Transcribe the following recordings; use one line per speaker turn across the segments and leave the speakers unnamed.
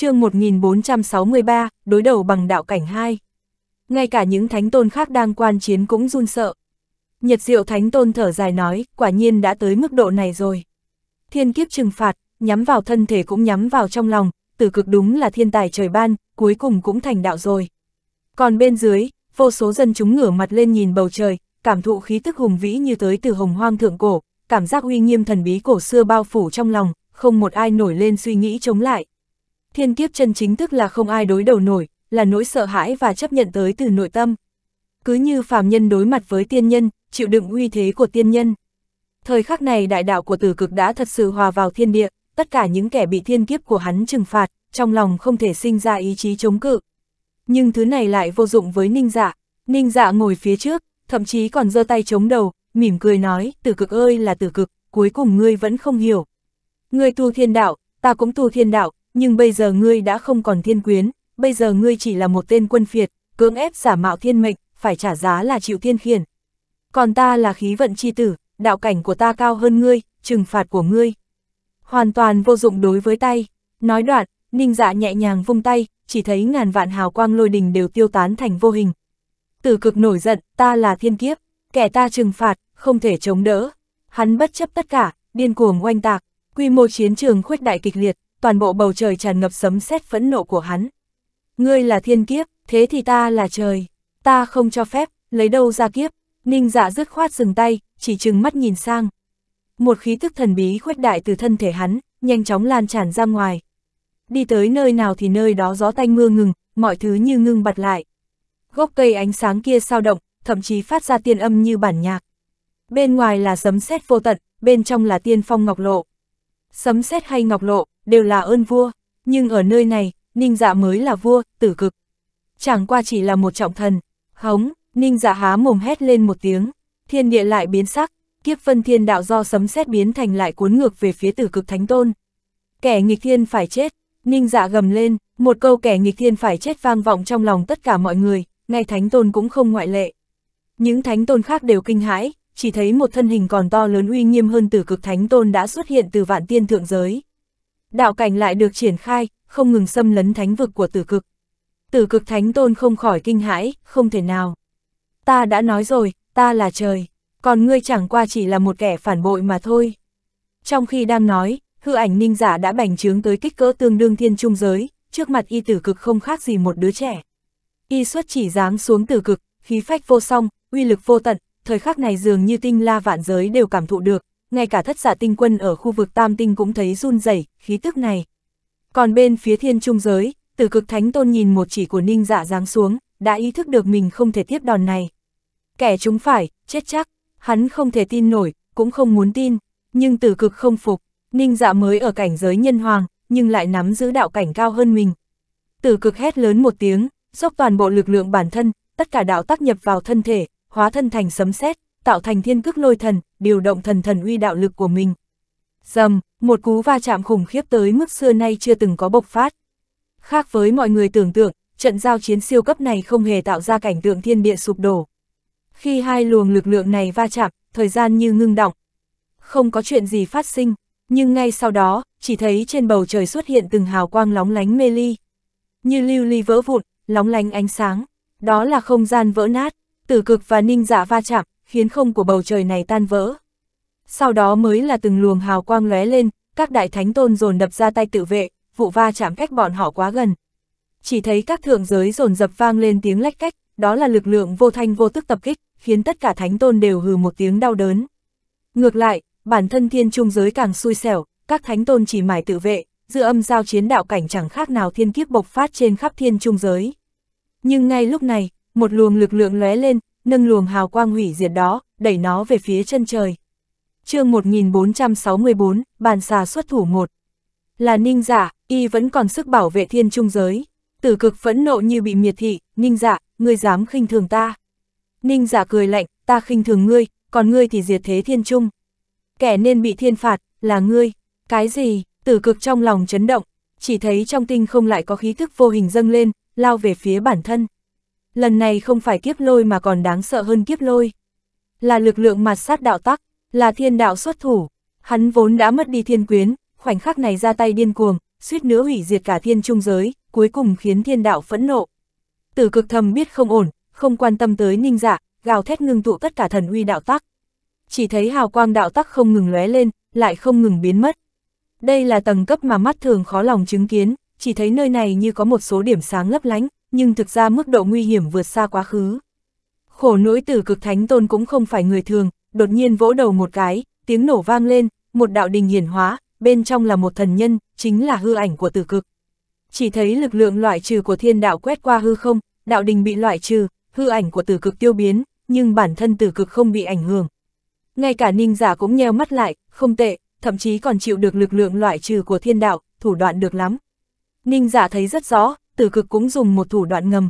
chương 1463, đối đầu bằng đạo cảnh 2. Ngay cả những thánh tôn khác đang quan chiến cũng run sợ. Nhật diệu thánh tôn thở dài nói, quả nhiên đã tới mức độ này rồi. Thiên kiếp trừng phạt, nhắm vào thân thể cũng nhắm vào trong lòng, từ cực đúng là thiên tài trời ban, cuối cùng cũng thành đạo rồi. Còn bên dưới, vô số dân chúng ngửa mặt lên nhìn bầu trời, cảm thụ khí tức hùng vĩ như tới từ hồng hoang thượng cổ, cảm giác uy nghiêm thần bí cổ xưa bao phủ trong lòng, không một ai nổi lên suy nghĩ chống lại. Thiên kiếp chân chính tức là không ai đối đầu nổi, là nỗi sợ hãi và chấp nhận tới từ nội tâm. Cứ như phàm nhân đối mặt với tiên nhân, chịu đựng uy thế của tiên nhân. Thời khắc này đại đạo của tử cực đã thật sự hòa vào thiên địa, tất cả những kẻ bị thiên kiếp của hắn trừng phạt, trong lòng không thể sinh ra ý chí chống cự. Nhưng thứ này lại vô dụng với ninh dạ, ninh dạ ngồi phía trước, thậm chí còn giơ tay chống đầu, mỉm cười nói, tử cực ơi là tử cực, cuối cùng ngươi vẫn không hiểu. Ngươi tu thiên đạo, ta cũng tu thiên đạo, nhưng bây giờ ngươi đã không còn thiên quyến, bây giờ ngươi chỉ là một tên quân phiệt, cưỡng ép giả mạo thiên mệnh, phải trả giá là chịu thiên khiển. Còn ta là khí vận chi tử, đạo cảnh của ta cao hơn ngươi, trừng phạt của ngươi. Hoàn toàn vô dụng đối với tay, nói đoạn, ninh dạ nhẹ nhàng vung tay, chỉ thấy ngàn vạn hào quang lôi đình đều tiêu tán thành vô hình. Tử cực nổi giận, ta là thiên kiếp, kẻ ta trừng phạt, không thể chống đỡ. Hắn bất chấp tất cả, điên cuồng oanh tạc, quy mô chiến trường khuếch đại kịch liệt, toàn bộ bầu trời tràn ngập sấm sét phẫn nộ của hắn. Ngươi là thiên kiếp, thế thì ta là trời, ta không cho phép, lấy đâu ra kiếp, ninh dạ dứt khoát dừng tay, chỉ chừng mắt nhìn sang. Một khí tức thần bí khuếch đại từ thân thể hắn, nhanh chóng lan tràn ra ngoài. Đi tới nơi nào thì nơi đó gió tanh mưa ngừng, mọi thứ như ngưng bật lại. Gốc cây ánh sáng kia sao động, thậm chí phát ra tiên âm như bản nhạc. Bên ngoài là sấm sét vô tận, bên trong là tiên phong ngọc lộ. Sấm sét hay ngọc lộ, đều là ơn vua, nhưng ở nơi này, ninh dạ mới là vua, tử cực. Chẳng qua chỉ là một trọng thần, hống, ninh dạ há mồm hét lên một tiếng, thiên địa lại biến sắc, kiếp vân thiên đạo do sấm sét biến thành lại cuốn ngược về phía tử cực thánh tôn. Kẻ nghịch thiên phải chết, ninh dạ gầm lên, một câu kẻ nghịch thiên phải chết vang vọng trong lòng tất cả mọi người, ngay thánh tôn cũng không ngoại lệ. Những thánh tôn khác đều kinh hãi, chỉ thấy một thân hình còn to lớn uy nghiêm hơn tử cực thánh tôn đã xuất hiện từ vạn tiên thượng giới đạo cảnh lại được triển khai, không ngừng xâm lấn thánh vực của tử cực. Tử cực thánh tôn không khỏi kinh hãi, không thể nào. Ta đã nói rồi, ta là trời, còn ngươi chẳng qua chỉ là một kẻ phản bội mà thôi. Trong khi đang nói, hư ảnh ninh giả dạ đã bành trướng tới kích cỡ tương đương thiên trung giới, trước mặt y tử cực không khác gì một đứa trẻ. Y xuất chỉ dám xuống tử cực, khí phách vô song, uy lực vô tận, thời khắc này dường như tinh la vạn giới đều cảm thụ được, ngay cả thất giả tinh quân ở khu vực tam tinh cũng thấy run rẩy khí tức này. Còn bên phía thiên trung giới, từ cực thánh tôn nhìn một chỉ của ninh giả dạ giáng xuống, đã ý thức được mình không thể tiếp đòn này. Kẻ chúng phải, chết chắc, hắn không thể tin nổi, cũng không muốn tin, nhưng từ cực không phục, ninh dạ mới ở cảnh giới nhân hoàng, nhưng lại nắm giữ đạo cảnh cao hơn mình. Từ cực hét lớn một tiếng, dốc toàn bộ lực lượng bản thân, tất cả đạo tác nhập vào thân thể, hóa thân thành sấm sét tạo thành thiên cước lôi thần, điều động thần thần uy đạo lực của mình. Dầm, một cú va chạm khủng khiếp tới mức xưa nay chưa từng có bộc phát. Khác với mọi người tưởng tượng, trận giao chiến siêu cấp này không hề tạo ra cảnh tượng thiên địa sụp đổ. Khi hai luồng lực lượng này va chạm, thời gian như ngưng động. Không có chuyện gì phát sinh, nhưng ngay sau đó, chỉ thấy trên bầu trời xuất hiện từng hào quang lóng lánh mê ly. Như lưu ly vỡ vụn, lóng lánh ánh sáng, đó là không gian vỡ nát, tử cực và ninh dạ va chạm, khiến không của bầu trời này tan vỡ. Sau đó mới là từng luồng hào quang lóe lên, các đại thánh tôn dồn đập ra tay tự vệ, vụ va chạm cách bọn họ quá gần. Chỉ thấy các thượng giới dồn dập vang lên tiếng lách cách, đó là lực lượng vô thanh vô tức tập kích, khiến tất cả thánh tôn đều hừ một tiếng đau đớn. Ngược lại, bản thân thiên trung giới càng xui xẻo, các thánh tôn chỉ mải tự vệ, dự âm giao chiến đạo cảnh chẳng khác nào thiên kiếp bộc phát trên khắp thiên trung giới. Nhưng ngay lúc này, một luồng lực lượng lóe lên, nâng luồng hào quang hủy diệt đó, đẩy nó về phía chân trời. chương 1464, bàn xà xuất thủ một. Là ninh giả, dạ, y vẫn còn sức bảo vệ thiên trung giới. Tử cực phẫn nộ như bị miệt thị, ninh giả, dạ, ngươi dám khinh thường ta. Ninh giả dạ cười lạnh, ta khinh thường ngươi, còn ngươi thì diệt thế thiên trung. Kẻ nên bị thiên phạt, là ngươi. Cái gì, tử cực trong lòng chấn động, chỉ thấy trong tinh không lại có khí thức vô hình dâng lên, lao về phía bản thân. Lần này không phải kiếp lôi mà còn đáng sợ hơn kiếp lôi. Là lực lượng mặt sát đạo tắc, là thiên đạo xuất thủ. Hắn vốn đã mất đi thiên quyến, khoảnh khắc này ra tay điên cuồng, suýt nữa hủy diệt cả thiên trung giới, cuối cùng khiến thiên đạo phẫn nộ. Tử cực thầm biết không ổn, không quan tâm tới ninh giả, dạ, gào thét ngưng tụ tất cả thần uy đạo tắc. Chỉ thấy hào quang đạo tắc không ngừng lóe lên, lại không ngừng biến mất. Đây là tầng cấp mà mắt thường khó lòng chứng kiến, chỉ thấy nơi này như có một số điểm sáng lấp lánh, nhưng thực ra mức độ nguy hiểm vượt xa quá khứ. Khổ nỗi tử cực thánh tôn cũng không phải người thường, đột nhiên vỗ đầu một cái, tiếng nổ vang lên, một đạo đình hiển hóa, bên trong là một thần nhân, chính là hư ảnh của tử cực. Chỉ thấy lực lượng loại trừ của thiên đạo quét qua hư không, đạo đình bị loại trừ, hư ảnh của tử cực tiêu biến, nhưng bản thân tử cực không bị ảnh hưởng. Ngay cả ninh giả cũng nheo mắt lại, không tệ, thậm chí còn chịu được lực lượng loại trừ của thiên đạo, thủ đoạn được lắm. Ninh giả thấy rất rõ, tử cực cũng dùng một thủ đoạn ngầm.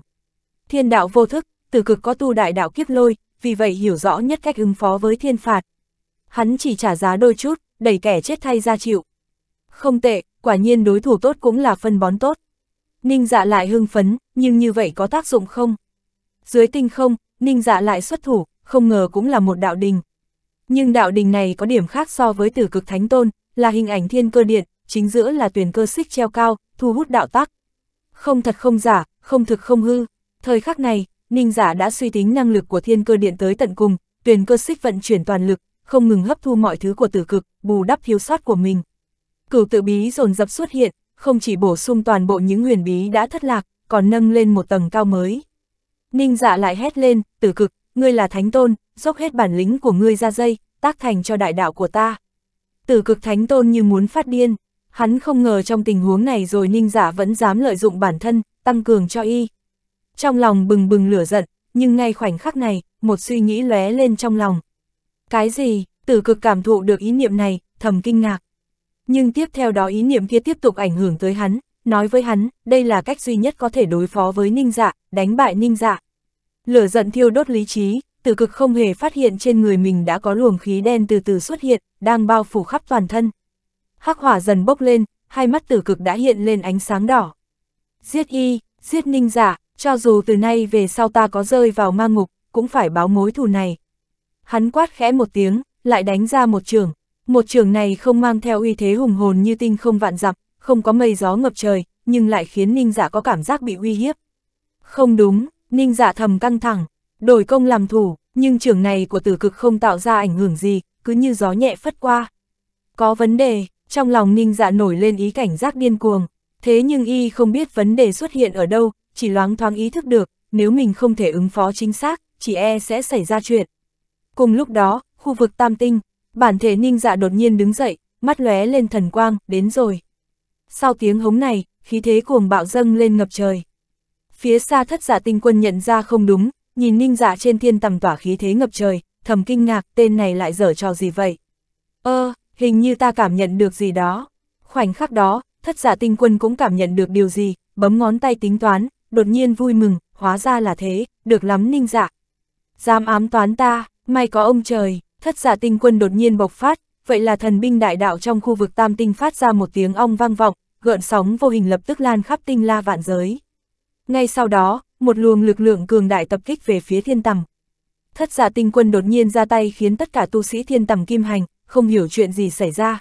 Thiên đạo vô thức, tử cực có tu đại đạo kiếp lôi, vì vậy hiểu rõ nhất cách ứng phó với thiên phạt. Hắn chỉ trả giá đôi chút, đẩy kẻ chết thay ra chịu. Không tệ, quả nhiên đối thủ tốt cũng là phân bón tốt. Ninh dạ lại hưng phấn, nhưng như vậy có tác dụng không? Dưới tinh không, ninh dạ lại xuất thủ, không ngờ cũng là một đạo đình. Nhưng đạo đình này có điểm khác so với tử cực thánh tôn, là hình ảnh thiên cơ điện, chính giữa là tuyển cơ xích treo cao, thu hút đạo tắc không thật không giả, không thực không hư. Thời khắc này, Ninh giả đã suy tính năng lực của thiên cơ điện tới tận cùng, tuyển cơ xích vận chuyển toàn lực, không ngừng hấp thu mọi thứ của tử cực, bù đắp thiếu sót của mình. Cửu tự bí dồn dập xuất hiện, không chỉ bổ sung toàn bộ những huyền bí đã thất lạc, còn nâng lên một tầng cao mới. Ninh dạ lại hét lên, tử cực, ngươi là thánh tôn, dốc hết bản lĩnh của ngươi ra dây, tác thành cho đại đạo của ta. Tử cực thánh tôn như muốn phát điên, Hắn không ngờ trong tình huống này rồi ninh giả dạ vẫn dám lợi dụng bản thân, tăng cường cho y. Trong lòng bừng bừng lửa giận, nhưng ngay khoảnh khắc này, một suy nghĩ lóe lên trong lòng. Cái gì, tử cực cảm thụ được ý niệm này, thầm kinh ngạc. Nhưng tiếp theo đó ý niệm kia tiếp tục ảnh hưởng tới hắn, nói với hắn, đây là cách duy nhất có thể đối phó với ninh dạ, đánh bại ninh dạ. Lửa giận thiêu đốt lý trí, tử cực không hề phát hiện trên người mình đã có luồng khí đen từ từ xuất hiện, đang bao phủ khắp toàn thân hắc hỏa dần bốc lên, hai mắt tử cực đã hiện lên ánh sáng đỏ. Giết y, giết ninh giả, cho dù từ nay về sau ta có rơi vào ma ngục, cũng phải báo mối thù này. Hắn quát khẽ một tiếng, lại đánh ra một trường. Một trường này không mang theo uy thế hùng hồn như tinh không vạn dặm, không có mây gió ngập trời, nhưng lại khiến ninh giả có cảm giác bị uy hiếp. Không đúng, ninh giả thầm căng thẳng, đổi công làm thủ, nhưng trường này của tử cực không tạo ra ảnh hưởng gì, cứ như gió nhẹ phất qua. Có vấn đề, trong lòng ninh dạ nổi lên ý cảnh giác điên cuồng, thế nhưng y không biết vấn đề xuất hiện ở đâu, chỉ loáng thoáng ý thức được, nếu mình không thể ứng phó chính xác, chỉ e sẽ xảy ra chuyện. Cùng lúc đó, khu vực tam tinh, bản thể ninh dạ đột nhiên đứng dậy, mắt lóe lên thần quang, đến rồi. Sau tiếng hống này, khí thế cuồng bạo dâng lên ngập trời. Phía xa thất giả dạ tinh quân nhận ra không đúng, nhìn ninh dạ trên thiên tầm tỏa khí thế ngập trời, thầm kinh ngạc tên này lại dở trò gì vậy. Ơ, hình như ta cảm nhận được gì đó. Khoảnh khắc đó, thất giả tinh quân cũng cảm nhận được điều gì, bấm ngón tay tính toán, đột nhiên vui mừng, hóa ra là thế, được lắm ninh dạ. Dám ám toán ta, may có ông trời, thất giả tinh quân đột nhiên bộc phát, vậy là thần binh đại đạo trong khu vực tam tinh phát ra một tiếng ong vang vọng, gợn sóng vô hình lập tức lan khắp tinh la vạn giới. Ngay sau đó, một luồng lực lượng cường đại tập kích về phía thiên tầm. Thất giả tinh quân đột nhiên ra tay khiến tất cả tu sĩ thiên tầm kim hành, không hiểu chuyện gì xảy ra.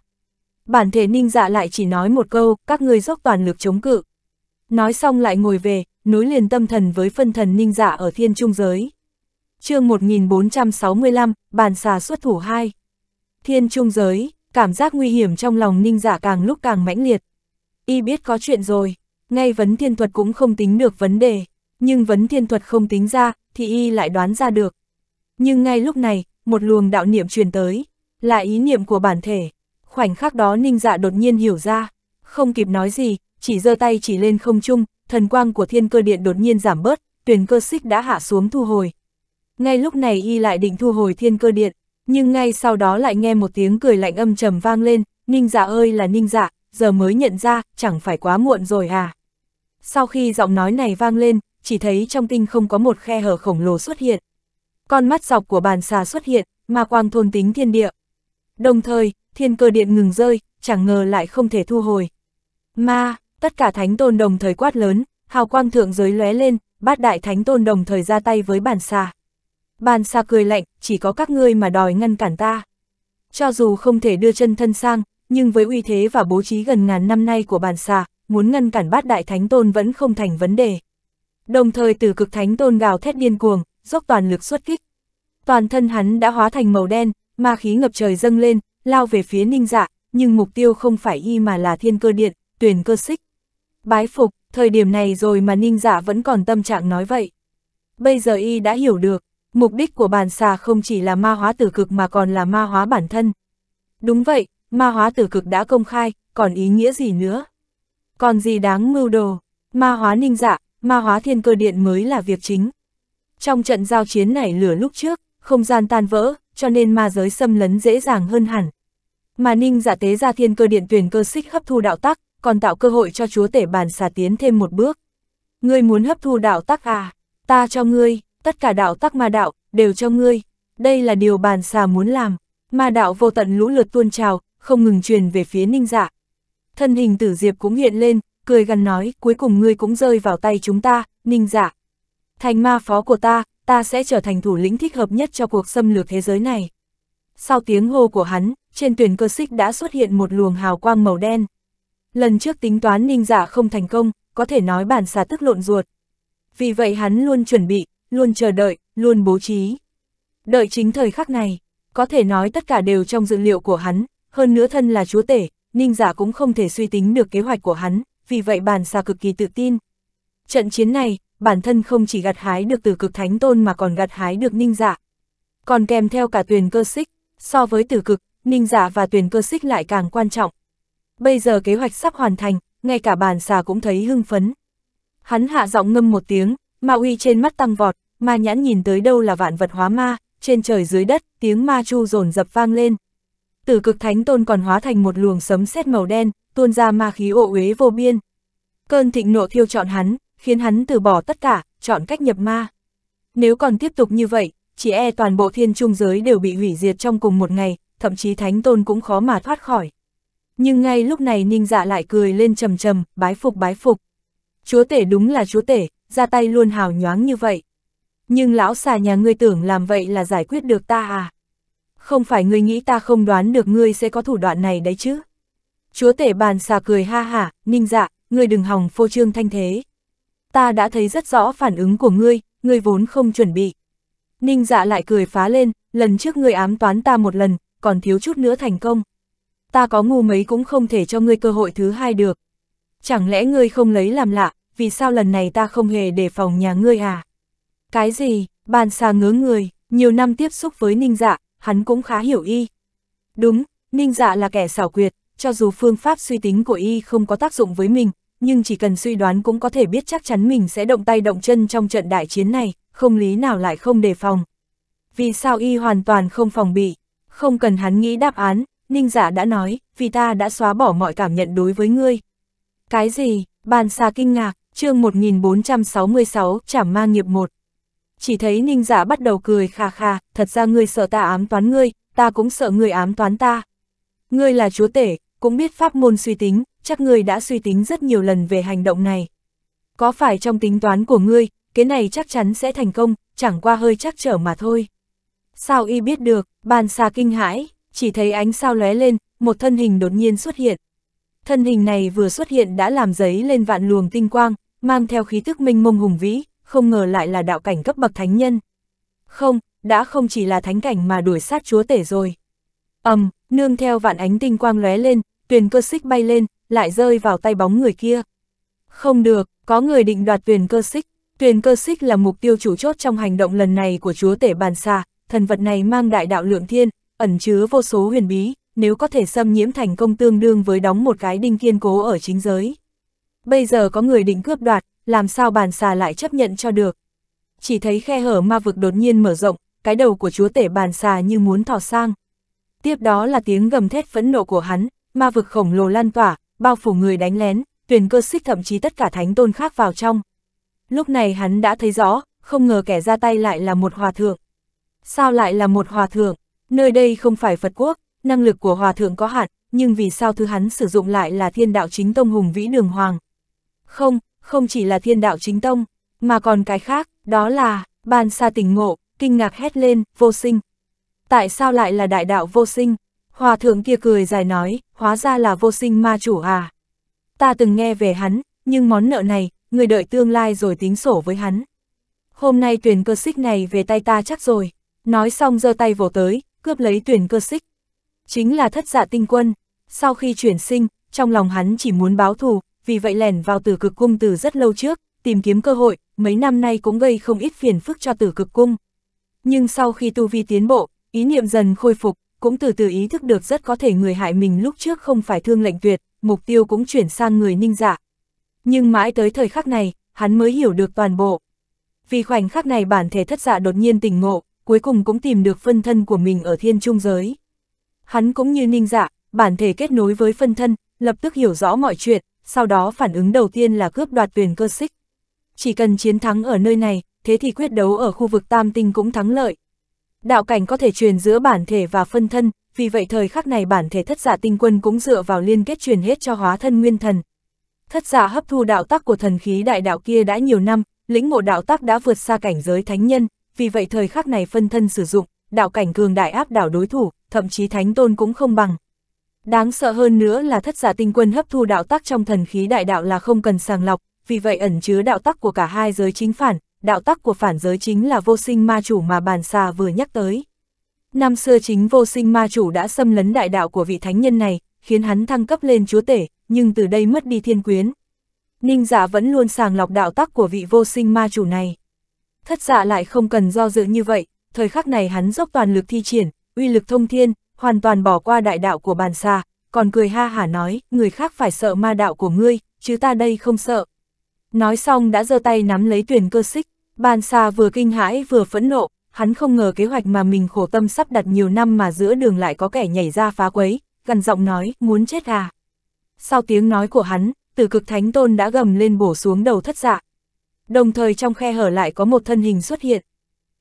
Bản thể ninh dạ lại chỉ nói một câu, các ngươi dốc toàn lực chống cự. Nói xong lại ngồi về, nối liền tâm thần với phân thần ninh dạ ở thiên trung giới. chương 1465, bàn xà xuất thủ 2. Thiên trung giới, cảm giác nguy hiểm trong lòng ninh dạ càng lúc càng mãnh liệt. Y biết có chuyện rồi, ngay vấn thiên thuật cũng không tính được vấn đề, nhưng vấn thiên thuật không tính ra, thì Y lại đoán ra được. Nhưng ngay lúc này, một luồng đạo niệm truyền tới, là ý niệm của bản thể. Khoảnh khắc đó ninh dạ đột nhiên hiểu ra, không kịp nói gì, chỉ giơ tay chỉ lên không trung, thần quang của thiên cơ điện đột nhiên giảm bớt, tuyển cơ xích đã hạ xuống thu hồi. Ngay lúc này y lại định thu hồi thiên cơ điện, nhưng ngay sau đó lại nghe một tiếng cười lạnh âm trầm vang lên, ninh dạ ơi là ninh dạ, giờ mới nhận ra, chẳng phải quá muộn rồi à. Sau khi giọng nói này vang lên, chỉ thấy trong tinh không có một khe hở khổng lồ xuất hiện. Con mắt dọc của bàn xà xuất hiện, mà quang thôn tính thiên địa đồng thời, thiên cơ điện ngừng rơi, chẳng ngờ lại không thể thu hồi. Ma, tất cả thánh tôn đồng thời quát lớn, hào quang thượng giới lóe lên, bát đại thánh tôn đồng thời ra tay với bàn xà. Bàn xà cười lạnh, chỉ có các ngươi mà đòi ngăn cản ta. Cho dù không thể đưa chân thân sang, nhưng với uy thế và bố trí gần ngàn năm nay của bàn xà, muốn ngăn cản bát đại thánh tôn vẫn không thành vấn đề. Đồng thời từ cực thánh tôn gào thét điên cuồng, dốc toàn lực xuất kích. Toàn thân hắn đã hóa thành màu đen, ma khí ngập trời dâng lên, lao về phía ninh dạ, nhưng mục tiêu không phải y mà là thiên cơ điện, tuyển cơ xích. Bái phục, thời điểm này rồi mà ninh dạ vẫn còn tâm trạng nói vậy. Bây giờ y đã hiểu được, mục đích của bàn xà không chỉ là ma hóa tử cực mà còn là ma hóa bản thân. Đúng vậy, ma hóa tử cực đã công khai, còn ý nghĩa gì nữa? Còn gì đáng mưu đồ, ma hóa ninh dạ, ma hóa thiên cơ điện mới là việc chính. Trong trận giao chiến này lửa lúc trước, không gian tan vỡ, cho nên ma giới xâm lấn dễ dàng hơn hẳn. Mà ninh giả dạ tế ra thiên cơ điện tuyển cơ xích hấp thu đạo tắc, còn tạo cơ hội cho chúa tể bàn xà tiến thêm một bước. Ngươi muốn hấp thu đạo tắc à? Ta cho ngươi, tất cả đạo tắc ma đạo, đều cho ngươi. Đây là điều bàn xà muốn làm. Ma đạo vô tận lũ lượt tuôn trào, không ngừng truyền về phía ninh giả. Dạ. Thân hình tử diệp cũng hiện lên, cười gần nói, cuối cùng ngươi cũng rơi vào tay chúng ta, ninh giả, dạ. Thành ma phó của ta, ta sẽ trở thành thủ lĩnh thích hợp nhất cho cuộc xâm lược thế giới này. Sau tiếng hô của hắn, trên tuyển cơ xích đã xuất hiện một luồng hào quang màu đen. Lần trước tính toán ninh giả dạ không thành công, có thể nói bản xà tức lộn ruột. Vì vậy hắn luôn chuẩn bị, luôn chờ đợi, luôn bố trí. Đợi chính thời khắc này, có thể nói tất cả đều trong dự liệu của hắn, hơn nữa thân là chúa tể, ninh giả dạ cũng không thể suy tính được kế hoạch của hắn, vì vậy bản xà cực kỳ tự tin. Trận chiến này, bản thân không chỉ gặt hái được từ cực thánh tôn mà còn gặt hái được ninh dạ. Còn kèm theo cả tuyền cơ xích, so với từ cực, ninh dạ và tuyền cơ xích lại càng quan trọng. Bây giờ kế hoạch sắp hoàn thành, ngay cả bàn xà cũng thấy hưng phấn. Hắn hạ giọng ngâm một tiếng, ma uy trên mắt tăng vọt, ma nhãn nhìn tới đâu là vạn vật hóa ma, trên trời dưới đất, tiếng ma chu rồn dập vang lên. từ cực thánh tôn còn hóa thành một luồng sấm sét màu đen, tuôn ra ma khí ộ uế vô biên. Cơn thịnh nộ thiêu trọn hắn, khiến hắn từ bỏ tất cả, chọn cách nhập ma. Nếu còn tiếp tục như vậy, chỉ e toàn bộ thiên trung giới đều bị hủy diệt trong cùng một ngày, thậm chí thánh tôn cũng khó mà thoát khỏi. Nhưng ngay lúc này ninh dạ lại cười lên trầm trầm, bái phục bái phục. Chúa tể đúng là chúa tể, ra tay luôn hào nhoáng như vậy. Nhưng lão xà nhà ngươi tưởng làm vậy là giải quyết được ta à? Không phải ngươi nghĩ ta không đoán được ngươi sẽ có thủ đoạn này đấy chứ? Chúa tể bàn xà cười ha hả, ninh dạ, ngươi đừng hòng phô trương thanh thế ta đã thấy rất rõ phản ứng của ngươi, ngươi vốn không chuẩn bị. Ninh dạ lại cười phá lên, lần trước ngươi ám toán ta một lần, còn thiếu chút nữa thành công. Ta có ngu mấy cũng không thể cho ngươi cơ hội thứ hai được. Chẳng lẽ ngươi không lấy làm lạ, vì sao lần này ta không hề đề phòng nhà ngươi à? Cái gì, bàn xà ngớ người, nhiều năm tiếp xúc với ninh dạ, hắn cũng khá hiểu y. Đúng, ninh dạ là kẻ xảo quyệt, cho dù phương pháp suy tính của y không có tác dụng với mình, nhưng chỉ cần suy đoán cũng có thể biết chắc chắn mình sẽ động tay động chân trong trận đại chiến này, không lý nào lại không đề phòng. Vì sao y hoàn toàn không phòng bị? Không cần hắn nghĩ đáp án, Ninh giả dạ đã nói, vì ta đã xóa bỏ mọi cảm nhận đối với ngươi. Cái gì? Bàn xa kinh ngạc, chương 1466, chảm ma nghiệp 1. Chỉ thấy Ninh giả dạ bắt đầu cười kha kha thật ra ngươi sợ ta ám toán ngươi, ta cũng sợ ngươi ám toán ta. Ngươi là chúa tể, cũng biết pháp môn suy tính, chắc ngươi đã suy tính rất nhiều lần về hành động này. Có phải trong tính toán của ngươi, cái này chắc chắn sẽ thành công, chẳng qua hơi chắc trở mà thôi. Sao y biết được, bàn xà kinh hãi, chỉ thấy ánh sao lóe lên, một thân hình đột nhiên xuất hiện. Thân hình này vừa xuất hiện đã làm giấy lên vạn luồng tinh quang, mang theo khí tức minh mông hùng vĩ, không ngờ lại là đạo cảnh cấp bậc thánh nhân. Không, đã không chỉ là thánh cảnh mà đuổi sát chúa tể rồi. ầm, um, nương theo vạn ánh tinh quang lóe lên, Tuyền cơ xích bay lên, lại rơi vào tay bóng người kia. Không được, có người định đoạt tuyền cơ xích. Tuyền cơ xích là mục tiêu chủ chốt trong hành động lần này của chúa tể bàn xà, thần vật này mang đại đạo lượng thiên, ẩn chứa vô số huyền bí, nếu có thể xâm nhiễm thành công tương đương với đóng một cái đinh kiên cố ở chính giới. Bây giờ có người định cướp đoạt, làm sao bàn xà lại chấp nhận cho được. Chỉ thấy khe hở ma vực đột nhiên mở rộng, cái đầu của chúa tể bàn xà như muốn thò sang. Tiếp đó là tiếng gầm thét phẫn nộ của hắn, ma vực khổng lồ lan tỏa, bao phủ người đánh lén, tuyển cơ xích thậm chí tất cả thánh tôn khác vào trong. Lúc này hắn đã thấy rõ, không ngờ kẻ ra tay lại là một hòa thượng. Sao lại là một hòa thượng? Nơi đây không phải Phật quốc, năng lực của hòa thượng có hạn, nhưng vì sao thứ hắn sử dụng lại là thiên đạo chính tông hùng vĩ đường hoàng? Không, không chỉ là thiên đạo chính tông, mà còn cái khác, đó là, ban xa tỉnh ngộ, kinh ngạc hét lên, vô sinh. Tại sao lại là đại đạo vô sinh? Hòa thượng kia cười dài nói, hóa ra là vô sinh ma chủ à. Ta từng nghe về hắn, nhưng món nợ này, người đợi tương lai rồi tính sổ với hắn. Hôm nay tuyển cơ xích này về tay ta chắc rồi. Nói xong giơ tay vỗ tới, cướp lấy tuyển cơ xích. Chính là thất dạ tinh quân. Sau khi chuyển sinh, trong lòng hắn chỉ muốn báo thù, vì vậy lẻn vào tử cực cung từ rất lâu trước, tìm kiếm cơ hội, mấy năm nay cũng gây không ít phiền phức cho tử cực cung. Nhưng sau khi tu vi tiến bộ, ý niệm dần khôi phục, cũng từ từ ý thức được rất có thể người hại mình lúc trước không phải thương lệnh tuyệt, mục tiêu cũng chuyển sang người ninh dạ. Nhưng mãi tới thời khắc này, hắn mới hiểu được toàn bộ. Vì khoảnh khắc này bản thể thất dạ đột nhiên tỉnh ngộ, cuối cùng cũng tìm được phân thân của mình ở thiên trung giới. Hắn cũng như ninh dạ, bản thể kết nối với phân thân, lập tức hiểu rõ mọi chuyện, sau đó phản ứng đầu tiên là cướp đoạt tuyển cơ xích. Chỉ cần chiến thắng ở nơi này, thế thì quyết đấu ở khu vực tam tinh cũng thắng lợi, Đạo cảnh có thể truyền giữa bản thể và phân thân, vì vậy thời khắc này bản thể thất giả dạ tinh quân cũng dựa vào liên kết truyền hết cho hóa thân nguyên thần. Thất giả dạ hấp thu đạo tắc của thần khí đại đạo kia đã nhiều năm, lĩnh ngộ đạo tắc đã vượt xa cảnh giới thánh nhân, vì vậy thời khắc này phân thân sử dụng, đạo cảnh cường đại áp đảo đối thủ, thậm chí thánh tôn cũng không bằng. Đáng sợ hơn nữa là thất giả dạ tinh quân hấp thu đạo tắc trong thần khí đại đạo là không cần sàng lọc, vì vậy ẩn chứa đạo tắc của cả hai giới chính phản, đạo tắc của phản giới chính là vô sinh ma chủ mà bàn xà vừa nhắc tới. Năm xưa chính vô sinh ma chủ đã xâm lấn đại đạo của vị thánh nhân này, khiến hắn thăng cấp lên chúa tể, nhưng từ đây mất đi thiên quyến. Ninh dạ vẫn luôn sàng lọc đạo tắc của vị vô sinh ma chủ này. Thất dạ lại không cần do dự như vậy, thời khắc này hắn dốc toàn lực thi triển, uy lực thông thiên, hoàn toàn bỏ qua đại đạo của bàn xà, còn cười ha hả nói, người khác phải sợ ma đạo của ngươi, chứ ta đây không sợ, Nói xong đã giơ tay nắm lấy tuyển cơ xích, bàn xa vừa kinh hãi vừa phẫn nộ, hắn không ngờ kế hoạch mà mình khổ tâm sắp đặt nhiều năm mà giữa đường lại có kẻ nhảy ra phá quấy, gần giọng nói, muốn chết à. Sau tiếng nói của hắn, từ cực thánh tôn đã gầm lên bổ xuống đầu thất dạ. Đồng thời trong khe hở lại có một thân hình xuất hiện.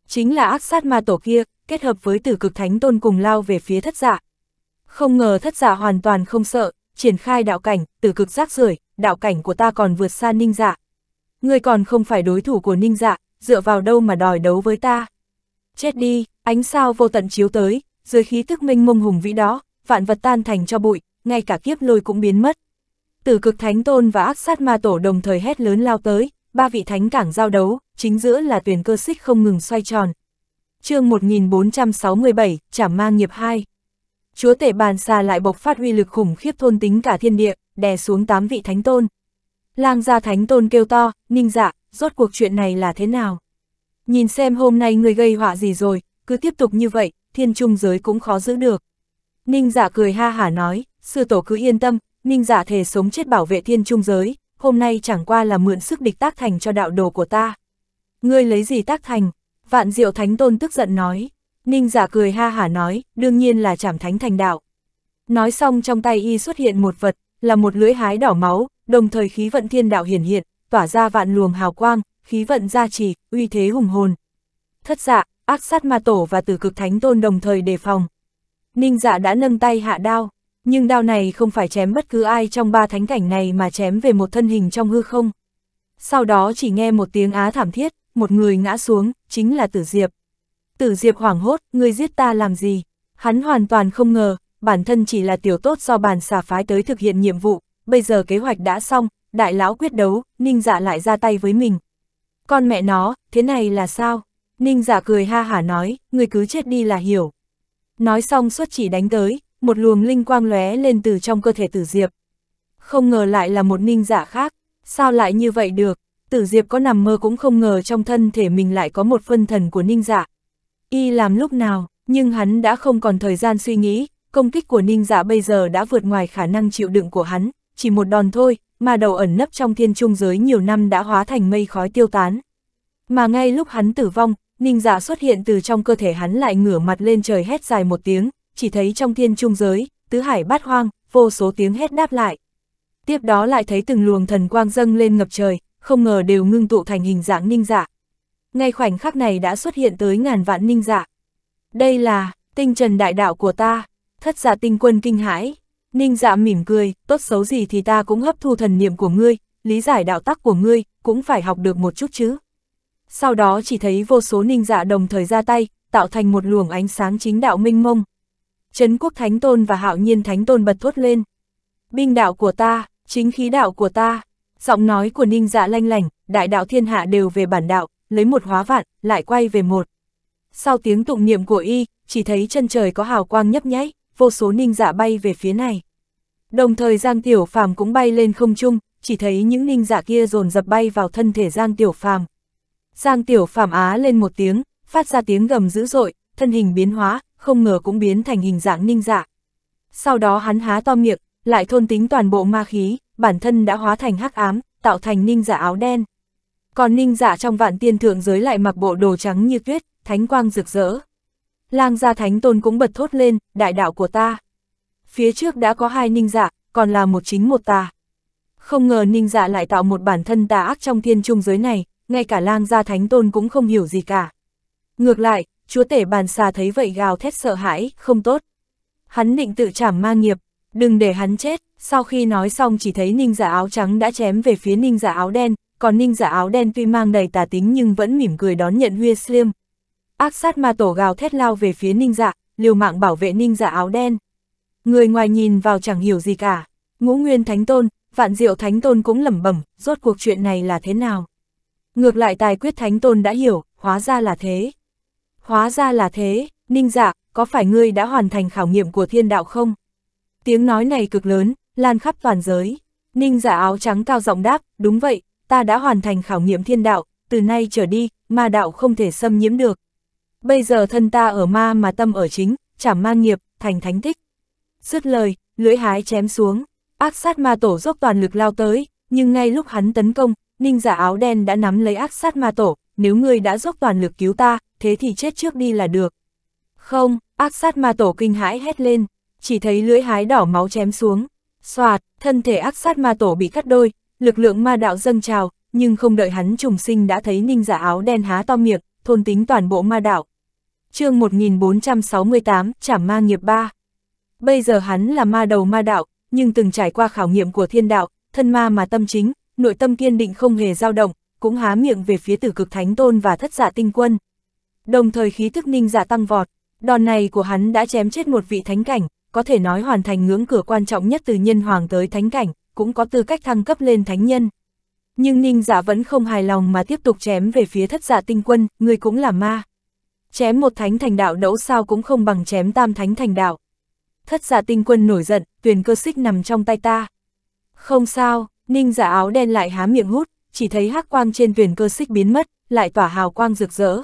Chính là ác sát ma tổ kia, kết hợp với tử cực thánh tôn cùng lao về phía thất dạ. Không ngờ thất dạ hoàn toàn không sợ, triển khai đạo cảnh, tử cực rác rưởi đạo cảnh của ta còn vượt xa ninh dạ. Ngươi còn không phải đối thủ của ninh dạ, dựa vào đâu mà đòi đấu với ta. Chết đi, ánh sao vô tận chiếu tới, dưới khí thức minh mông hùng vĩ đó, vạn vật tan thành cho bụi, ngay cả kiếp lôi cũng biến mất. Tử cực thánh tôn và ác sát ma tổ đồng thời hét lớn lao tới, ba vị thánh cảng giao đấu, chính giữa là tuyển cơ xích không ngừng xoay tròn. chương 1467, Trả mang nghiệp 2 Chúa tể bàn xa lại bộc phát huy lực khủng khiếp thôn tính cả thiên địa, đè xuống tám vị thánh tôn. Lang gia thánh tôn kêu to, ninh dạ, rốt cuộc chuyện này là thế nào? Nhìn xem hôm nay người gây họa gì rồi, cứ tiếp tục như vậy, thiên trung giới cũng khó giữ được. Ninh dạ cười ha hả nói, sư tổ cứ yên tâm, ninh dạ thể sống chết bảo vệ thiên trung giới, hôm nay chẳng qua là mượn sức địch tác thành cho đạo đồ của ta. Ngươi lấy gì tác thành? Vạn diệu thánh tôn tức giận nói. Ninh giả dạ cười ha hả nói, đương nhiên là chảm thánh thành đạo. Nói xong trong tay y xuất hiện một vật, là một lưỡi hái đỏ máu, đồng thời khí vận thiên đạo hiển hiện, tỏa ra vạn luồng hào quang, khí vận gia trì, uy thế hùng hồn. Thất dạ, ác sát ma tổ và tử cực thánh tôn đồng thời đề phòng. Ninh dạ đã nâng tay hạ đao, nhưng đao này không phải chém bất cứ ai trong ba thánh cảnh này mà chém về một thân hình trong hư không. Sau đó chỉ nghe một tiếng á thảm thiết, một người ngã xuống, chính là Tử Diệp. Tử Diệp hoảng hốt, ngươi giết ta làm gì? Hắn hoàn toàn không ngờ, bản thân chỉ là tiểu tốt do bàn xà phái tới thực hiện nhiệm vụ, bây giờ kế hoạch đã xong, đại lão quyết đấu, ninh dạ lại ra tay với mình. Con mẹ nó, thế này là sao? Ninh dạ cười ha hả nói, người cứ chết đi là hiểu. Nói xong xuất chỉ đánh tới, một luồng linh quang lóe lên từ trong cơ thể tử diệp. Không ngờ lại là một ninh dạ khác, sao lại như vậy được? Tử Diệp có nằm mơ cũng không ngờ trong thân thể mình lại có một phân thần của ninh dạ. Y làm lúc nào, nhưng hắn đã không còn thời gian suy nghĩ, công kích của ninh dạ bây giờ đã vượt ngoài khả năng chịu đựng của hắn, chỉ một đòn thôi, mà đầu ẩn nấp trong thiên trung giới nhiều năm đã hóa thành mây khói tiêu tán. Mà ngay lúc hắn tử vong, ninh dạ xuất hiện từ trong cơ thể hắn lại ngửa mặt lên trời hét dài một tiếng, chỉ thấy trong thiên trung giới, tứ hải bát hoang, vô số tiếng hét đáp lại. Tiếp đó lại thấy từng luồng thần quang dâng lên ngập trời, không ngờ đều ngưng tụ thành hình dạng ninh dạ. Ngay khoảnh khắc này đã xuất hiện tới ngàn vạn ninh dạ. Đây là tinh trần đại đạo của ta, thất dạ tinh quân kinh hãi. Ninh dạ mỉm cười, tốt xấu gì thì ta cũng hấp thu thần niệm của ngươi, lý giải đạo tắc của ngươi, cũng phải học được một chút chứ. Sau đó chỉ thấy vô số ninh dạ đồng thời ra tay, tạo thành một luồng ánh sáng chính đạo minh mông. Trấn quốc thánh tôn và hạo nhiên thánh tôn bật thốt lên. Binh đạo của ta, chính khí đạo của ta, giọng nói của ninh dạ lanh lành, đại đạo thiên hạ đều về bản đạo, lấy một hóa vạn, lại quay về một. Sau tiếng tụng niệm của y, chỉ thấy chân trời có hào quang nhấp nháy, vô số ninh dạ bay về phía này. Đồng thời Giang Tiểu Phàm cũng bay lên không trung, chỉ thấy những ninh dạ kia dồn dập bay vào thân thể Giang Tiểu Phàm. Giang Tiểu Phàm á lên một tiếng, phát ra tiếng gầm dữ dội, thân hình biến hóa, không ngờ cũng biến thành hình dạng ninh dạ. Sau đó hắn há to miệng, lại thôn tính toàn bộ ma khí, bản thân đã hóa thành hắc ám, tạo thành ninh dạ áo đen. Còn ninh dạ trong vạn tiên thượng giới lại mặc bộ đồ trắng như tuyết, thánh quang rực rỡ. Lang gia thánh tôn cũng bật thốt lên, đại đạo của ta. Phía trước đã có hai ninh giả, dạ, còn là một chính một tà. Không ngờ ninh giả dạ lại tạo một bản thân tà ác trong thiên trung giới này, ngay cả lang gia thánh tôn cũng không hiểu gì cả. Ngược lại, chúa tể bàn xà thấy vậy gào thét sợ hãi, không tốt. Hắn định tự trảm ma nghiệp, đừng để hắn chết, sau khi nói xong chỉ thấy ninh giả dạ áo trắng đã chém về phía ninh giả áo đen, còn ninh giả áo đen tuy mang đầy tà tính nhưng vẫn mỉm cười đón nhận Huyê Slim. Ác sát ma tổ gào thét lao về phía ninh dạ, liều mạng bảo vệ ninh dạ áo đen. Người ngoài nhìn vào chẳng hiểu gì cả. Ngũ Nguyên Thánh Tôn, Vạn Diệu Thánh Tôn cũng lẩm bẩm, rốt cuộc chuyện này là thế nào? Ngược lại tài quyết Thánh Tôn đã hiểu, hóa ra là thế. Hóa ra là thế, ninh dạ, có phải ngươi đã hoàn thành khảo nghiệm của thiên đạo không? Tiếng nói này cực lớn, lan khắp toàn giới. Ninh Dạ áo trắng cao giọng đáp, đúng vậy, ta đã hoàn thành khảo nghiệm thiên đạo, từ nay trở đi, ma đạo không thể xâm nhiễm được. Bây giờ thân ta ở ma mà tâm ở chính, chảm man nghiệp, thành thánh tích. Dứt lời, lưỡi hái chém xuống, ác sát ma tổ dốc toàn lực lao tới, nhưng ngay lúc hắn tấn công, ninh giả áo đen đã nắm lấy ác sát ma tổ, nếu ngươi đã dốc toàn lực cứu ta, thế thì chết trước đi là được. Không, ác sát ma tổ kinh hãi hét lên, chỉ thấy lưỡi hái đỏ máu chém xuống, xoạt, thân thể ác sát ma tổ bị cắt đôi, lực lượng ma đạo dâng trào, nhưng không đợi hắn trùng sinh đã thấy ninh giả áo đen há to miệng, thôn tính toàn bộ ma đạo chương 1468, Trảm Ma Nghiệp ba Bây giờ hắn là ma đầu ma đạo, nhưng từng trải qua khảo nghiệm của thiên đạo, thân ma mà tâm chính, nội tâm kiên định không hề dao động, cũng há miệng về phía tử cực thánh tôn và thất giả dạ tinh quân. Đồng thời khí thức ninh giả dạ tăng vọt, đòn này của hắn đã chém chết một vị thánh cảnh, có thể nói hoàn thành ngưỡng cửa quan trọng nhất từ nhân hoàng tới thánh cảnh, cũng có tư cách thăng cấp lên thánh nhân. Nhưng ninh giả dạ vẫn không hài lòng mà tiếp tục chém về phía thất giả tinh quân, người cũng là ma. Chém một thánh thành đạo đẫu sao cũng không bằng chém tam thánh thành đạo. Thất giả tinh quân nổi giận, tuyển cơ xích nằm trong tay ta. Không sao, ninh giả áo đen lại há miệng hút, chỉ thấy hắc quang trên tuyển cơ xích biến mất, lại tỏa hào quang rực rỡ.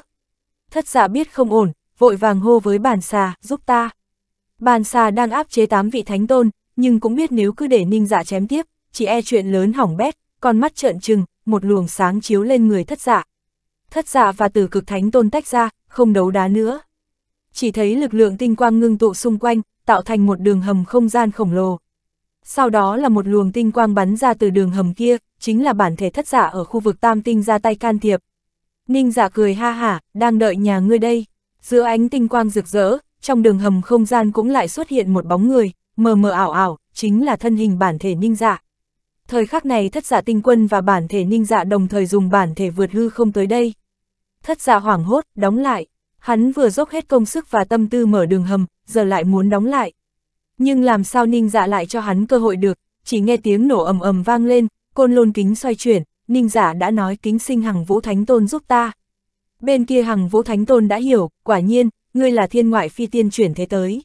Thất giả biết không ổn, vội vàng hô với bàn xà, giúp ta. Bàn xà đang áp chế tám vị thánh tôn, nhưng cũng biết nếu cứ để ninh giả chém tiếp, chỉ e chuyện lớn hỏng bét, con mắt trợn trừng, một luồng sáng chiếu lên người thất giả. Thất giả và tử cực thánh tôn tách ra, không đấu đá nữa. Chỉ thấy lực lượng tinh quang ngưng tụ xung quanh, tạo thành một đường hầm không gian khổng lồ. Sau đó là một luồng tinh quang bắn ra từ đường hầm kia, chính là bản thể thất giả ở khu vực tam tinh ra tay can thiệp. Ninh giả dạ cười ha hả, đang đợi nhà ngươi đây. Giữa ánh tinh quang rực rỡ, trong đường hầm không gian cũng lại xuất hiện một bóng người, mờ mờ ảo ảo, chính là thân hình bản thể ninh giả. Dạ. Thời khắc này thất giả tinh quân và bản thể ninh dạ đồng thời dùng bản thể vượt hư không tới đây thất dạ hoảng hốt, đóng lại. Hắn vừa dốc hết công sức và tâm tư mở đường hầm, giờ lại muốn đóng lại. Nhưng làm sao ninh dạ lại cho hắn cơ hội được, chỉ nghe tiếng nổ ầm ầm vang lên, côn lôn kính xoay chuyển, ninh giả dạ đã nói kính sinh hằng vũ thánh tôn giúp ta. Bên kia hằng vũ thánh tôn đã hiểu, quả nhiên, ngươi là thiên ngoại phi tiên chuyển thế tới.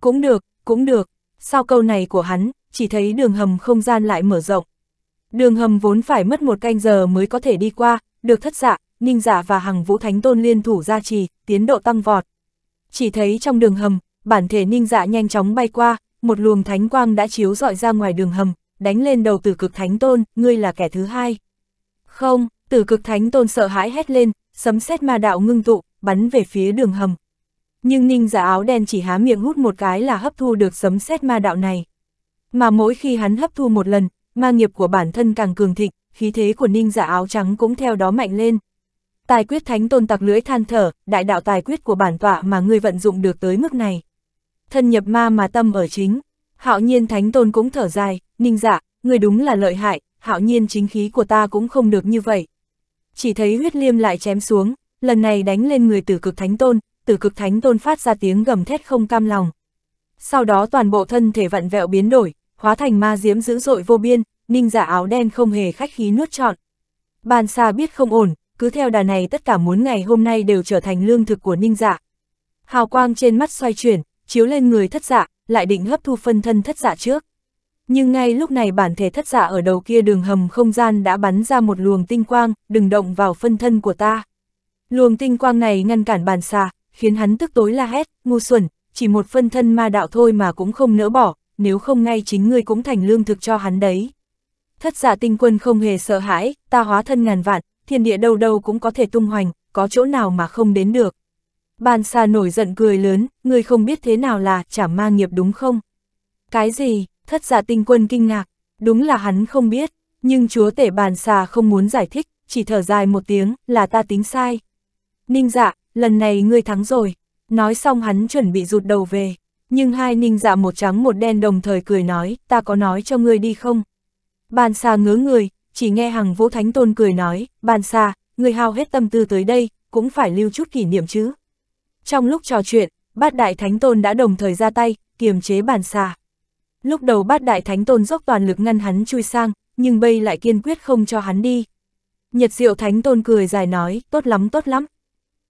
Cũng được, cũng được, sau câu này của hắn, chỉ thấy đường hầm không gian lại mở rộng. Đường hầm vốn phải mất một canh giờ mới có thể đi qua, được thất dạ, Ninh Giả và Hằng Vũ Thánh Tôn liên thủ gia trì, tiến độ tăng vọt. Chỉ thấy trong đường hầm, bản thể Ninh Giả nhanh chóng bay qua, một luồng thánh quang đã chiếu rọi ra ngoài đường hầm, đánh lên đầu Tử Cực Thánh Tôn, ngươi là kẻ thứ hai. Không, Tử Cực Thánh Tôn sợ hãi hét lên, sấm sét ma đạo ngưng tụ, bắn về phía đường hầm. Nhưng Ninh Giả áo đen chỉ há miệng hút một cái là hấp thu được sấm sét ma đạo này. Mà mỗi khi hắn hấp thu một lần, ma nghiệp của bản thân càng cường thịnh, khí thế của Ninh Giả áo trắng cũng theo đó mạnh lên. Tài quyết thánh tôn tặc lưỡi than thở, đại đạo tài quyết của bản tọa mà ngươi vận dụng được tới mức này. Thân nhập ma mà tâm ở chính. Hạo nhiên thánh tôn cũng thở dài, ninh dạ, ngươi đúng là lợi hại, hạo nhiên chính khí của ta cũng không được như vậy. Chỉ thấy huyết liêm lại chém xuống, lần này đánh lên người tử cực thánh tôn, tử cực thánh tôn phát ra tiếng gầm thét không cam lòng. Sau đó toàn bộ thân thể vặn vẹo biến đổi, hóa thành ma diếm dữ dội vô biên, ninh giả dạ áo đen không hề khách khí nuốt trọn. Bàn xa biết không ổn, cứ theo đà này tất cả muốn ngày hôm nay đều trở thành lương thực của ninh dạ. Hào quang trên mắt xoay chuyển, chiếu lên người thất dạ, lại định hấp thu phân thân thất dạ trước. Nhưng ngay lúc này bản thể thất dạ ở đầu kia đường hầm không gian đã bắn ra một luồng tinh quang, đừng động vào phân thân của ta. Luồng tinh quang này ngăn cản bàn xà, khiến hắn tức tối la hét, ngu xuẩn, chỉ một phân thân ma đạo thôi mà cũng không nỡ bỏ, nếu không ngay chính ngươi cũng thành lương thực cho hắn đấy. Thất giả dạ tinh quân không hề sợ hãi, ta hóa thân ngàn vạn, thiên địa đâu đâu cũng có thể tung hoành, có chỗ nào mà không đến được. Bàn xà nổi giận cười lớn, người không biết thế nào là chả ma nghiệp đúng không? Cái gì, thất giả dạ tinh quân kinh ngạc, đúng là hắn không biết, nhưng chúa tể bàn xà không muốn giải thích, chỉ thở dài một tiếng, là ta tính sai. Ninh dạ, lần này ngươi thắng rồi, nói xong hắn chuẩn bị rụt đầu về, nhưng hai ninh dạ một trắng một đen đồng thời cười nói, ta có nói cho ngươi đi không? Bàn xà ngớ người, chỉ nghe hằng vũ thánh tôn cười nói, bàn xa, người hao hết tâm tư tới đây, cũng phải lưu chút kỷ niệm chứ. Trong lúc trò chuyện, bát đại thánh tôn đã đồng thời ra tay, kiềm chế bàn xa. Lúc đầu bát đại thánh tôn dốc toàn lực ngăn hắn chui sang, nhưng bây lại kiên quyết không cho hắn đi. Nhật diệu thánh tôn cười dài nói, tốt lắm tốt lắm.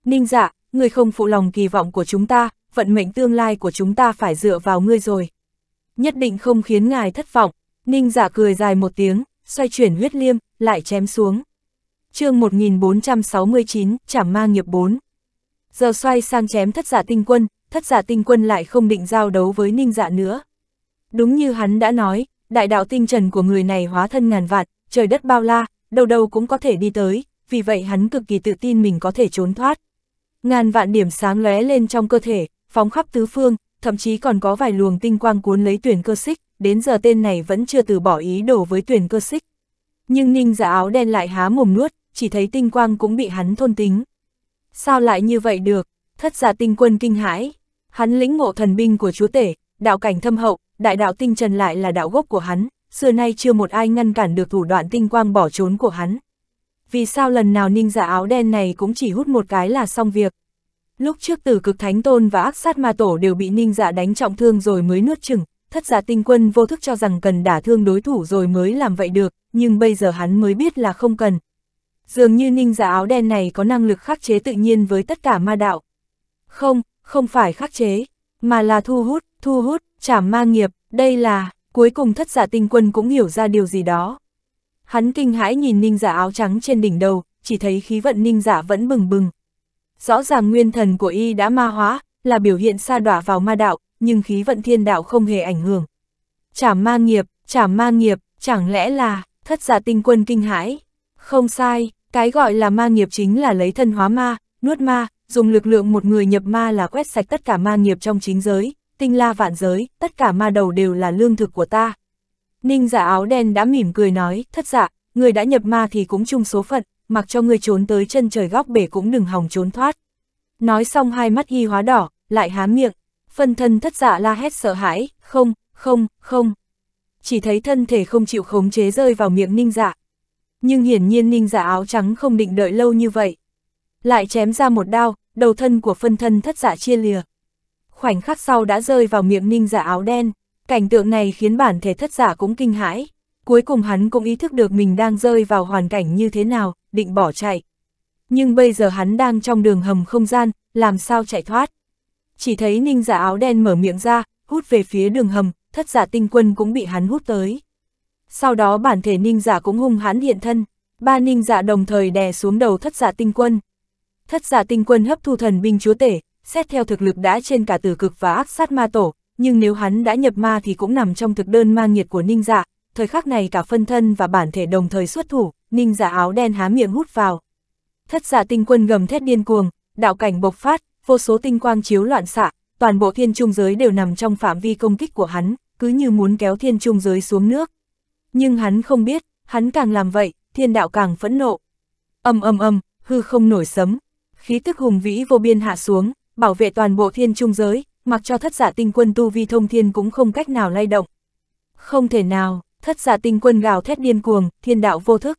Ninh dạ, người không phụ lòng kỳ vọng của chúng ta, vận mệnh tương lai của chúng ta phải dựa vào ngươi rồi. Nhất định không khiến ngài thất vọng, Ninh dạ cười dài một tiếng, xoay chuyển huyết liêm, lại chém xuống. chương 1469, chảm ma nghiệp 4. Giờ xoay sang chém thất giả tinh quân, thất giả tinh quân lại không định giao đấu với ninh dạ nữa. Đúng như hắn đã nói, đại đạo tinh trần của người này hóa thân ngàn vạn, trời đất bao la, đâu đâu cũng có thể đi tới, vì vậy hắn cực kỳ tự tin mình có thể trốn thoát. Ngàn vạn điểm sáng lóe lên trong cơ thể, phóng khắp tứ phương, thậm chí còn có vài luồng tinh quang cuốn lấy tuyển cơ xích, đến giờ tên này vẫn chưa từ bỏ ý đồ với tuyển cơ xích. Nhưng ninh giả dạ áo đen lại há mồm nuốt, chỉ thấy tinh quang cũng bị hắn thôn tính. Sao lại như vậy được? Thất giả tinh quân kinh hãi. Hắn lĩnh ngộ thần binh của chúa tể, đạo cảnh thâm hậu, đại đạo tinh trần lại là đạo gốc của hắn, xưa nay chưa một ai ngăn cản được thủ đoạn tinh quang bỏ trốn của hắn. Vì sao lần nào ninh giả dạ áo đen này cũng chỉ hút một cái là xong việc? Lúc trước tử cực thánh tôn và ác sát ma tổ đều bị ninh dạ đánh trọng thương rồi mới nuốt chừng, thất giả tinh quân vô thức cho rằng cần đả thương đối thủ rồi mới làm vậy được, nhưng bây giờ hắn mới biết là không cần. Dường như ninh giả dạ áo đen này có năng lực khắc chế tự nhiên với tất cả ma đạo. Không, không phải khắc chế, mà là thu hút, thu hút, chảm ma nghiệp, đây là, cuối cùng thất giả tinh quân cũng hiểu ra điều gì đó. Hắn kinh hãi nhìn ninh giả dạ áo trắng trên đỉnh đầu, chỉ thấy khí vận ninh giả dạ vẫn bừng bừng, Rõ ràng nguyên thần của y đã ma hóa, là biểu hiện sa đọa vào ma đạo, nhưng khí vận thiên đạo không hề ảnh hưởng. Chả ma nghiệp, chả ma nghiệp, chẳng lẽ là, thất giả tinh quân kinh hãi. Không sai, cái gọi là ma nghiệp chính là lấy thân hóa ma, nuốt ma, dùng lực lượng một người nhập ma là quét sạch tất cả ma nghiệp trong chính giới, tinh la vạn giới, tất cả ma đầu đều là lương thực của ta. Ninh giả áo đen đã mỉm cười nói, thất giả, dạ, người đã nhập ma thì cũng chung số phận, mặc cho ngươi trốn tới chân trời góc bể cũng đừng hòng trốn thoát. Nói xong hai mắt hy hóa đỏ, lại há miệng, phân thân thất dạ la hét sợ hãi, không, không, không. Chỉ thấy thân thể không chịu khống chế rơi vào miệng ninh dạ. Nhưng hiển nhiên ninh dạ áo trắng không định đợi lâu như vậy. Lại chém ra một đao, đầu thân của phân thân thất dạ chia lìa. Khoảnh khắc sau đã rơi vào miệng ninh dạ áo đen, cảnh tượng này khiến bản thể thất giả dạ cũng kinh hãi cuối cùng hắn cũng ý thức được mình đang rơi vào hoàn cảnh như thế nào, định bỏ chạy. Nhưng bây giờ hắn đang trong đường hầm không gian, làm sao chạy thoát. Chỉ thấy ninh giả dạ áo đen mở miệng ra, hút về phía đường hầm, thất giả dạ tinh quân cũng bị hắn hút tới. Sau đó bản thể ninh giả dạ cũng hung hãn hiện thân, ba ninh giả đồng thời đè xuống đầu thất giả tinh quân. Thất giả tinh quân hấp thu thần binh chúa tể, xét theo thực lực đã trên cả tử cực và ác sát ma tổ, nhưng nếu hắn đã nhập ma thì cũng nằm trong thực đơn ma nghiệt của ninh giả, thời khắc này cả phân thân và bản thể đồng thời xuất thủ, ninh giả áo đen há miệng hút vào. Thất giả tinh quân gầm thét điên cuồng, đạo cảnh bộc phát, vô số tinh quang chiếu loạn xạ, toàn bộ thiên trung giới đều nằm trong phạm vi công kích của hắn, cứ như muốn kéo thiên trung giới xuống nước. Nhưng hắn không biết, hắn càng làm vậy, thiên đạo càng phẫn nộ. Âm âm âm, hư không nổi sấm, khí tức hùng vĩ vô biên hạ xuống, bảo vệ toàn bộ thiên trung giới, mặc cho thất giả tinh quân tu vi thông thiên cũng không cách nào lay động. Không thể nào, thất giả tinh quân gào thét điên cuồng, thiên đạo vô thức.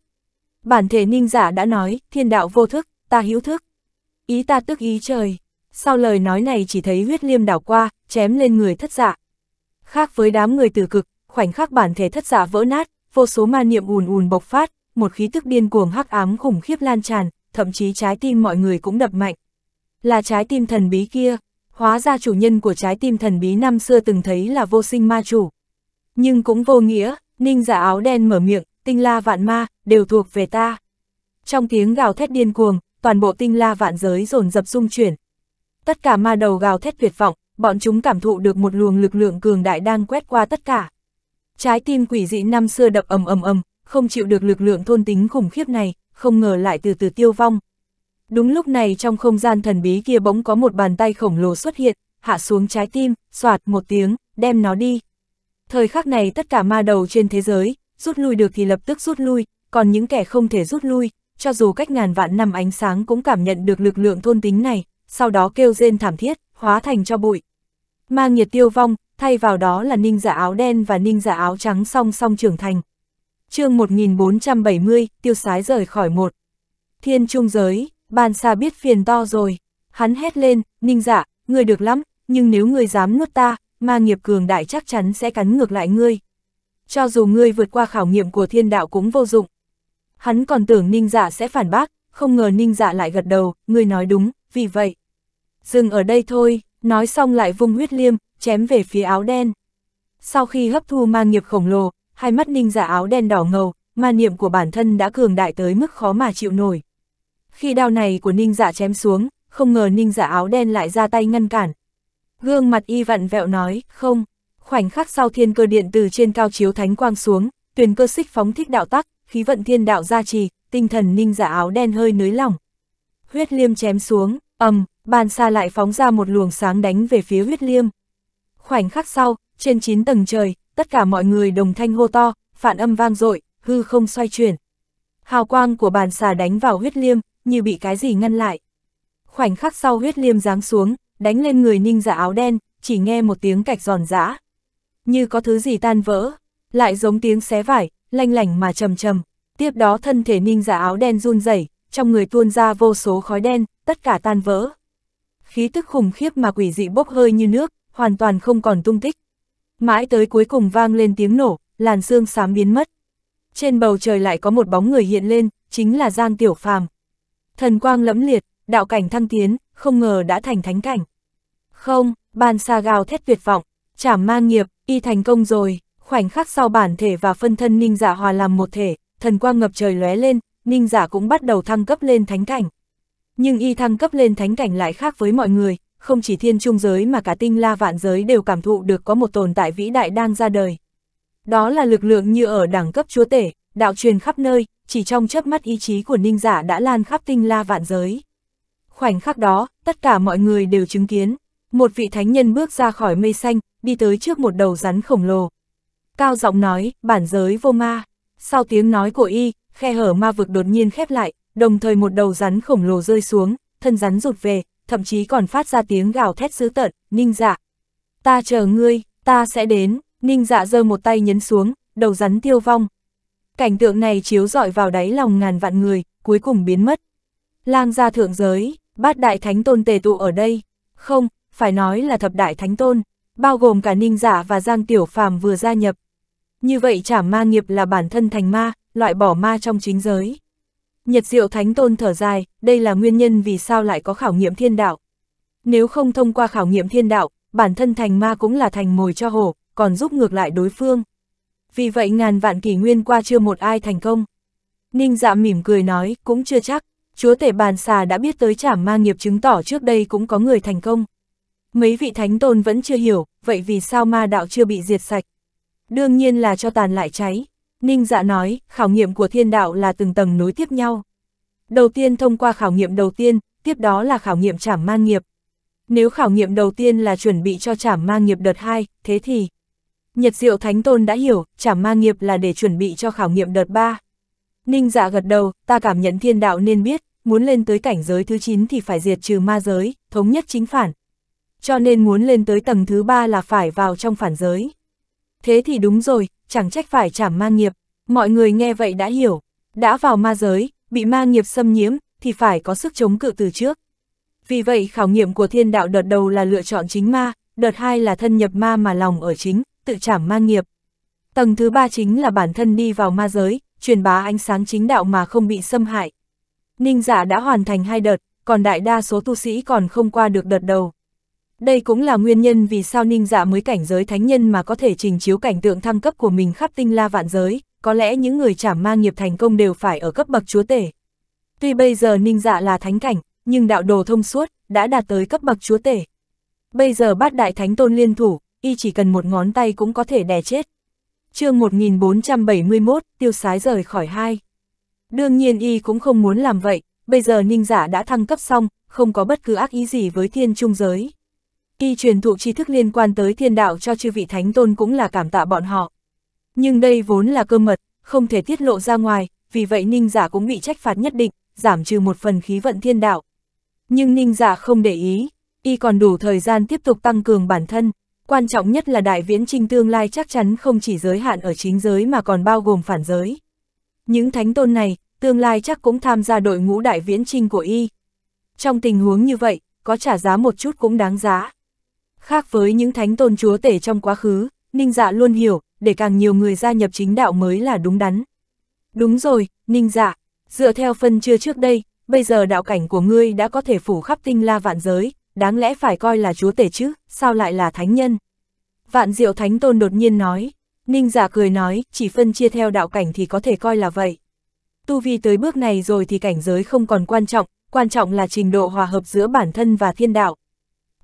Bản thể ninh giả đã nói, thiên đạo vô thức, ta hữu thức. Ý ta tức ý trời. Sau lời nói này chỉ thấy huyết liêm đảo qua, chém lên người thất giả. Dạ. Khác với đám người tử cực, khoảnh khắc bản thể thất giả dạ vỡ nát, vô số ma niệm ùn ùn bộc phát, một khí tức điên cuồng hắc ám khủng khiếp lan tràn, thậm chí trái tim mọi người cũng đập mạnh. Là trái tim thần bí kia, hóa ra chủ nhân của trái tim thần bí năm xưa từng thấy là vô sinh ma chủ. Nhưng cũng vô nghĩa, Ninh giả áo đen mở miệng, tinh la vạn ma, đều thuộc về ta. Trong tiếng gào thét điên cuồng, toàn bộ tinh la vạn giới rồn dập rung chuyển. Tất cả ma đầu gào thét tuyệt vọng, bọn chúng cảm thụ được một luồng lực lượng cường đại đang quét qua tất cả. Trái tim quỷ dị năm xưa đập ầm ầm ầm, không chịu được lực lượng thôn tính khủng khiếp này, không ngờ lại từ từ tiêu vong. Đúng lúc này trong không gian thần bí kia bỗng có một bàn tay khổng lồ xuất hiện, hạ xuống trái tim, soạt một tiếng, đem nó đi. Thời khắc này tất cả ma đầu trên thế giới, rút lui được thì lập tức rút lui, còn những kẻ không thể rút lui, cho dù cách ngàn vạn năm ánh sáng cũng cảm nhận được lực lượng thôn tính này, sau đó kêu rên thảm thiết, hóa thành cho bụi. Ma nghiệt tiêu vong, thay vào đó là ninh giả dạ áo đen và ninh giả dạ áo trắng song song trưởng thành. chương 1470, tiêu sái rời khỏi một. Thiên trung giới, bàn xa biết phiền to rồi. Hắn hét lên, ninh giả, dạ, người được lắm, nhưng nếu người dám nuốt ta, ma nghiệp cường đại chắc chắn sẽ cắn ngược lại ngươi. Cho dù ngươi vượt qua khảo nghiệm của thiên đạo cũng vô dụng. Hắn còn tưởng ninh dạ sẽ phản bác, không ngờ ninh dạ lại gật đầu, ngươi nói đúng, vì vậy. Dừng ở đây thôi, nói xong lại vung huyết liêm, chém về phía áo đen. Sau khi hấp thu ma nghiệp khổng lồ, hai mắt ninh dạ áo đen đỏ ngầu, ma niệm của bản thân đã cường đại tới mức khó mà chịu nổi. Khi đao này của ninh dạ chém xuống, không ngờ ninh dạ áo đen lại ra tay ngăn cản, Gương mặt y vặn vẹo nói, không. Khoảnh khắc sau thiên cơ điện từ trên cao chiếu thánh quang xuống, tuyền cơ xích phóng thích đạo tắc, khí vận thiên đạo gia trì, tinh thần ninh giả dạ áo đen hơi nới lỏng. Huyết liêm chém xuống, ầm, bàn xa lại phóng ra một luồng sáng đánh về phía huyết liêm. Khoảnh khắc sau, trên chín tầng trời, tất cả mọi người đồng thanh hô to, phản âm vang dội, hư không xoay chuyển. Hào quang của bàn xà đánh vào huyết liêm, như bị cái gì ngăn lại. Khoảnh khắc sau huyết liêm giáng xuống, đánh lên người ninh giả áo đen, chỉ nghe một tiếng cạch giòn giã. Như có thứ gì tan vỡ, lại giống tiếng xé vải, lanh lảnh mà trầm trầm. Tiếp đó thân thể ninh giả áo đen run rẩy, trong người tuôn ra vô số khói đen, tất cả tan vỡ. Khí tức khủng khiếp mà quỷ dị bốc hơi như nước, hoàn toàn không còn tung tích. Mãi tới cuối cùng vang lên tiếng nổ, làn xương xám biến mất. Trên bầu trời lại có một bóng người hiện lên, chính là Giang Tiểu Phàm. Thần quang lẫm liệt, đạo cảnh thăng tiến, không ngờ đã thành thánh cảnh. Không, bàn xa gào thét tuyệt vọng, chảm ma nghiệp, y thành công rồi, khoảnh khắc sau bản thể và phân thân ninh giả dạ hòa làm một thể, thần quang ngập trời lóe lên, ninh giả dạ cũng bắt đầu thăng cấp lên thánh cảnh. Nhưng y thăng cấp lên thánh cảnh lại khác với mọi người, không chỉ thiên trung giới mà cả tinh la vạn giới đều cảm thụ được có một tồn tại vĩ đại đang ra đời. Đó là lực lượng như ở đẳng cấp chúa tể, đạo truyền khắp nơi, chỉ trong chớp mắt ý chí của ninh giả dạ đã lan khắp tinh la vạn giới. Khoảnh khắc đó, tất cả mọi người đều chứng kiến, một vị thánh nhân bước ra khỏi mây xanh, đi tới trước một đầu rắn khổng lồ. Cao giọng nói, bản giới vô ma. Sau tiếng nói của y, khe hở ma vực đột nhiên khép lại, đồng thời một đầu rắn khổng lồ rơi xuống, thân rắn rụt về, thậm chí còn phát ra tiếng gào thét dữ tợn, ninh dạ. Ta chờ ngươi, ta sẽ đến, ninh dạ giơ một tay nhấn xuống, đầu rắn tiêu vong. Cảnh tượng này chiếu rọi vào đáy lòng ngàn vạn người, cuối cùng biến mất. Lang gia thượng giới, bát đại thánh tôn tề tụ ở đây. Không, phải nói là thập đại thánh tôn, bao gồm cả ninh giả dạ và giang tiểu phàm vừa gia nhập. Như vậy trả ma nghiệp là bản thân thành ma, loại bỏ ma trong chính giới. Nhật diệu thánh tôn thở dài, đây là nguyên nhân vì sao lại có khảo nghiệm thiên đạo. Nếu không thông qua khảo nghiệm thiên đạo, bản thân thành ma cũng là thành mồi cho hổ, còn giúp ngược lại đối phương. Vì vậy ngàn vạn kỷ nguyên qua chưa một ai thành công. Ninh dạ mỉm cười nói, cũng chưa chắc, chúa tể bàn xà đã biết tới trảm ma nghiệp chứng tỏ trước đây cũng có người thành công. Mấy vị thánh tôn vẫn chưa hiểu, vậy vì sao ma đạo chưa bị diệt sạch? Đương nhiên là cho tàn lại cháy. Ninh dạ nói, khảo nghiệm của thiên đạo là từng tầng nối tiếp nhau. Đầu tiên thông qua khảo nghiệm đầu tiên, tiếp đó là khảo nghiệm trảm man nghiệp. Nếu khảo nghiệm đầu tiên là chuẩn bị cho trảm man nghiệp đợt 2, thế thì... Nhật diệu thánh tôn đã hiểu, trảm ma nghiệp là để chuẩn bị cho khảo nghiệm đợt 3. Ninh dạ gật đầu, ta cảm nhận thiên đạo nên biết, muốn lên tới cảnh giới thứ 9 thì phải diệt trừ ma giới, thống nhất chính phản, cho nên muốn lên tới tầng thứ ba là phải vào trong phản giới. Thế thì đúng rồi, chẳng trách phải chảm ma nghiệp, mọi người nghe vậy đã hiểu, đã vào ma giới, bị ma nghiệp xâm nhiễm, thì phải có sức chống cự từ trước. Vì vậy khảo nghiệm của thiên đạo đợt đầu là lựa chọn chính ma, đợt hai là thân nhập ma mà lòng ở chính, tự chảm ma nghiệp. Tầng thứ ba chính là bản thân đi vào ma giới, truyền bá ánh sáng chính đạo mà không bị xâm hại. Ninh giả đã hoàn thành hai đợt, còn đại đa số tu sĩ còn không qua được đợt đầu. Đây cũng là nguyên nhân vì sao ninh dạ mới cảnh giới thánh nhân mà có thể trình chiếu cảnh tượng thăng cấp của mình khắp tinh la vạn giới, có lẽ những người trảm ma nghiệp thành công đều phải ở cấp bậc chúa tể. Tuy bây giờ ninh dạ là thánh cảnh, nhưng đạo đồ thông suốt, đã đạt tới cấp bậc chúa tể. Bây giờ bát đại thánh tôn liên thủ, y chỉ cần một ngón tay cũng có thể đè chết. chương 1471, tiêu sái rời khỏi hai. Đương nhiên y cũng không muốn làm vậy, bây giờ ninh giả đã thăng cấp xong, không có bất cứ ác ý gì với thiên trung giới. Y truyền thụ tri thức liên quan tới thiên đạo cho chư vị thánh tôn cũng là cảm tạ bọn họ. Nhưng đây vốn là cơ mật, không thể tiết lộ ra ngoài, vì vậy ninh giả dạ cũng bị trách phạt nhất định, giảm trừ một phần khí vận thiên đạo. Nhưng ninh giả dạ không để ý, y còn đủ thời gian tiếp tục tăng cường bản thân. Quan trọng nhất là đại viễn trinh tương lai chắc chắn không chỉ giới hạn ở chính giới mà còn bao gồm phản giới. Những thánh tôn này, tương lai chắc cũng tham gia đội ngũ đại viễn trinh của y. Trong tình huống như vậy, có trả giá một chút cũng đáng giá. Khác với những thánh tôn chúa tể trong quá khứ, Ninh Dạ luôn hiểu, để càng nhiều người gia nhập chính đạo mới là đúng đắn. Đúng rồi, Ninh Dạ, dựa theo phân chưa trước đây, bây giờ đạo cảnh của ngươi đã có thể phủ khắp tinh la vạn giới, đáng lẽ phải coi là chúa tể chứ, sao lại là thánh nhân? Vạn diệu thánh tôn đột nhiên nói, Ninh Dạ cười nói, chỉ phân chia theo đạo cảnh thì có thể coi là vậy. Tu vi tới bước này rồi thì cảnh giới không còn quan trọng, quan trọng là trình độ hòa hợp giữa bản thân và thiên đạo.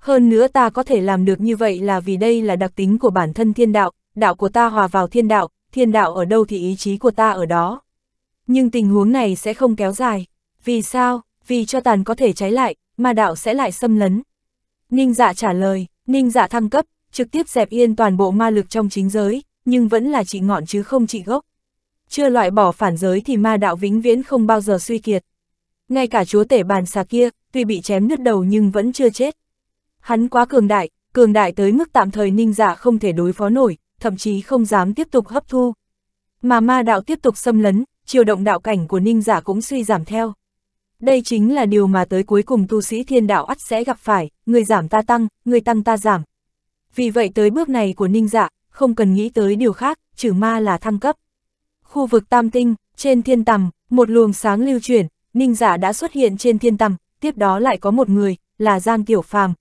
Hơn nữa ta có thể làm được như vậy là vì đây là đặc tính của bản thân thiên đạo, đạo của ta hòa vào thiên đạo, thiên đạo ở đâu thì ý chí của ta ở đó. Nhưng tình huống này sẽ không kéo dài. Vì sao? Vì cho tàn có thể cháy lại, mà đạo sẽ lại xâm lấn. Ninh dạ trả lời, ninh dạ thăng cấp, trực tiếp dẹp yên toàn bộ ma lực trong chính giới, nhưng vẫn là trị ngọn chứ không trị gốc. Chưa loại bỏ phản giới thì ma đạo vĩnh viễn không bao giờ suy kiệt. Ngay cả chúa tể bàn xà kia, tuy bị chém nứt đầu nhưng vẫn chưa chết, Hắn quá cường đại, cường đại tới mức tạm thời ninh giả dạ không thể đối phó nổi, thậm chí không dám tiếp tục hấp thu. Mà ma đạo tiếp tục xâm lấn, chiều động đạo cảnh của ninh giả dạ cũng suy giảm theo. Đây chính là điều mà tới cuối cùng tu sĩ thiên đạo ắt sẽ gặp phải, người giảm ta tăng, người tăng ta giảm. Vì vậy tới bước này của ninh giả, dạ, không cần nghĩ tới điều khác, trừ ma là thăng cấp. Khu vực tam tinh, trên thiên tầm, một luồng sáng lưu chuyển, ninh giả đã xuất hiện trên thiên tầm, tiếp đó lại có một người, là Giang Tiểu Phàm,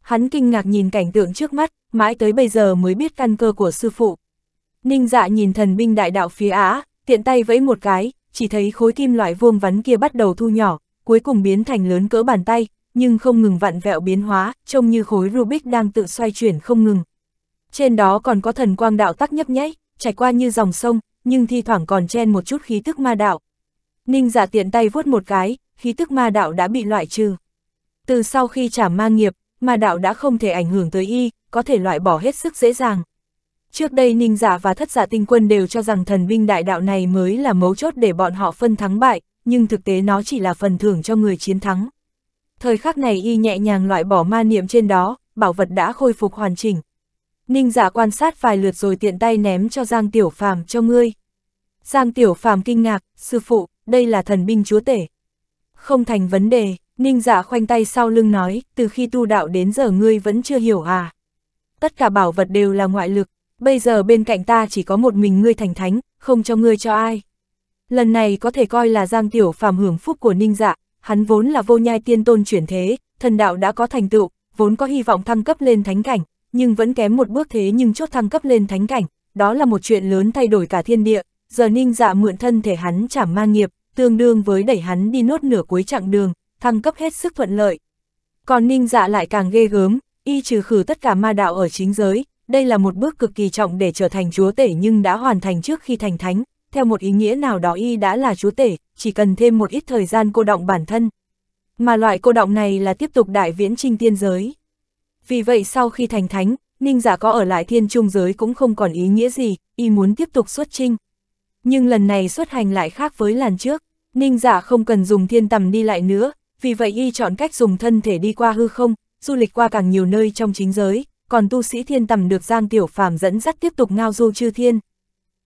Hắn kinh ngạc nhìn cảnh tượng trước mắt, mãi tới bây giờ mới biết căn cơ của sư phụ. Ninh dạ nhìn thần binh đại đạo phía Á, tiện tay vẫy một cái, chỉ thấy khối kim loại vuông vắn kia bắt đầu thu nhỏ, cuối cùng biến thành lớn cỡ bàn tay, nhưng không ngừng vặn vẹo biến hóa, trông như khối Rubik đang tự xoay chuyển không ngừng. Trên đó còn có thần quang đạo tắc nhấp nháy, chảy qua như dòng sông, nhưng thi thoảng còn chen một chút khí tức ma đạo. Ninh giả dạ tiện tay vuốt một cái, khí tức ma đạo đã bị loại trừ. Từ sau khi trả ma nghiệp, mà đạo đã không thể ảnh hưởng tới y, có thể loại bỏ hết sức dễ dàng. Trước đây Ninh Giả dạ và Thất Giả dạ Tinh Quân đều cho rằng thần binh đại đạo này mới là mấu chốt để bọn họ phân thắng bại, nhưng thực tế nó chỉ là phần thưởng cho người chiến thắng. Thời khắc này y nhẹ nhàng loại bỏ ma niệm trên đó, bảo vật đã khôi phục hoàn chỉnh. Ninh Giả dạ quan sát vài lượt rồi tiện tay ném cho Giang Tiểu Phàm cho ngươi. Giang Tiểu Phàm kinh ngạc, sư phụ, đây là thần binh chúa tể. Không thành vấn đề, Ninh giả dạ khoanh tay sau lưng nói, từ khi tu đạo đến giờ ngươi vẫn chưa hiểu à. Tất cả bảo vật đều là ngoại lực, bây giờ bên cạnh ta chỉ có một mình ngươi thành thánh, không cho ngươi cho ai. Lần này có thể coi là giang tiểu phàm hưởng phúc của ninh dạ, hắn vốn là vô nhai tiên tôn chuyển thế, thần đạo đã có thành tựu, vốn có hy vọng thăng cấp lên thánh cảnh, nhưng vẫn kém một bước thế nhưng chốt thăng cấp lên thánh cảnh, đó là một chuyện lớn thay đổi cả thiên địa, giờ ninh dạ mượn thân thể hắn chảm ma nghiệp, tương đương với đẩy hắn đi nốt nửa cuối chặng đường, thăng cấp hết sức thuận lợi. Còn ninh dạ lại càng ghê gớm, y trừ khử tất cả ma đạo ở chính giới, đây là một bước cực kỳ trọng để trở thành chúa tể nhưng đã hoàn thành trước khi thành thánh, theo một ý nghĩa nào đó y đã là chúa tể, chỉ cần thêm một ít thời gian cô động bản thân. Mà loại cô động này là tiếp tục đại viễn trinh tiên giới. Vì vậy sau khi thành thánh, Ninh giả dạ có ở lại thiên trung giới cũng không còn ý nghĩa gì, y muốn tiếp tục xuất trinh. Nhưng lần này xuất hành lại khác với lần trước, Ninh giả dạ không cần dùng thiên tầm đi lại nữa, vì vậy y chọn cách dùng thân thể đi qua hư không, du lịch qua càng nhiều nơi trong chính giới, còn tu sĩ thiên tầm được Giang Tiểu Phàm dẫn dắt tiếp tục ngao du chư thiên.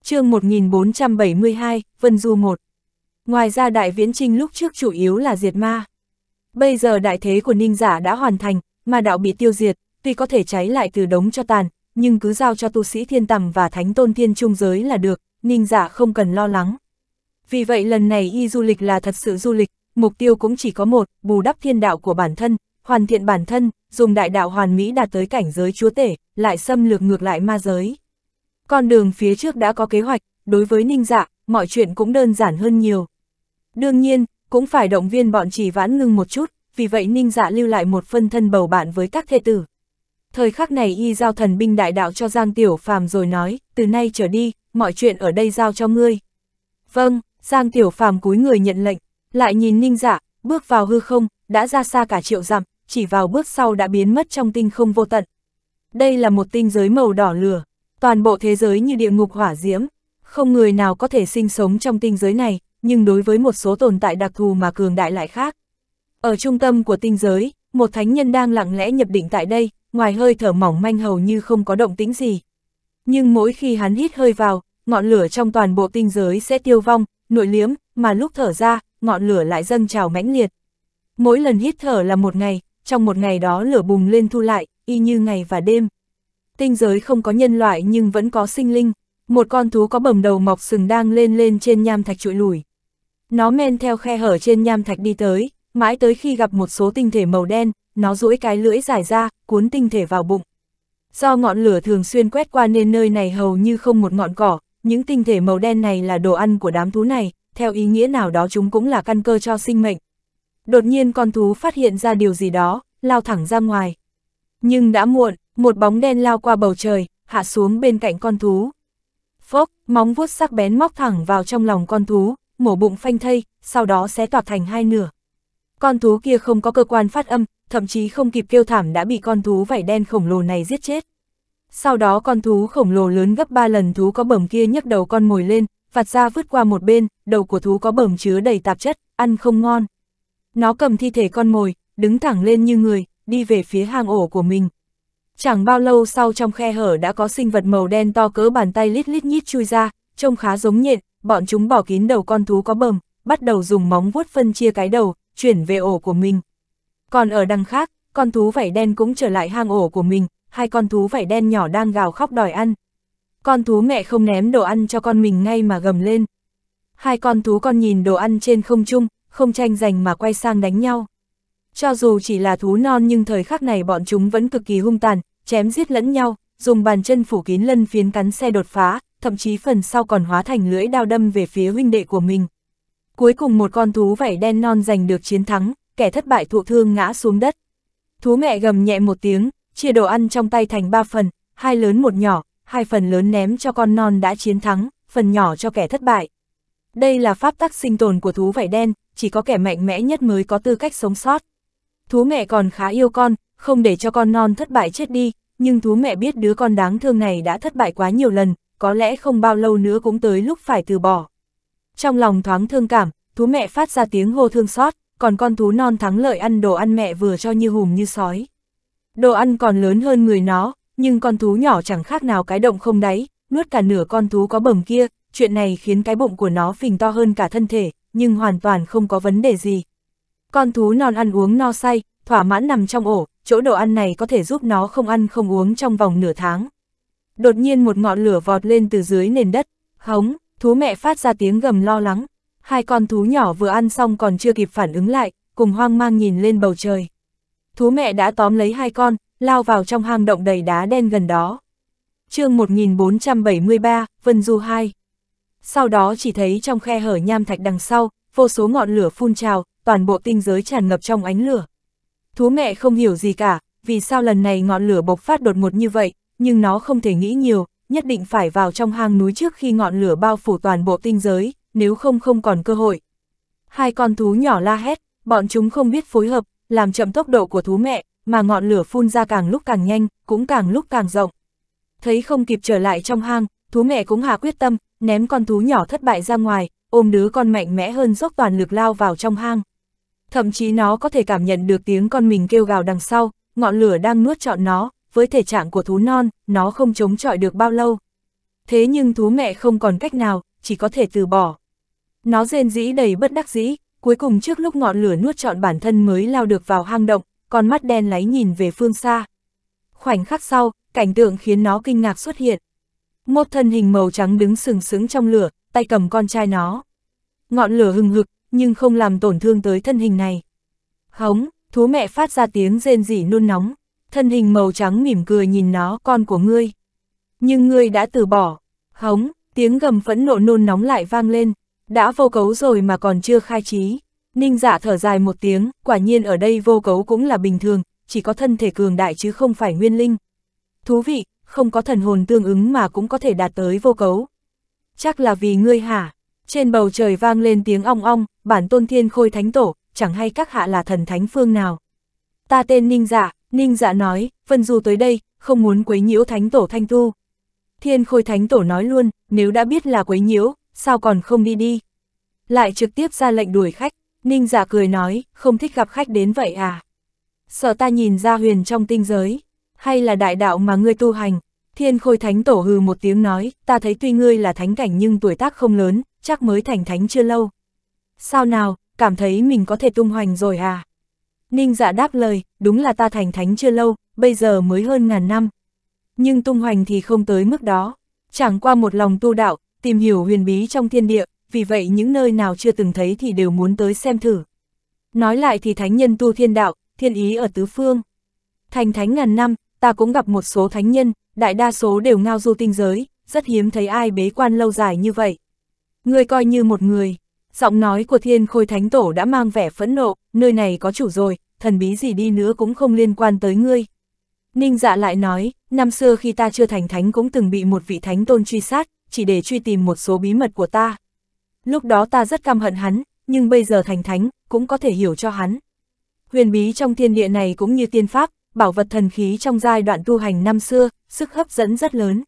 chương 1472, Vân Du 1 Ngoài ra Đại Viễn Trinh lúc trước chủ yếu là diệt ma. Bây giờ đại thế của Ninh Giả đã hoàn thành, mà đạo bị tiêu diệt, tuy có thể cháy lại từ đống cho tàn, nhưng cứ giao cho tu sĩ thiên tầm và thánh tôn thiên trung giới là được, Ninh Giả không cần lo lắng. Vì vậy lần này y du lịch là thật sự du lịch, mục tiêu cũng chỉ có một, bù đắp thiên đạo của bản thân, hoàn thiện bản thân, dùng đại đạo hoàn mỹ đạt tới cảnh giới chúa tể, lại xâm lược ngược lại ma giới. Con đường phía trước đã có kế hoạch, đối với ninh dạ, mọi chuyện cũng đơn giản hơn nhiều. Đương nhiên, cũng phải động viên bọn chỉ vãn ngưng một chút, vì vậy ninh dạ lưu lại một phân thân bầu bạn với các thê tử. Thời khắc này y giao thần binh đại đạo cho Giang Tiểu Phàm rồi nói, từ nay trở đi, mọi chuyện ở đây giao cho ngươi. Vâng, Giang Tiểu Phàm cúi người nhận lệnh. Lại nhìn ninh giả, dạ, bước vào hư không, đã ra xa cả triệu dặm, chỉ vào bước sau đã biến mất trong tinh không vô tận. Đây là một tinh giới màu đỏ lửa, toàn bộ thế giới như địa ngục hỏa diễm, không người nào có thể sinh sống trong tinh giới này, nhưng đối với một số tồn tại đặc thù mà cường đại lại khác. Ở trung tâm của tinh giới, một thánh nhân đang lặng lẽ nhập định tại đây, ngoài hơi thở mỏng manh hầu như không có động tĩnh gì. Nhưng mỗi khi hắn hít hơi vào, ngọn lửa trong toàn bộ tinh giới sẽ tiêu vong, nội liếm, mà lúc thở ra, ngọn lửa lại dâng trào mãnh liệt. Mỗi lần hít thở là một ngày, trong một ngày đó lửa bùng lên thu lại, y như ngày và đêm. Tinh giới không có nhân loại nhưng vẫn có sinh linh, một con thú có bầm đầu mọc sừng đang lên lên trên nham thạch trụi lùi. Nó men theo khe hở trên nham thạch đi tới, mãi tới khi gặp một số tinh thể màu đen, nó duỗi cái lưỡi dài ra, cuốn tinh thể vào bụng. Do ngọn lửa thường xuyên quét qua nên nơi này hầu như không một ngọn cỏ, những tinh thể màu đen này là đồ ăn của đám thú này, theo ý nghĩa nào đó chúng cũng là căn cơ cho sinh mệnh. Đột nhiên con thú phát hiện ra điều gì đó, lao thẳng ra ngoài. Nhưng đã muộn, một bóng đen lao qua bầu trời, hạ xuống bên cạnh con thú. Phốc, móng vuốt sắc bén móc thẳng vào trong lòng con thú, mổ bụng phanh thây, sau đó xé toạc thành hai nửa. Con thú kia không có cơ quan phát âm, thậm chí không kịp kêu thảm đã bị con thú vảy đen khổng lồ này giết chết. Sau đó con thú khổng lồ lớn gấp 3 lần thú có bẩm kia nhấc đầu con mồi lên, vặt ra vứt qua một bên, đầu của thú có bẩm chứa đầy tạp chất, ăn không ngon. Nó cầm thi thể con mồi, đứng thẳng lên như người, đi về phía hang ổ của mình. Chẳng bao lâu sau trong khe hở đã có sinh vật màu đen to cỡ bàn tay lít lít nhít chui ra, trông khá giống nhện, bọn chúng bỏ kín đầu con thú có bẩm, bắt đầu dùng móng vuốt phân chia cái đầu, chuyển về ổ của mình. Còn ở đằng khác, con thú vảy đen cũng trở lại hang ổ của mình, hai con thú vảy đen nhỏ đang gào khóc đòi ăn. Con thú mẹ không ném đồ ăn cho con mình ngay mà gầm lên. Hai con thú con nhìn đồ ăn trên không trung, không tranh giành mà quay sang đánh nhau. Cho dù chỉ là thú non nhưng thời khắc này bọn chúng vẫn cực kỳ hung tàn, chém giết lẫn nhau, dùng bàn chân phủ kín lân phiến cắn xe đột phá, thậm chí phần sau còn hóa thành lưỡi đao đâm về phía huynh đệ của mình. Cuối cùng một con thú vảy đen non giành được chiến thắng, kẻ thất bại thụ thương ngã xuống đất. Thú mẹ gầm nhẹ một tiếng, chia đồ ăn trong tay thành ba phần, hai lớn một nhỏ, hai phần lớn ném cho con non đã chiến thắng, phần nhỏ cho kẻ thất bại. Đây là pháp tắc sinh tồn của thú vảy đen, chỉ có kẻ mạnh mẽ nhất mới có tư cách sống sót. Thú mẹ còn khá yêu con, không để cho con non thất bại chết đi, nhưng thú mẹ biết đứa con đáng thương này đã thất bại quá nhiều lần, có lẽ không bao lâu nữa cũng tới lúc phải từ bỏ. Trong lòng thoáng thương cảm, thú mẹ phát ra tiếng hô thương xót, còn con thú non thắng lợi ăn đồ ăn mẹ vừa cho như hùm như sói. Đồ ăn còn lớn hơn người nó, nhưng con thú nhỏ chẳng khác nào cái động không đáy, nuốt cả nửa con thú có bầm kia, chuyện này khiến cái bụng của nó phình to hơn cả thân thể, nhưng hoàn toàn không có vấn đề gì. Con thú non ăn uống no say, thỏa mãn nằm trong ổ, chỗ đồ ăn này có thể giúp nó không ăn không uống trong vòng nửa tháng. Đột nhiên một ngọn lửa vọt lên từ dưới nền đất, hống, thú mẹ phát ra tiếng gầm lo lắng. Hai con thú nhỏ vừa ăn xong còn chưa kịp phản ứng lại, cùng hoang mang nhìn lên bầu trời thú mẹ đã tóm lấy hai con, lao vào trong hang động đầy đá đen gần đó. chương 1473, Vân Du 2 Sau đó chỉ thấy trong khe hở nham thạch đằng sau, vô số ngọn lửa phun trào, toàn bộ tinh giới tràn ngập trong ánh lửa. Thú mẹ không hiểu gì cả, vì sao lần này ngọn lửa bộc phát đột ngột như vậy, nhưng nó không thể nghĩ nhiều, nhất định phải vào trong hang núi trước khi ngọn lửa bao phủ toàn bộ tinh giới, nếu không không còn cơ hội. Hai con thú nhỏ la hét, bọn chúng không biết phối hợp, làm chậm tốc độ của thú mẹ, mà ngọn lửa phun ra càng lúc càng nhanh, cũng càng lúc càng rộng. Thấy không kịp trở lại trong hang, thú mẹ cũng hạ quyết tâm, ném con thú nhỏ thất bại ra ngoài, ôm đứa con mạnh mẽ hơn dốc toàn lực lao vào trong hang. Thậm chí nó có thể cảm nhận được tiếng con mình kêu gào đằng sau, ngọn lửa đang nuốt trọn nó, với thể trạng của thú non, nó không chống chọi được bao lâu. Thế nhưng thú mẹ không còn cách nào, chỉ có thể từ bỏ. Nó rên dĩ đầy bất đắc dĩ, cuối cùng trước lúc ngọn lửa nuốt trọn bản thân mới lao được vào hang động, con mắt đen láy nhìn về phương xa. Khoảnh khắc sau, cảnh tượng khiến nó kinh ngạc xuất hiện. Một thân hình màu trắng đứng sừng sững trong lửa, tay cầm con trai nó. Ngọn lửa hừng hực, nhưng không làm tổn thương tới thân hình này. Hống, thú mẹ phát ra tiếng rên rỉ nôn nóng, thân hình màu trắng mỉm cười nhìn nó, con của ngươi. Nhưng ngươi đã từ bỏ. Hống, tiếng gầm phẫn nộ nôn nóng lại vang lên, đã vô cấu rồi mà còn chưa khai trí. Ninh Dạ thở dài một tiếng, quả nhiên ở đây vô cấu cũng là bình thường, chỉ có thân thể cường đại chứ không phải nguyên linh. Thú vị, không có thần hồn tương ứng mà cũng có thể đạt tới vô cấu. Chắc là vì ngươi hả? Trên bầu trời vang lên tiếng ong ong, bản tôn thiên khôi thánh tổ, chẳng hay các hạ là thần thánh phương nào. Ta tên Ninh Dạ, Ninh Dạ nói, Vân Du tới đây, không muốn quấy nhiễu thánh tổ thanh tu. Thiên khôi thánh tổ nói luôn, nếu đã biết là quấy nhiễu, sao còn không đi đi? Lại trực tiếp ra lệnh đuổi khách, Ninh giả dạ cười nói, không thích gặp khách đến vậy à? Sợ ta nhìn ra huyền trong tinh giới, hay là đại đạo mà ngươi tu hành? Thiên khôi thánh tổ hừ một tiếng nói, ta thấy tuy ngươi là thánh cảnh nhưng tuổi tác không lớn, chắc mới thành thánh chưa lâu. Sao nào, cảm thấy mình có thể tung hoành rồi à? Ninh dạ đáp lời, đúng là ta thành thánh chưa lâu, bây giờ mới hơn ngàn năm. Nhưng tung hoành thì không tới mức đó. Chẳng qua một lòng tu đạo, tìm hiểu huyền bí trong thiên địa, vì vậy những nơi nào chưa từng thấy thì đều muốn tới xem thử. Nói lại thì thánh nhân tu thiên đạo, thiên ý ở tứ phương. Thành thánh ngàn năm, ta cũng gặp một số thánh nhân, đại đa số đều ngao du tinh giới, rất hiếm thấy ai bế quan lâu dài như vậy. Người coi như một người, giọng nói của thiên khôi thánh tổ đã mang vẻ phẫn nộ, nơi này có chủ rồi, thần bí gì đi nữa cũng không liên quan tới ngươi. Ninh dạ lại nói, năm xưa khi ta chưa thành thánh cũng từng bị một vị thánh tôn truy sát, chỉ để truy tìm một số bí mật của ta. Lúc đó ta rất căm hận hắn, nhưng bây giờ thành thánh, cũng có thể hiểu cho hắn. Huyền bí trong thiên địa này cũng như tiên pháp, bảo vật thần khí trong giai đoạn tu hành năm xưa, sức hấp dẫn rất lớn.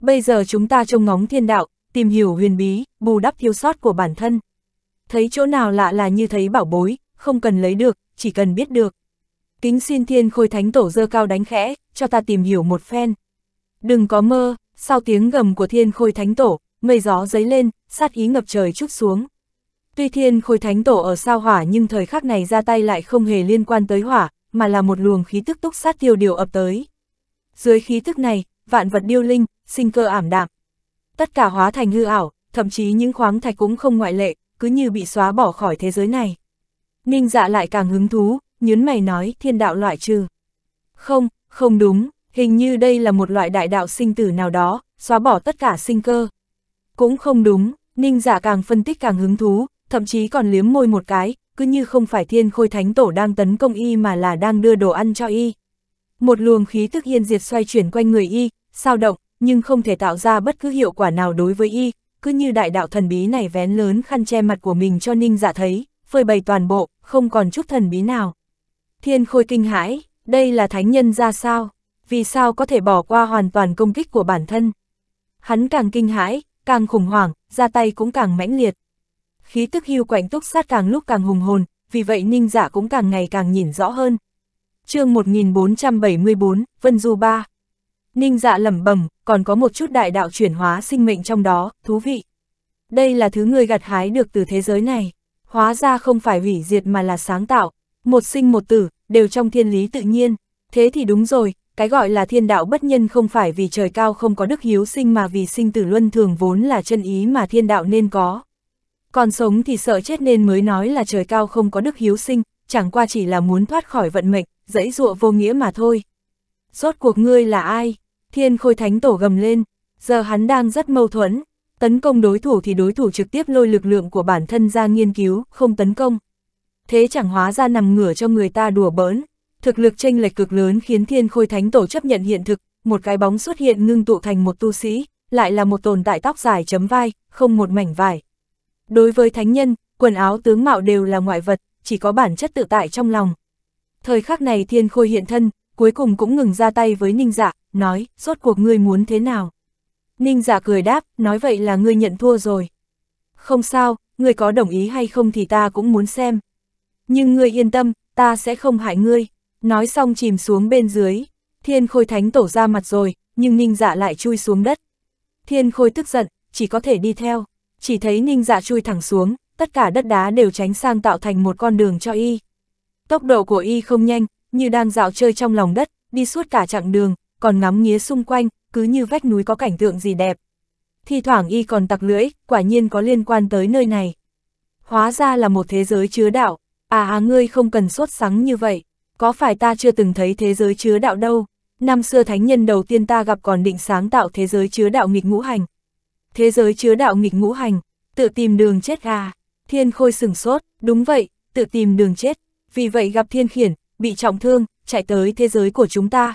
Bây giờ chúng ta trông ngóng thiên đạo, tìm hiểu huyền bí, bù đắp thiếu sót của bản thân. Thấy chỗ nào lạ là như thấy bảo bối, không cần lấy được, chỉ cần biết được. Kính xin thiên khôi thánh tổ dơ cao đánh khẽ, cho ta tìm hiểu một phen. Đừng có mơ, sau tiếng gầm của thiên khôi thánh tổ, mây gió dấy lên, sát ý ngập trời chút xuống. Tuy thiên khôi thánh tổ ở sao hỏa nhưng thời khắc này ra tay lại không hề liên quan tới hỏa, mà là một luồng khí tức túc sát tiêu điều ập tới. Dưới khí tức này, vạn vật điêu linh, sinh cơ ảm đạm. Tất cả hóa thành hư ảo, thậm chí những khoáng thạch cũng không ngoại lệ, cứ như bị xóa bỏ khỏi thế giới này. Ninh dạ lại càng hứng thú, nhớn mày nói thiên đạo loại trừ. Không, không đúng, Hình như đây là một loại đại đạo sinh tử nào đó, xóa bỏ tất cả sinh cơ. Cũng không đúng, Ninh giả dạ càng phân tích càng hứng thú, thậm chí còn liếm môi một cái, cứ như không phải thiên khôi thánh tổ đang tấn công y mà là đang đưa đồ ăn cho y. Một luồng khí thức yên diệt xoay chuyển quanh người y, sao động, nhưng không thể tạo ra bất cứ hiệu quả nào đối với y, cứ như đại đạo thần bí này vén lớn khăn che mặt của mình cho Ninh giả dạ thấy, phơi bày toàn bộ, không còn chút thần bí nào. Thiên Khôi kinh hãi, đây là thánh nhân ra sao? vì sao có thể bỏ qua hoàn toàn công kích của bản thân. Hắn càng kinh hãi, càng khủng hoảng, ra tay cũng càng mãnh liệt. Khí tức hưu quạnh túc sát càng lúc càng hùng hồn, vì vậy ninh giả dạ cũng càng ngày càng nhìn rõ hơn. chương 1474, Vân Du ba Ninh dạ lẩm bẩm, còn có một chút đại đạo chuyển hóa sinh mệnh trong đó, thú vị. Đây là thứ người gặt hái được từ thế giới này. Hóa ra không phải hủy diệt mà là sáng tạo. Một sinh một tử, đều trong thiên lý tự nhiên. Thế thì đúng rồi, cái gọi là thiên đạo bất nhân không phải vì trời cao không có đức hiếu sinh mà vì sinh tử luân thường vốn là chân ý mà thiên đạo nên có. Còn sống thì sợ chết nên mới nói là trời cao không có đức hiếu sinh, chẳng qua chỉ là muốn thoát khỏi vận mệnh, dãy dụa vô nghĩa mà thôi. Rốt cuộc ngươi là ai? Thiên khôi thánh tổ gầm lên, giờ hắn đang rất mâu thuẫn, tấn công đối thủ thì đối thủ trực tiếp lôi lực lượng của bản thân ra nghiên cứu, không tấn công. Thế chẳng hóa ra nằm ngửa cho người ta đùa bỡn, Thực lực chênh lệch cực lớn khiến thiên khôi thánh tổ chấp nhận hiện thực, một cái bóng xuất hiện ngưng tụ thành một tu sĩ, lại là một tồn tại tóc dài chấm vai, không một mảnh vải. Đối với thánh nhân, quần áo tướng mạo đều là ngoại vật, chỉ có bản chất tự tại trong lòng. Thời khắc này thiên khôi hiện thân, cuối cùng cũng ngừng ra tay với ninh dạ, nói, rốt cuộc ngươi muốn thế nào. Ninh dạ cười đáp, nói vậy là ngươi nhận thua rồi. Không sao, ngươi có đồng ý hay không thì ta cũng muốn xem. Nhưng ngươi yên tâm, ta sẽ không hại ngươi. Nói xong chìm xuống bên dưới, thiên khôi thánh tổ ra mặt rồi, nhưng ninh dạ lại chui xuống đất. Thiên khôi tức giận, chỉ có thể đi theo, chỉ thấy ninh dạ chui thẳng xuống, tất cả đất đá đều tránh sang tạo thành một con đường cho y. Tốc độ của y không nhanh, như đang dạo chơi trong lòng đất, đi suốt cả chặng đường, còn ngắm nghía xung quanh, cứ như vách núi có cảnh tượng gì đẹp. Thì thoảng y còn tặc lưỡi, quả nhiên có liên quan tới nơi này. Hóa ra là một thế giới chứa đạo, à à ngươi không cần sốt sắng như vậy có phải ta chưa từng thấy thế giới chứa đạo đâu, năm xưa thánh nhân đầu tiên ta gặp còn định sáng tạo thế giới chứa đạo nghịch ngũ hành. Thế giới chứa đạo nghịch ngũ hành, tự tìm đường chết à, thiên khôi sừng sốt, đúng vậy, tự tìm đường chết, vì vậy gặp thiên khiển, bị trọng thương, chạy tới thế giới của chúng ta.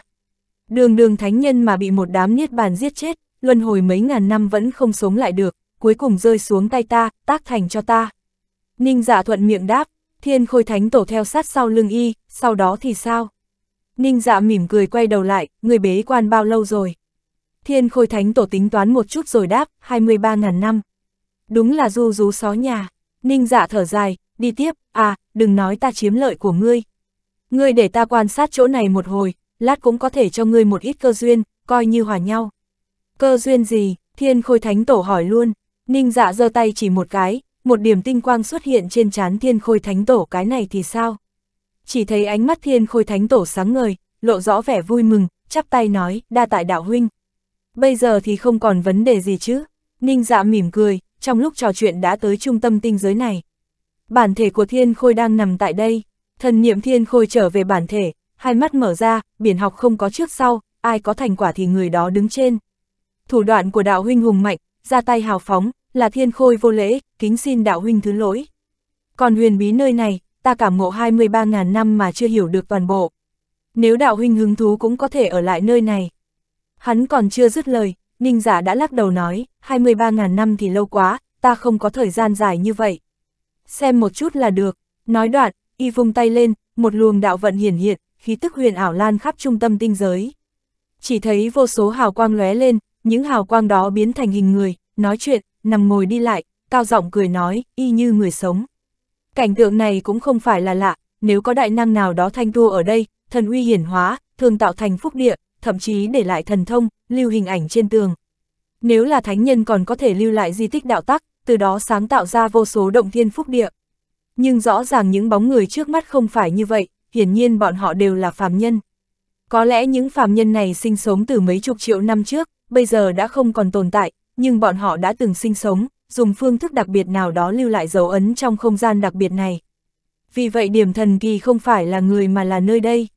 Đường đường thánh nhân mà bị một đám niết bàn giết chết, luân hồi mấy ngàn năm vẫn không sống lại được, cuối cùng rơi xuống tay ta, tác thành cho ta. Ninh giả dạ thuận miệng đáp, Thiên khôi thánh tổ theo sát sau lưng y, sau đó thì sao? Ninh dạ mỉm cười quay đầu lại, người bế quan bao lâu rồi? Thiên khôi thánh tổ tính toán một chút rồi đáp, 23.000 năm. Đúng là du rú xó nhà. Ninh dạ thở dài, đi tiếp, à, đừng nói ta chiếm lợi của ngươi. Ngươi để ta quan sát chỗ này một hồi, lát cũng có thể cho ngươi một ít cơ duyên, coi như hòa nhau. Cơ duyên gì? Thiên khôi thánh tổ hỏi luôn. Ninh dạ giơ tay chỉ một cái, một điểm tinh quang xuất hiện trên trán thiên khôi thánh tổ cái này thì sao? Chỉ thấy ánh mắt thiên khôi thánh tổ sáng ngời, lộ rõ vẻ vui mừng, chắp tay nói, đa tại đạo huynh. Bây giờ thì không còn vấn đề gì chứ. Ninh dạ mỉm cười, trong lúc trò chuyện đã tới trung tâm tinh giới này. Bản thể của thiên khôi đang nằm tại đây, thần niệm thiên khôi trở về bản thể, hai mắt mở ra, biển học không có trước sau, ai có thành quả thì người đó đứng trên. Thủ đoạn của đạo huynh hùng mạnh, ra tay hào phóng, là thiên khôi vô lễ, kính xin đạo huynh thứ lỗi. Còn huyền bí nơi này, ta cảm ngộ 23.000 năm mà chưa hiểu được toàn bộ. Nếu đạo huynh hứng thú cũng có thể ở lại nơi này. Hắn còn chưa dứt lời, Ninh giả đã lắc đầu nói, 23.000 năm thì lâu quá, ta không có thời gian dài như vậy. Xem một chút là được, nói đoạn, y vung tay lên, một luồng đạo vận hiển hiện, khí tức huyền ảo lan khắp trung tâm tinh giới. Chỉ thấy vô số hào quang lóe lên, những hào quang đó biến thành hình người, nói chuyện, nằm ngồi đi lại, cao giọng cười nói, y như người sống. Cảnh tượng này cũng không phải là lạ, nếu có đại năng nào đó thanh tu ở đây, thần uy hiển hóa, thường tạo thành phúc địa, thậm chí để lại thần thông, lưu hình ảnh trên tường. Nếu là thánh nhân còn có thể lưu lại di tích đạo tắc, từ đó sáng tạo ra vô số động thiên phúc địa. Nhưng rõ ràng những bóng người trước mắt không phải như vậy, hiển nhiên bọn họ đều là phàm nhân. Có lẽ những phàm nhân này sinh sống từ mấy chục triệu năm trước, bây giờ đã không còn tồn tại, nhưng bọn họ đã từng sinh sống, dùng phương thức đặc biệt nào đó lưu lại dấu ấn trong không gian đặc biệt này. Vì vậy điểm thần kỳ không phải là người mà là nơi đây.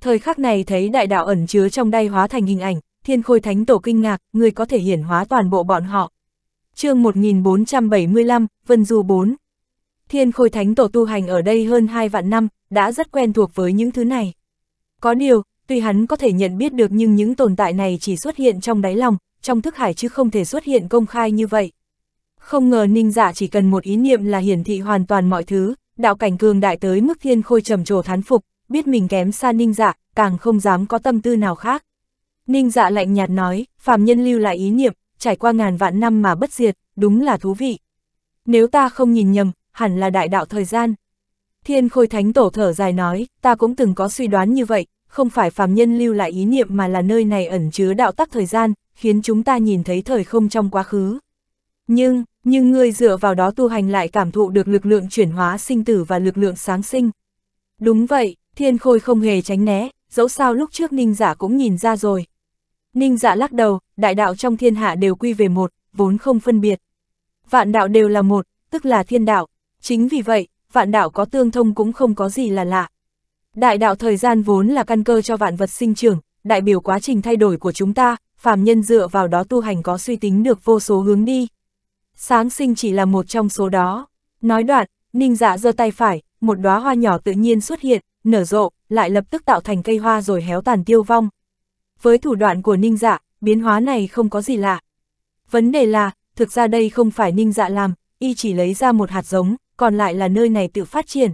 Thời khắc này thấy đại đạo ẩn chứa trong đây hóa thành hình ảnh, thiên khôi thánh tổ kinh ngạc, người có thể hiển hóa toàn bộ bọn họ. chương 1475, Vân Du 4 Thiên khôi thánh tổ tu hành ở đây hơn 2 vạn năm, đã rất quen thuộc với những thứ này. Có điều, tuy hắn có thể nhận biết được nhưng những tồn tại này chỉ xuất hiện trong đáy lòng, trong thức hải chứ không thể xuất hiện công khai như vậy. Không ngờ ninh giả dạ chỉ cần một ý niệm là hiển thị hoàn toàn mọi thứ, đạo cảnh cường đại tới mức thiên khôi trầm trồ thán phục, biết mình kém xa ninh giả dạ, càng không dám có tâm tư nào khác. Ninh dạ lạnh nhạt nói, phàm nhân lưu lại ý niệm, trải qua ngàn vạn năm mà bất diệt, đúng là thú vị. Nếu ta không nhìn nhầm, hẳn là đại đạo thời gian. Thiên khôi thánh tổ thở dài nói, ta cũng từng có suy đoán như vậy, không phải phàm nhân lưu lại ý niệm mà là nơi này ẩn chứa đạo tắc thời gian, khiến chúng ta nhìn thấy thời không trong quá khứ. Nhưng, nhưng ngươi dựa vào đó tu hành lại cảm thụ được lực lượng chuyển hóa sinh tử và lực lượng sáng sinh. Đúng vậy, thiên khôi không hề tránh né, dẫu sao lúc trước ninh giả dạ cũng nhìn ra rồi. Ninh giả dạ lắc đầu, đại đạo trong thiên hạ đều quy về một, vốn không phân biệt. Vạn đạo đều là một, tức là thiên đạo. Chính vì vậy, vạn đạo có tương thông cũng không có gì là lạ. Đại đạo thời gian vốn là căn cơ cho vạn vật sinh trưởng, đại biểu quá trình thay đổi của chúng ta, phàm nhân dựa vào đó tu hành có suy tính được vô số hướng đi. Sáng sinh chỉ là một trong số đó. Nói đoạn, ninh dạ giơ tay phải, một đóa hoa nhỏ tự nhiên xuất hiện, nở rộ, lại lập tức tạo thành cây hoa rồi héo tàn tiêu vong. Với thủ đoạn của ninh dạ, biến hóa này không có gì lạ. Vấn đề là, thực ra đây không phải ninh dạ làm, y chỉ lấy ra một hạt giống, còn lại là nơi này tự phát triển.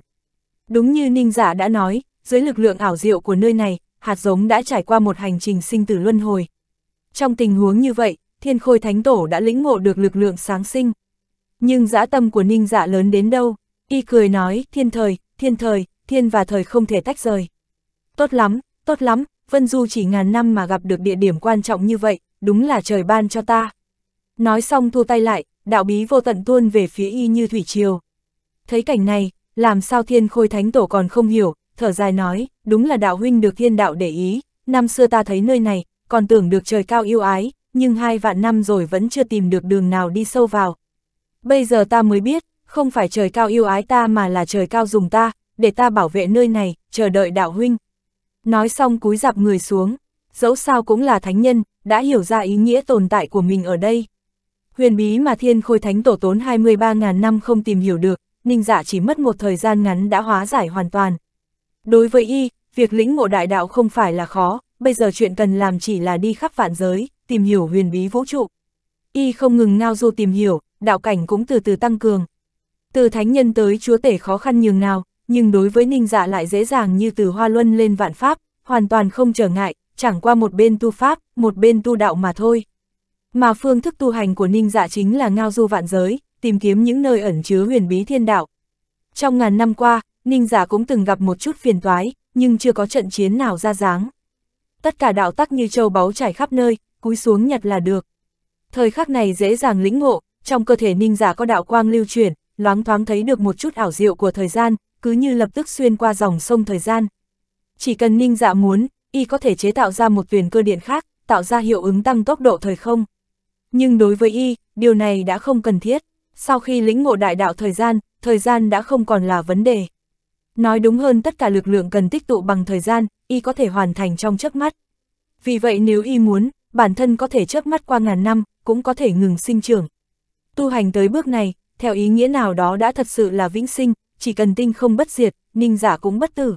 Đúng như ninh dạ đã nói, dưới lực lượng ảo diệu của nơi này, hạt giống đã trải qua một hành trình sinh tử luân hồi, trong tình huống như vậy, thiên khôi thánh tổ đã lĩnh ngộ được lực lượng sáng sinh. Nhưng dã tâm của ninh dạ lớn đến đâu? Y cười nói, thiên thời, thiên thời, thiên và thời không thể tách rời. Tốt lắm, tốt lắm, Vân Du chỉ ngàn năm mà gặp được địa điểm quan trọng như vậy, đúng là trời ban cho ta. Nói xong thu tay lại, đạo bí vô tận tuôn về phía y như thủy triều. Thấy cảnh này, làm sao thiên khôi thánh tổ còn không hiểu, thở dài nói, đúng là đạo huynh được thiên đạo để ý, năm xưa ta thấy nơi này, còn tưởng được trời cao yêu ái, nhưng hai vạn năm rồi vẫn chưa tìm được đường nào đi sâu vào. Bây giờ ta mới biết, không phải trời cao yêu ái ta mà là trời cao dùng ta, để ta bảo vệ nơi này, chờ đợi đạo huynh. Nói xong cúi dạp người xuống, dẫu sao cũng là thánh nhân, đã hiểu ra ý nghĩa tồn tại của mình ở đây. Huyền bí mà thiên khôi thánh tổ tốn 23.000 năm không tìm hiểu được, ninh dạ chỉ mất một thời gian ngắn đã hóa giải hoàn toàn. Đối với y, việc lĩnh ngộ đại đạo không phải là khó, bây giờ chuyện cần làm chỉ là đi khắp vạn giới, tìm hiểu huyền bí vũ trụ. Y không ngừng ngao du tìm hiểu, đạo cảnh cũng từ từ tăng cường. Từ thánh nhân tới chúa tể khó khăn nhường nào, nhưng đối với ninh dạ lại dễ dàng như từ hoa luân lên vạn pháp, hoàn toàn không trở ngại, chẳng qua một bên tu pháp, một bên tu đạo mà thôi. Mà phương thức tu hành của ninh dạ chính là ngao du vạn giới, tìm kiếm những nơi ẩn chứa huyền bí thiên đạo. Trong ngàn năm qua, ninh dạ cũng từng gặp một chút phiền toái, nhưng chưa có trận chiến nào ra dáng tất cả đạo tắc như châu báu trải khắp nơi, cúi xuống nhặt là được. Thời khắc này dễ dàng lĩnh ngộ, trong cơ thể ninh giả có đạo quang lưu chuyển, loáng thoáng thấy được một chút ảo diệu của thời gian, cứ như lập tức xuyên qua dòng sông thời gian. Chỉ cần ninh giả muốn, y có thể chế tạo ra một tuyển cơ điện khác, tạo ra hiệu ứng tăng tốc độ thời không. Nhưng đối với y, điều này đã không cần thiết. Sau khi lĩnh ngộ đại đạo thời gian, thời gian đã không còn là vấn đề. Nói đúng hơn tất cả lực lượng cần tích tụ bằng thời gian, y có thể hoàn thành trong chớp mắt. Vì vậy nếu y muốn, bản thân có thể chớp mắt qua ngàn năm, cũng có thể ngừng sinh trưởng. Tu hành tới bước này, theo ý nghĩa nào đó đã thật sự là vĩnh sinh, chỉ cần tinh không bất diệt, ninh giả cũng bất tử.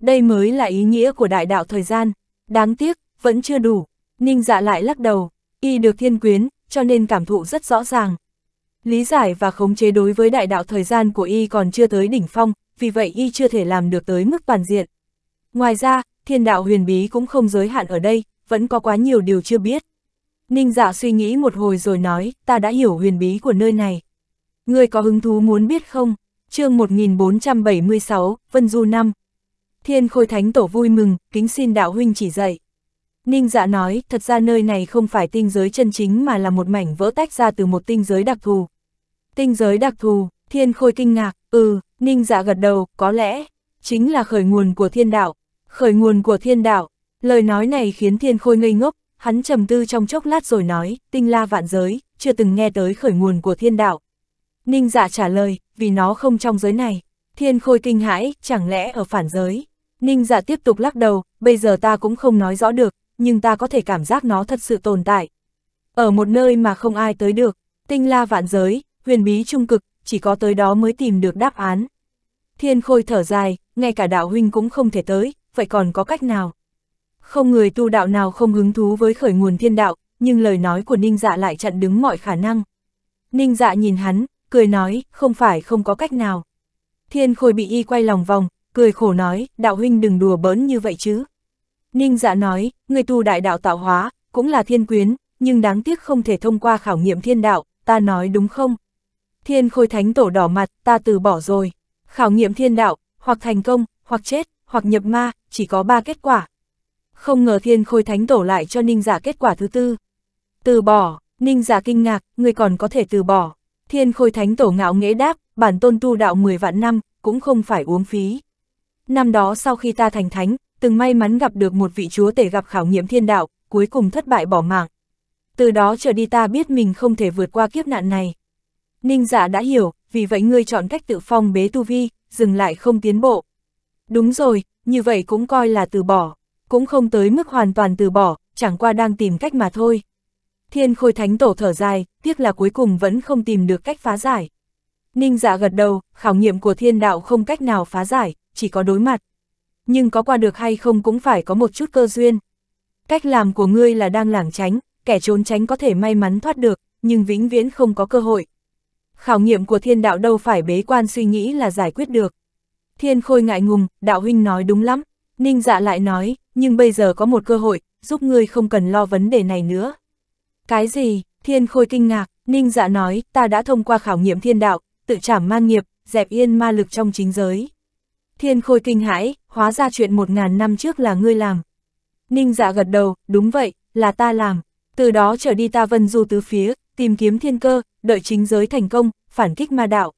Đây mới là ý nghĩa của đại đạo thời gian. Đáng tiếc, vẫn chưa đủ. Ninh dạ lại lắc đầu, y được thiên quyến, cho nên cảm thụ rất rõ ràng. Lý giải và khống chế đối với đại đạo thời gian của y còn chưa tới đỉnh phong, vì vậy y chưa thể làm được tới mức toàn diện. Ngoài ra, thiên đạo huyền bí cũng không giới hạn ở đây, vẫn có quá nhiều điều chưa biết. Ninh dạ suy nghĩ một hồi rồi nói, ta đã hiểu huyền bí của nơi này. Ngươi có hứng thú muốn biết không? chương 1476, Vân Du năm Thiên Khôi Thánh Tổ vui mừng, kính xin đạo huynh chỉ dạy. Ninh dạ nói, thật ra nơi này không phải tinh giới chân chính mà là một mảnh vỡ tách ra từ một tinh giới đặc thù. Tinh giới đặc thù, thiên khôi kinh ngạc, ừ, Ninh dạ gật đầu, có lẽ, chính là khởi nguồn của thiên đạo. Khởi nguồn của thiên đạo, lời nói này khiến thiên khôi ngây ngốc, hắn trầm tư trong chốc lát rồi nói, tinh la vạn giới, chưa từng nghe tới khởi nguồn của thiên đạo. Ninh dạ trả lời, vì nó không trong giới này. Thiên khôi kinh hãi, chẳng lẽ ở phản giới. Ninh dạ tiếp tục lắc đầu, bây giờ ta cũng không nói rõ được, nhưng ta có thể cảm giác nó thật sự tồn tại. Ở một nơi mà không ai tới được, tinh la vạn giới, huyền bí trung cực, chỉ có tới đó mới tìm được đáp án. Thiên khôi thở dài, ngay cả đạo huynh cũng không thể tới, vậy còn có cách nào? Không người tu đạo nào không hứng thú với khởi nguồn thiên đạo, nhưng lời nói của Ninh Dạ lại chặn đứng mọi khả năng. Ninh Dạ nhìn hắn, cười nói, không phải không có cách nào. Thiên khôi bị y quay lòng vòng, cười khổ nói, đạo huynh đừng đùa bỡn như vậy chứ. Ninh Dạ nói, người tu đại đạo tạo hóa, cũng là thiên quyến, nhưng đáng tiếc không thể thông qua khảo nghiệm thiên đạo, ta nói đúng không? Thiên khôi thánh tổ đỏ mặt, ta từ bỏ rồi. Khảo nghiệm thiên đạo, hoặc thành công, hoặc chết, hoặc nhập ma, chỉ có ba kết quả. Không ngờ thiên khôi thánh tổ lại cho ninh giả kết quả thứ tư. Từ bỏ, ninh giả kinh ngạc, người còn có thể từ bỏ. Thiên khôi thánh tổ ngạo nghễ đáp, bản tôn tu đạo 10 vạn năm, cũng không phải uống phí. Năm đó sau khi ta thành thánh, từng may mắn gặp được một vị chúa tể gặp khảo nghiệm thiên đạo, cuối cùng thất bại bỏ mạng. Từ đó trở đi ta biết mình không thể vượt qua kiếp nạn này. Ninh giả đã hiểu, vì vậy ngươi chọn cách tự phong bế tu vi, dừng lại không tiến bộ. Đúng rồi, như vậy cũng coi là từ bỏ, cũng không tới mức hoàn toàn từ bỏ, chẳng qua đang tìm cách mà thôi. Thiên khôi thánh tổ thở dài, tiếc là cuối cùng vẫn không tìm được cách phá giải. Ninh dạ gật đầu, khảo nghiệm của thiên đạo không cách nào phá giải, chỉ có đối mặt. Nhưng có qua được hay không cũng phải có một chút cơ duyên. Cách làm của ngươi là đang lảng tránh, kẻ trốn tránh có thể may mắn thoát được, nhưng vĩnh viễn không có cơ hội. Khảo nghiệm của thiên đạo đâu phải bế quan suy nghĩ là giải quyết được. Thiên khôi ngại ngùng, đạo huynh nói đúng lắm. Ninh dạ lại nói, nhưng bây giờ có một cơ hội, giúp ngươi không cần lo vấn đề này nữa. Cái gì? Thiên khôi kinh ngạc, Ninh dạ nói, ta đã thông qua khảo nghiệm thiên đạo, tự trảm man nghiệp, dẹp yên ma lực trong chính giới. Thiên khôi kinh hãi, hóa ra chuyện một ngàn năm trước là ngươi làm. Ninh dạ gật đầu, đúng vậy, là ta làm. Từ đó trở đi ta vân du tứ phía, tìm kiếm thiên cơ, đợi chính giới thành công, phản kích ma đạo.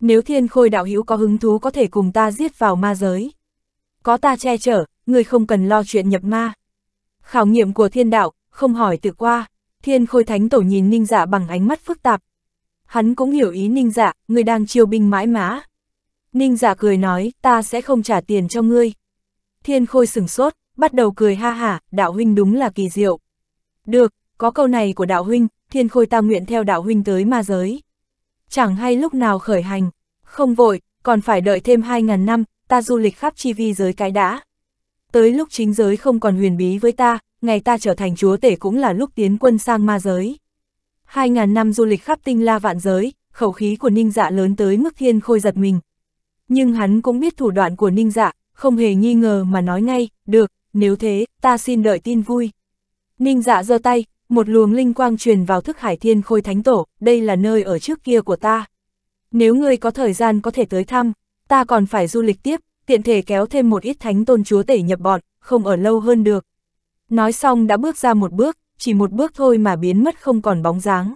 Nếu thiên khôi đạo hữu có hứng thú có thể cùng ta giết vào ma giới. Có ta che chở, người không cần lo chuyện nhập ma. Khảo nghiệm của thiên đạo, không hỏi từ qua, thiên khôi thánh tổ nhìn ninh dạ bằng ánh mắt phức tạp. Hắn cũng hiểu ý ninh dạ, người đang chiêu binh mãi má. Ninh dạ cười nói, ta sẽ không trả tiền cho ngươi. Thiên khôi sửng sốt, bắt đầu cười ha hả, đạo huynh đúng là kỳ diệu. Được, có câu này của đạo huynh, thiên khôi ta nguyện theo đạo huynh tới ma giới. Chẳng hay lúc nào khởi hành, không vội, còn phải đợi thêm 2.000 năm, ta du lịch khắp chi vi giới cái đã. Tới lúc chính giới không còn huyền bí với ta, ngày ta trở thành chúa tể cũng là lúc tiến quân sang ma giới. 2.000 năm du lịch khắp tinh la vạn giới, khẩu khí của ninh dạ lớn tới mức thiên khôi giật mình. Nhưng hắn cũng biết thủ đoạn của ninh dạ, không hề nghi ngờ mà nói ngay, được, nếu thế, ta xin đợi tin vui. Ninh dạ giơ tay, một luồng linh quang truyền vào thức hải thiên khôi thánh tổ, đây là nơi ở trước kia của ta. Nếu ngươi có thời gian có thể tới thăm, ta còn phải du lịch tiếp, tiện thể kéo thêm một ít thánh tôn chúa tể nhập bọn, không ở lâu hơn được. Nói xong đã bước ra một bước, chỉ một bước thôi mà biến mất không còn bóng dáng.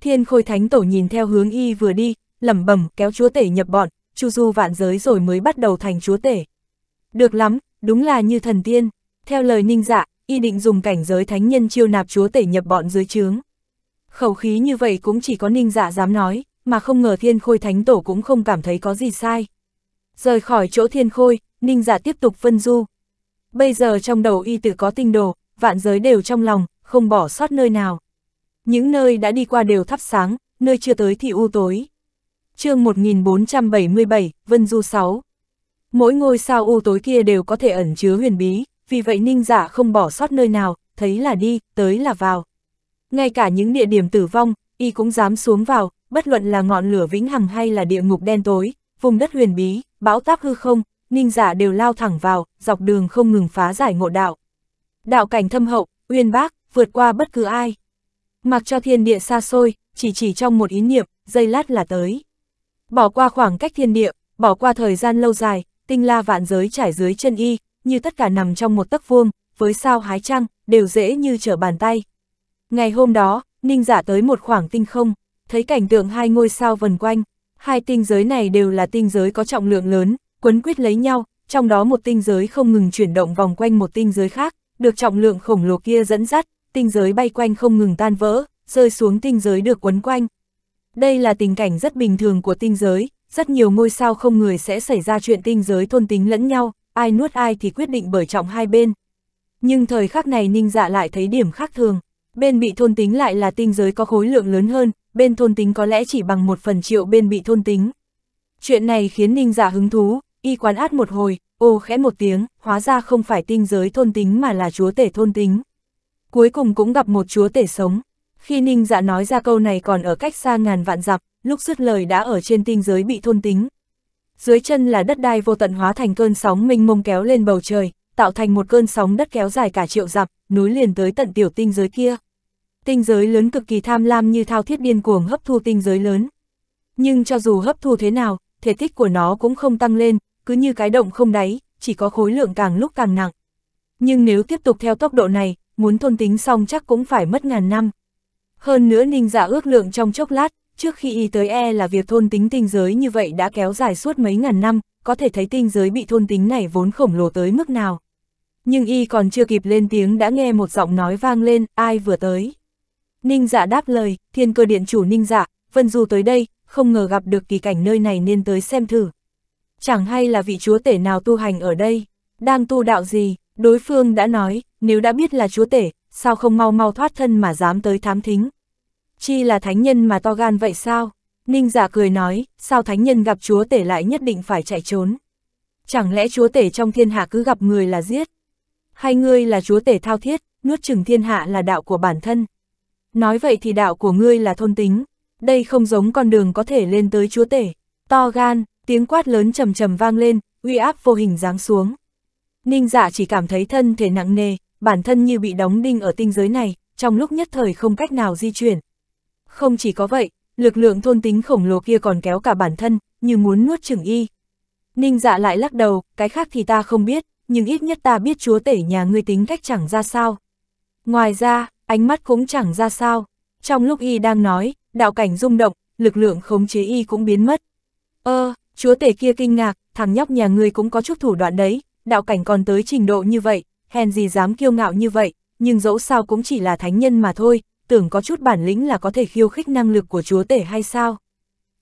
Thiên khôi thánh tổ nhìn theo hướng y vừa đi, lẩm bẩm kéo chúa tể nhập bọn, chu du vạn giới rồi mới bắt đầu thành chúa tể. Được lắm, đúng là như thần tiên. Theo lời ninh dạ, y định dùng cảnh giới thánh nhân chiêu nạp chúa tể nhập bọn dưới trướng. Khẩu khí như vậy cũng chỉ có ninh dạ dám nói, mà không ngờ thiên khôi thánh tổ cũng không cảm thấy có gì sai. Rời khỏi chỗ thiên khôi, ninh dạ tiếp tục phân du. Bây giờ trong đầu y tử có tinh đồ, vạn giới đều trong lòng, không bỏ sót nơi nào. Những nơi đã đi qua đều thắp sáng, nơi chưa tới thì u tối. chương 1477, Vân Du 6 Mỗi ngôi sao u tối kia đều có thể ẩn chứa huyền bí, vì vậy ninh giả dạ không bỏ sót nơi nào, thấy là đi, tới là vào. Ngay cả những địa điểm tử vong, y cũng dám xuống vào, bất luận là ngọn lửa vĩnh hằng hay là địa ngục đen tối, vùng đất huyền bí, bão táp hư không, ninh giả dạ đều lao thẳng vào, dọc đường không ngừng phá giải ngộ đạo. Đạo cảnh thâm hậu, uyên bác, vượt qua bất cứ ai. Mặc cho thiên địa xa xôi, chỉ chỉ trong một ý niệm, giây lát là tới. Bỏ qua khoảng cách thiên địa, bỏ qua thời gian lâu dài, tinh la vạn giới trải dưới chân y, như tất cả nằm trong một tấc vuông, với sao hái trăng, đều dễ như trở bàn tay. Ngày hôm đó, Ninh giả tới một khoảng tinh không, thấy cảnh tượng hai ngôi sao vần quanh, hai tinh giới này đều là tinh giới có trọng lượng lớn, quấn quýt lấy nhau, trong đó một tinh giới không ngừng chuyển động vòng quanh một tinh giới khác, được trọng lượng khổng lồ kia dẫn dắt, tinh giới bay quanh không ngừng tan vỡ, rơi xuống tinh giới được quấn quanh. Đây là tình cảnh rất bình thường của tinh giới, rất nhiều ngôi sao không người sẽ xảy ra chuyện tinh giới thôn tính lẫn nhau, ai nuốt ai thì quyết định bởi trọng hai bên. Nhưng thời khắc này ninh dạ lại thấy điểm khác thường, bên bị thôn tính lại là tinh giới có khối lượng lớn hơn, bên thôn tính có lẽ chỉ bằng một phần triệu bên bị thôn tính. Chuyện này khiến ninh dạ hứng thú, y quán át một hồi, ô khẽ một tiếng, hóa ra không phải tinh giới thôn tính mà là chúa tể thôn tính. Cuối cùng cũng gặp một chúa tể sống. Khi ninh dạ nói ra câu này còn ở cách xa ngàn vạn dặm, lúc xuất lời đã ở trên tinh giới bị thôn tính, dưới chân là đất đai vô tận hóa thành cơn sóng mênh mông kéo lên bầu trời, tạo thành một cơn sóng đất kéo dài cả triệu dặm, núi liền tới tận tiểu tinh giới kia. Tinh giới lớn cực kỳ tham lam như thao thiết điên cuồng hấp thu tinh giới lớn. Nhưng cho dù hấp thu thế nào, thể tích của nó cũng không tăng lên, cứ như cái động không đáy, chỉ có khối lượng càng lúc càng nặng. Nhưng nếu tiếp tục theo tốc độ này, muốn thôn tính xong chắc cũng phải mất ngàn năm. Hơn nữa ninh dạ ước lượng trong chốc lát, trước khi y tới e là việc thôn tính tinh giới như vậy đã kéo dài suốt mấy ngàn năm, có thể thấy tinh giới bị thôn tính này vốn khổng lồ tới mức nào. Nhưng y còn chưa kịp lên tiếng đã nghe một giọng nói vang lên, ai vừa tới. Ninh dạ đáp lời, thiên cơ điện chủ ninh dạ, vân du tới đây, không ngờ gặp được kỳ cảnh nơi này nên tới xem thử. Chẳng hay là vị chúa tể nào tu hành ở đây, đang tu đạo gì, đối phương đã nói, nếu đã biết là chúa tể, sao không mau mau thoát thân mà dám tới thám thính chi là thánh nhân mà to gan vậy sao? Ninh giả dạ cười nói, sao thánh nhân gặp chúa tể lại nhất định phải chạy trốn? Chẳng lẽ chúa tể trong thiên hạ cứ gặp người là giết? Hay ngươi là chúa tể thao thiết, nuốt chừng thiên hạ là đạo của bản thân? Nói vậy thì đạo của ngươi là thôn tính, đây không giống con đường có thể lên tới chúa tể. To gan, tiếng quát lớn trầm trầm vang lên, uy áp vô hình giáng xuống. Ninh dạ chỉ cảm thấy thân thể nặng nề, bản thân như bị đóng đinh ở tinh giới này, trong lúc nhất thời không cách nào di chuyển, không chỉ có vậy, lực lượng thôn tính khổng lồ kia còn kéo cả bản thân, như muốn nuốt chừng y. Ninh dạ lại lắc đầu, cái khác thì ta không biết, nhưng ít nhất ta biết chúa tể nhà ngươi tính cách chẳng ra sao. Ngoài ra, ánh mắt cũng chẳng ra sao. Trong lúc y đang nói, đạo cảnh rung động, lực lượng khống chế y cũng biến mất. Ơ, chúa tể kia kinh ngạc, thằng nhóc nhà ngươi cũng có chút thủ đoạn đấy, đạo cảnh còn tới trình độ như vậy, hèn gì dám kiêu ngạo như vậy, nhưng dẫu sao cũng chỉ là thánh nhân mà thôi, tưởng có chút bản lĩnh là có thể khiêu khích năng lực của chúa tể hay sao?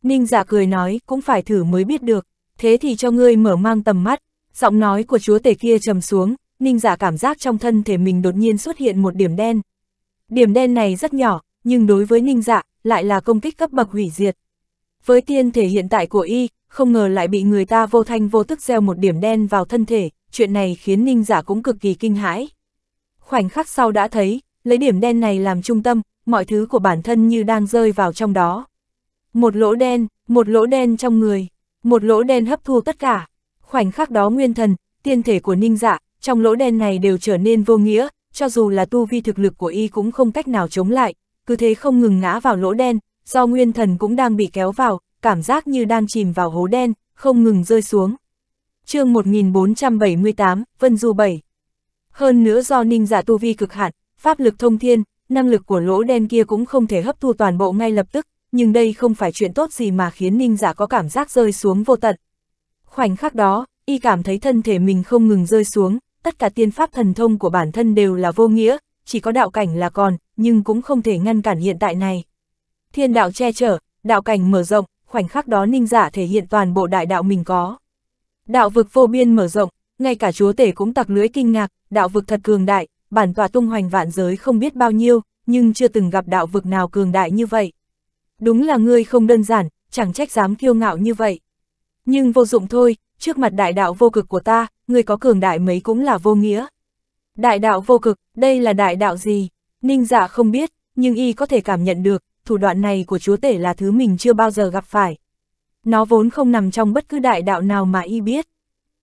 Ninh dạ cười nói, cũng phải thử mới biết được, thế thì cho ngươi mở mang tầm mắt, giọng nói của chúa tể kia trầm xuống, Ninh dạ cảm giác trong thân thể mình đột nhiên xuất hiện một điểm đen. Điểm đen này rất nhỏ, nhưng đối với Ninh dạ, lại là công kích cấp bậc hủy diệt. Với tiên thể hiện tại của y, không ngờ lại bị người ta vô thanh vô tức gieo một điểm đen vào thân thể, chuyện này khiến Ninh Giả dạ cũng cực kỳ kinh hãi. Khoảnh khắc sau đã thấy, lấy điểm đen này làm trung tâm, mọi thứ của bản thân như đang rơi vào trong đó. Một lỗ đen, một lỗ đen trong người, một lỗ đen hấp thu tất cả. Khoảnh khắc đó nguyên thần, tiên thể của ninh dạ, trong lỗ đen này đều trở nên vô nghĩa, cho dù là tu vi thực lực của y cũng không cách nào chống lại, cứ thế không ngừng ngã vào lỗ đen, do nguyên thần cũng đang bị kéo vào, cảm giác như đang chìm vào hố đen, không ngừng rơi xuống. chương 1478, Vân Du 7 Hơn nữa do ninh Dạ tu vi cực hạn, pháp lực thông thiên, năng lực của lỗ đen kia cũng không thể hấp thu toàn bộ ngay lập tức, nhưng đây không phải chuyện tốt gì mà khiến ninh giả dạ có cảm giác rơi xuống vô tận. Khoảnh khắc đó, y cảm thấy thân thể mình không ngừng rơi xuống, tất cả tiên pháp thần thông của bản thân đều là vô nghĩa, chỉ có đạo cảnh là còn, nhưng cũng không thể ngăn cản hiện tại này. Thiên đạo che chở, đạo cảnh mở rộng, khoảnh khắc đó ninh giả dạ thể hiện toàn bộ đại đạo mình có. Đạo vực vô biên mở rộng, ngay cả chúa tể cũng tặc lưới kinh ngạc, đạo vực thật cường đại, bản tòa tung hoành vạn giới không biết bao nhiêu, nhưng chưa từng gặp đạo vực nào cường đại như vậy. Đúng là ngươi không đơn giản, chẳng trách dám kiêu ngạo như vậy. Nhưng vô dụng thôi, trước mặt đại đạo vô cực của ta, ngươi có cường đại mấy cũng là vô nghĩa. Đại đạo vô cực, đây là đại đạo gì? Ninh dạ không biết, nhưng y có thể cảm nhận được, thủ đoạn này của chúa tể là thứ mình chưa bao giờ gặp phải. Nó vốn không nằm trong bất cứ đại đạo nào mà y biết.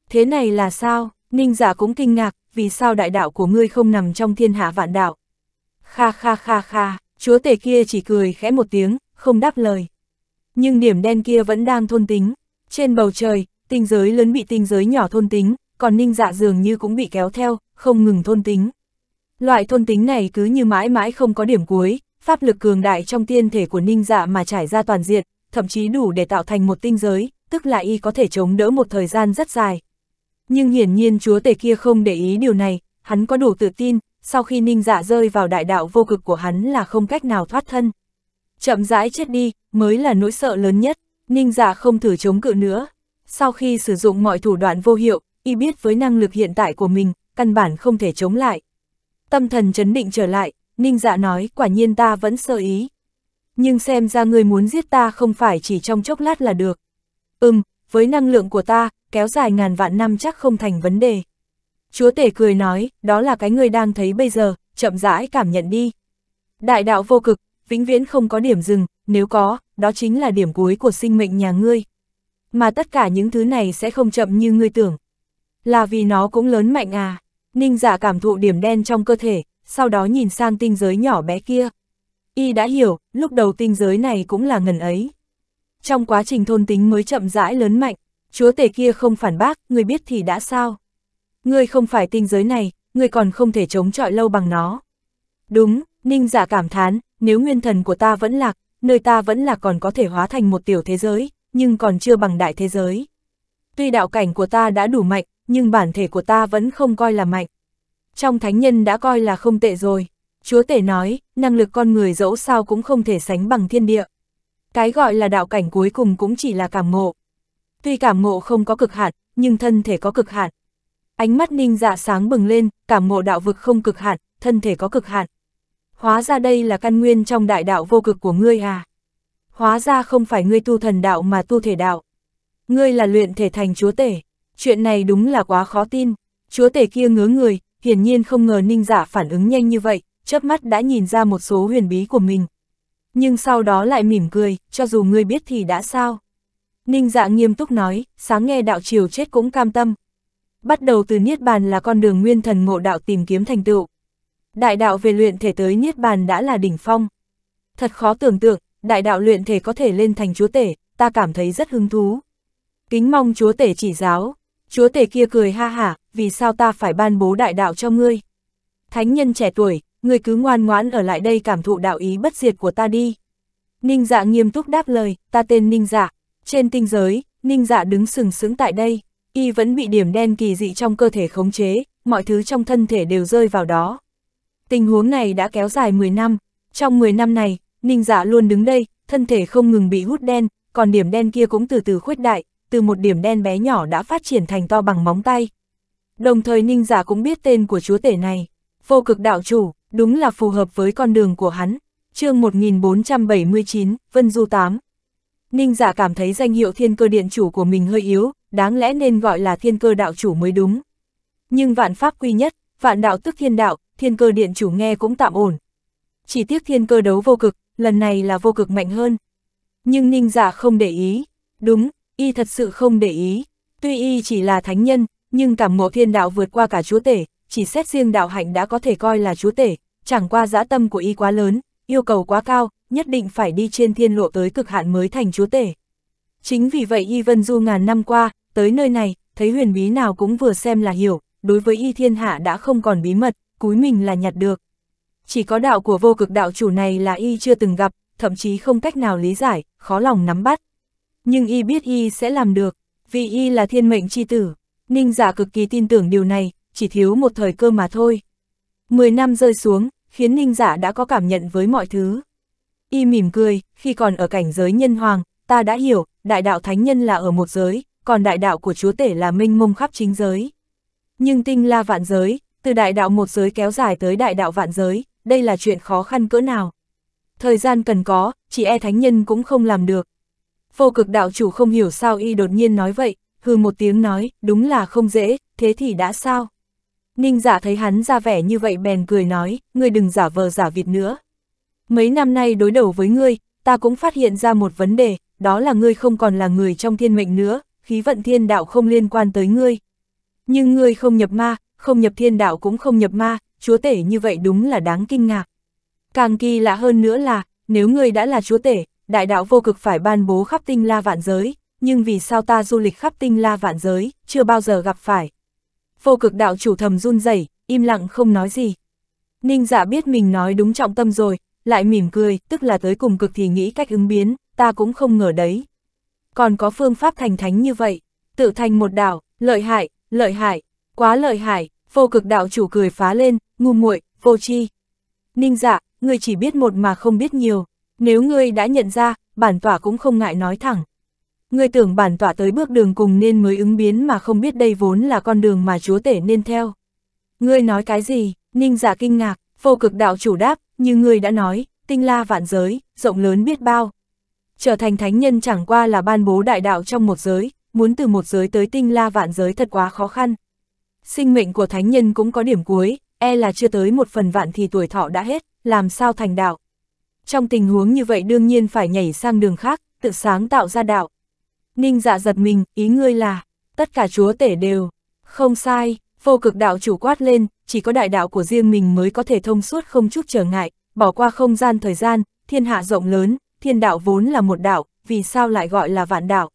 Thế này là sao? Ninh giả dạ cũng kinh ngạc, vì sao đại đạo của ngươi không nằm trong thiên hạ vạn đạo. Kha kha kha kha, chúa tể kia chỉ cười khẽ một tiếng, không đáp lời. Nhưng điểm đen kia vẫn đang thôn tính. Trên bầu trời, tinh giới lớn bị tinh giới nhỏ thôn tính, còn ninh dạ dường như cũng bị kéo theo, không ngừng thôn tính. Loại thôn tính này cứ như mãi mãi không có điểm cuối, pháp lực cường đại trong tiên thể của ninh dạ mà trải ra toàn diện, thậm chí đủ để tạo thành một tinh giới, tức là y có thể chống đỡ một thời gian rất dài, nhưng hiển nhiên chúa tể kia không để ý điều này, hắn có đủ tự tin, sau khi ninh dạ rơi vào đại đạo vô cực của hắn là không cách nào thoát thân. Chậm rãi chết đi, mới là nỗi sợ lớn nhất, ninh dạ không thử chống cự nữa. Sau khi sử dụng mọi thủ đoạn vô hiệu, y biết với năng lực hiện tại của mình, căn bản không thể chống lại. Tâm thần chấn định trở lại, ninh dạ nói quả nhiên ta vẫn sơ ý. Nhưng xem ra người muốn giết ta không phải chỉ trong chốc lát là được. Ừm, với năng lượng của ta, kéo dài ngàn vạn năm chắc không thành vấn đề. Chúa tể cười nói, đó là cái người đang thấy bây giờ, chậm rãi cảm nhận đi. Đại đạo vô cực, vĩnh viễn không có điểm dừng, nếu có, đó chính là điểm cuối của sinh mệnh nhà ngươi. Mà tất cả những thứ này sẽ không chậm như ngươi tưởng. Là vì nó cũng lớn mạnh à. Ninh giả cảm thụ điểm đen trong cơ thể, sau đó nhìn sang tinh giới nhỏ bé kia. Y đã hiểu, lúc đầu tinh giới này cũng là ngần ấy. Trong quá trình thôn tính mới chậm rãi lớn mạnh, chúa tể kia không phản bác, người biết thì đã sao? Ngươi không phải tinh giới này, ngươi còn không thể chống chọi lâu bằng nó. Đúng, Ninh giả dạ cảm thán, nếu nguyên thần của ta vẫn lạc, nơi ta vẫn là còn có thể hóa thành một tiểu thế giới, nhưng còn chưa bằng đại thế giới. Tuy đạo cảnh của ta đã đủ mạnh, nhưng bản thể của ta vẫn không coi là mạnh. Trong thánh nhân đã coi là không tệ rồi. Chúa tể nói, năng lực con người dẫu sao cũng không thể sánh bằng thiên địa. Cái gọi là đạo cảnh cuối cùng cũng chỉ là cảm ngộ, Tuy cảm ngộ không có cực hạn, nhưng thân thể có cực hạn. Ánh mắt ninh dạ sáng bừng lên, cảm ngộ đạo vực không cực hạn, thân thể có cực hạn. Hóa ra đây là căn nguyên trong đại đạo vô cực của ngươi à. Hóa ra không phải ngươi tu thần đạo mà tu thể đạo. Ngươi là luyện thể thành chúa tể. Chuyện này đúng là quá khó tin. Chúa tể kia ngứa người, hiển nhiên không ngờ ninh giả dạ phản ứng nhanh như vậy, chớp mắt đã nhìn ra một số huyền bí của mình. Nhưng sau đó lại mỉm cười, cho dù ngươi biết thì đã sao. Ninh dạ nghiêm túc nói, sáng nghe đạo triều chết cũng cam tâm. Bắt đầu từ Niết Bàn là con đường nguyên thần ngộ đạo tìm kiếm thành tựu. Đại đạo về luyện thể tới Niết Bàn đã là đỉnh phong. Thật khó tưởng tượng, đại đạo luyện thể có thể lên thành chúa tể, ta cảm thấy rất hứng thú. Kính mong chúa tể chỉ giáo. Chúa tể kia cười ha hả, vì sao ta phải ban bố đại đạo cho ngươi? Thánh nhân trẻ tuổi, ngươi cứ ngoan ngoãn ở lại đây cảm thụ đạo ý bất diệt của ta đi. Ninh dạ nghiêm túc đáp lời, ta tên Ninh dạ, trên tinh giới, Ninh Dạ đứng sừng sững tại đây, y vẫn bị điểm đen kỳ dị trong cơ thể khống chế, mọi thứ trong thân thể đều rơi vào đó. Tình huống này đã kéo dài 10 năm, trong 10 năm này, Ninh Dạ luôn đứng đây, thân thể không ngừng bị hút đen, còn điểm đen kia cũng từ từ khuếch đại, từ một điểm đen bé nhỏ đã phát triển thành to bằng móng tay. Đồng thời Ninh Dạ cũng biết tên của chúa tể này, vô cực đạo chủ, đúng là phù hợp với con đường của hắn. chương 1479, Vân Du 8 Ninh giả dạ cảm thấy danh hiệu thiên cơ điện chủ của mình hơi yếu, đáng lẽ nên gọi là thiên cơ đạo chủ mới đúng. Nhưng vạn pháp quy nhất, vạn đạo tức thiên đạo, thiên cơ điện chủ nghe cũng tạm ổn. Chỉ tiếc thiên cơ đấu vô cực, lần này là vô cực mạnh hơn. Nhưng ninh giả dạ không để ý, đúng, y thật sự không để ý. Tuy y chỉ là thánh nhân, nhưng cảm ngộ thiên đạo vượt qua cả chúa tể, chỉ xét riêng đạo hạnh đã có thể coi là chúa tể, chẳng qua dã tâm của y quá lớn, yêu cầu quá cao, nhất định phải đi trên thiên lộ tới cực hạn mới thành chúa tể. Chính vì vậy Y Vân Du ngàn năm qua, tới nơi này, thấy huyền bí nào cũng vừa xem là hiểu, đối với Y Thiên Hạ đã không còn bí mật, cúi mình là nhặt được. Chỉ có đạo của vô cực đạo chủ này là Y chưa từng gặp, thậm chí không cách nào lý giải, khó lòng nắm bắt. Nhưng Y biết Y sẽ làm được, vì Y là thiên mệnh chi tử. Ninh giả cực kỳ tin tưởng điều này, chỉ thiếu một thời cơ mà thôi. Mười năm rơi xuống, khiến Ninh giả đã có cảm nhận với mọi thứ y mỉm cười, khi còn ở cảnh giới nhân hoàng, ta đã hiểu, đại đạo thánh nhân là ở một giới, còn đại đạo của chúa tể là minh mông khắp chính giới. Nhưng tinh la vạn giới, từ đại đạo một giới kéo dài tới đại đạo vạn giới, đây là chuyện khó khăn cỡ nào. Thời gian cần có, chỉ e thánh nhân cũng không làm được. Vô cực đạo chủ không hiểu sao y đột nhiên nói vậy, hừ một tiếng nói, đúng là không dễ, thế thì đã sao? Ninh giả thấy hắn ra vẻ như vậy bèn cười nói, ngươi đừng giả vờ giả vịt nữa, mấy năm nay đối đầu với ngươi, ta cũng phát hiện ra một vấn đề, đó là ngươi không còn là người trong thiên mệnh nữa, khí vận thiên đạo không liên quan tới ngươi. Nhưng ngươi không nhập ma, không nhập thiên đạo cũng không nhập ma, chúa tể như vậy đúng là đáng kinh ngạc. Càng kỳ lạ hơn nữa là, nếu ngươi đã là chúa tể, đại đạo vô cực phải ban bố khắp tinh la vạn giới, nhưng vì sao ta du lịch khắp tinh la vạn giới, chưa bao giờ gặp phải. Vô cực đạo chủ thầm run rẩy im lặng không nói gì. Ninh giả biết mình nói đúng trọng tâm rồi, lại mỉm cười, tức là tới cùng cực thì nghĩ cách ứng biến, ta cũng không ngờ đấy. Còn có phương pháp thành thánh như vậy, tự thành một đảo, lợi hại, lợi hại, quá lợi hại, vô cực đạo chủ cười phá lên, ngu muội, vô chi. Ninh dạ, ngươi chỉ biết một mà không biết nhiều, nếu ngươi đã nhận ra, bản tỏa cũng không ngại nói thẳng. Ngươi tưởng bản tỏa tới bước đường cùng nên mới ứng biến mà không biết đây vốn là con đường mà chúa tể nên theo. Ngươi nói cái gì, ninh giả dạ kinh ngạc, vô cực đạo chủ đáp, như người đã nói, tinh la vạn giới, rộng lớn biết bao. Trở thành thánh nhân chẳng qua là ban bố đại đạo trong một giới, muốn từ một giới tới tinh la vạn giới thật quá khó khăn. Sinh mệnh của thánh nhân cũng có điểm cuối, e là chưa tới một phần vạn thì tuổi thọ đã hết, làm sao thành đạo. Trong tình huống như vậy đương nhiên phải nhảy sang đường khác, tự sáng tạo ra đạo. Ninh dạ giật mình, ý ngươi là, tất cả chúa tể đều, không sai, vô cực đạo chủ quát lên, chỉ có đại đạo của riêng mình mới có thể thông suốt không chút trở ngại, bỏ qua không gian thời gian, thiên hạ rộng lớn, thiên đạo vốn là một đạo, vì sao lại gọi là vạn đạo?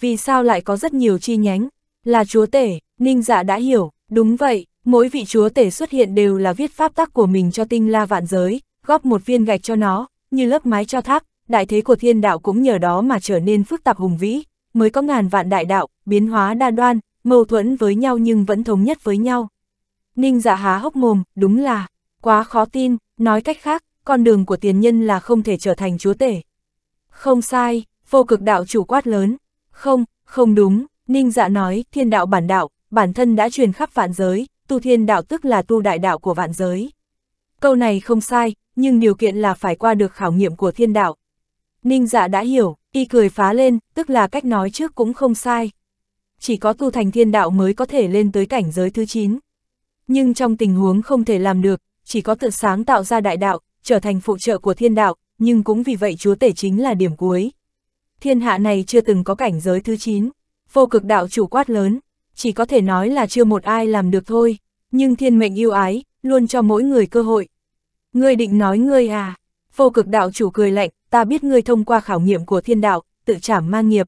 Vì sao lại có rất nhiều chi nhánh? Là chúa tể, ninh dạ đã hiểu, đúng vậy, mỗi vị chúa tể xuất hiện đều là viết pháp tắc của mình cho tinh la vạn giới, góp một viên gạch cho nó, như lớp mái cho tháp, đại thế của thiên đạo cũng nhờ đó mà trở nên phức tạp hùng vĩ, mới có ngàn vạn đại đạo, biến hóa đa đoan, mâu thuẫn với nhau nhưng vẫn thống nhất với nhau. Ninh dạ há hốc mồm, đúng là, quá khó tin, nói cách khác, con đường của tiền nhân là không thể trở thành chúa tể. Không sai, vô cực đạo chủ quát lớn. Không, không đúng, Ninh dạ nói, thiên đạo bản đạo, bản thân đã truyền khắp vạn giới, tu thiên đạo tức là tu đại đạo của vạn giới. Câu này không sai, nhưng điều kiện là phải qua được khảo nghiệm của thiên đạo. Ninh dạ đã hiểu, y cười phá lên, tức là cách nói trước cũng không sai. Chỉ có tu thành thiên đạo mới có thể lên tới cảnh giới thứ 9 nhưng trong tình huống không thể làm được, chỉ có tự sáng tạo ra đại đạo, trở thành phụ trợ của thiên đạo, nhưng cũng vì vậy chúa tể chính là điểm cuối. Thiên hạ này chưa từng có cảnh giới thứ 9, vô cực đạo chủ quát lớn, chỉ có thể nói là chưa một ai làm được thôi, nhưng thiên mệnh yêu ái, luôn cho mỗi người cơ hội. Ngươi định nói ngươi à, vô cực đạo chủ cười lạnh, ta biết ngươi thông qua khảo nghiệm của thiên đạo, tự trảm mang nghiệp.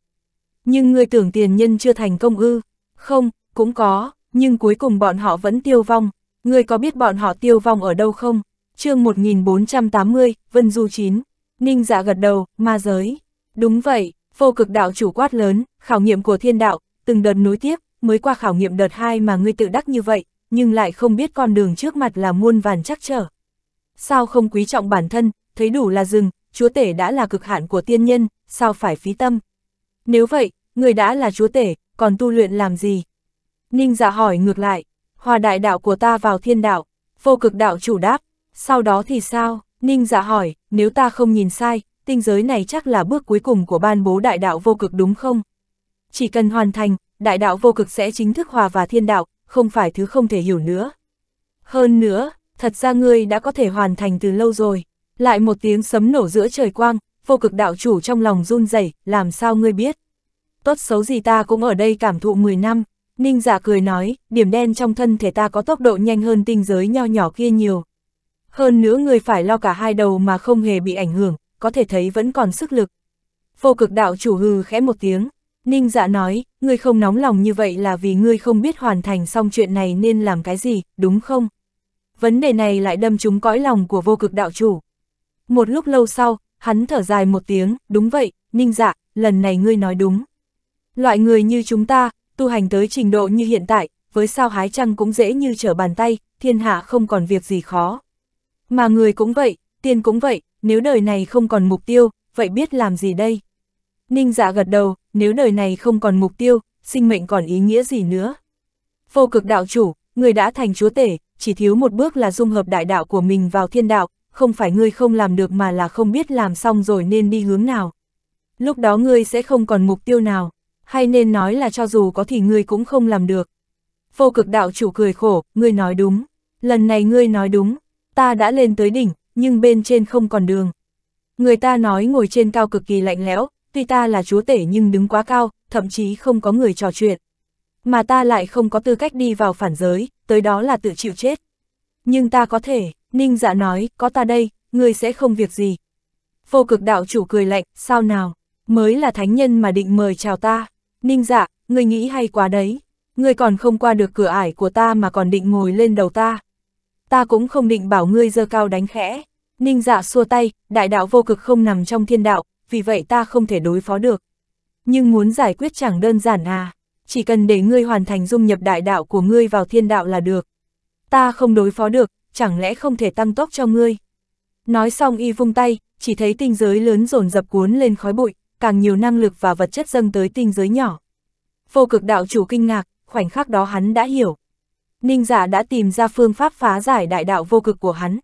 Nhưng ngươi tưởng tiền nhân chưa thành công ư, không, cũng có, nhưng cuối cùng bọn họ vẫn tiêu vong. Ngươi có biết bọn họ tiêu vong ở đâu không? chương 1480, Vân Du 9. Ninh dạ gật đầu, ma giới. Đúng vậy, vô cực đạo chủ quát lớn, khảo nghiệm của thiên đạo, từng đợt nối tiếp, mới qua khảo nghiệm đợt 2 mà ngươi tự đắc như vậy, nhưng lại không biết con đường trước mặt là muôn vàn chắc trở. Sao không quý trọng bản thân, thấy đủ là dừng chúa tể đã là cực hạn của tiên nhân, sao phải phí tâm? Nếu vậy, người đã là chúa tể, còn tu luyện làm gì? Ninh giả dạ hỏi ngược lại, hòa đại đạo của ta vào thiên đạo, vô cực đạo chủ đáp, sau đó thì sao? Ninh giả dạ hỏi, nếu ta không nhìn sai, tinh giới này chắc là bước cuối cùng của ban bố đại đạo vô cực đúng không? Chỉ cần hoàn thành, đại đạo vô cực sẽ chính thức hòa và thiên đạo, không phải thứ không thể hiểu nữa. Hơn nữa, thật ra ngươi đã có thể hoàn thành từ lâu rồi. Lại một tiếng sấm nổ giữa trời quang, vô cực đạo chủ trong lòng run rẩy làm sao ngươi biết? Tốt xấu gì ta cũng ở đây cảm thụ 10 năm, Ninh giả dạ cười nói, điểm đen trong thân thể ta có tốc độ nhanh hơn tinh giới nho nhỏ kia nhiều. Hơn nữa người phải lo cả hai đầu mà không hề bị ảnh hưởng, có thể thấy vẫn còn sức lực. Vô cực đạo chủ hừ khẽ một tiếng, Ninh dạ nói, ngươi không nóng lòng như vậy là vì ngươi không biết hoàn thành xong chuyện này nên làm cái gì, đúng không? Vấn đề này lại đâm trúng cõi lòng của vô cực đạo chủ. Một lúc lâu sau, hắn thở dài một tiếng, đúng vậy, Ninh dạ, lần này ngươi nói đúng. Loại người như chúng ta, tu hành tới trình độ như hiện tại, với sao hái trăng cũng dễ như trở bàn tay, thiên hạ không còn việc gì khó. Mà người cũng vậy, tiền cũng vậy, nếu đời này không còn mục tiêu, vậy biết làm gì đây? Ninh dạ gật đầu, nếu đời này không còn mục tiêu, sinh mệnh còn ý nghĩa gì nữa? Vô cực đạo chủ, người đã thành chúa tể, chỉ thiếu một bước là dung hợp đại đạo của mình vào thiên đạo, không phải ngươi không làm được mà là không biết làm xong rồi nên đi hướng nào. Lúc đó ngươi sẽ không còn mục tiêu nào hay nên nói là cho dù có thì ngươi cũng không làm được. Vô cực đạo chủ cười khổ, ngươi nói đúng, lần này ngươi nói đúng, ta đã lên tới đỉnh, nhưng bên trên không còn đường. Người ta nói ngồi trên cao cực kỳ lạnh lẽo, tuy ta là chúa tể nhưng đứng quá cao, thậm chí không có người trò chuyện. Mà ta lại không có tư cách đi vào phản giới, tới đó là tự chịu chết. Nhưng ta có thể, Ninh dạ nói, có ta đây, ngươi sẽ không việc gì. Vô cực đạo chủ cười lạnh, sao nào, mới là thánh nhân mà định mời chào ta. Ninh dạ, người nghĩ hay quá đấy. Người còn không qua được cửa ải của ta mà còn định ngồi lên đầu ta. Ta cũng không định bảo ngươi dơ cao đánh khẽ. Ninh dạ xua tay, đại đạo vô cực không nằm trong thiên đạo, vì vậy ta không thể đối phó được. Nhưng muốn giải quyết chẳng đơn giản à. Chỉ cần để ngươi hoàn thành dung nhập đại đạo của ngươi vào thiên đạo là được. Ta không đối phó được, chẳng lẽ không thể tăng tốc cho ngươi. Nói xong y vung tay, chỉ thấy tinh giới lớn dồn dập cuốn lên khói bụi, càng nhiều năng lực và vật chất dâng tới tinh giới nhỏ. Vô cực đạo chủ kinh ngạc, khoảnh khắc đó hắn đã hiểu. Ninh giả đã tìm ra phương pháp phá giải đại đạo vô cực của hắn.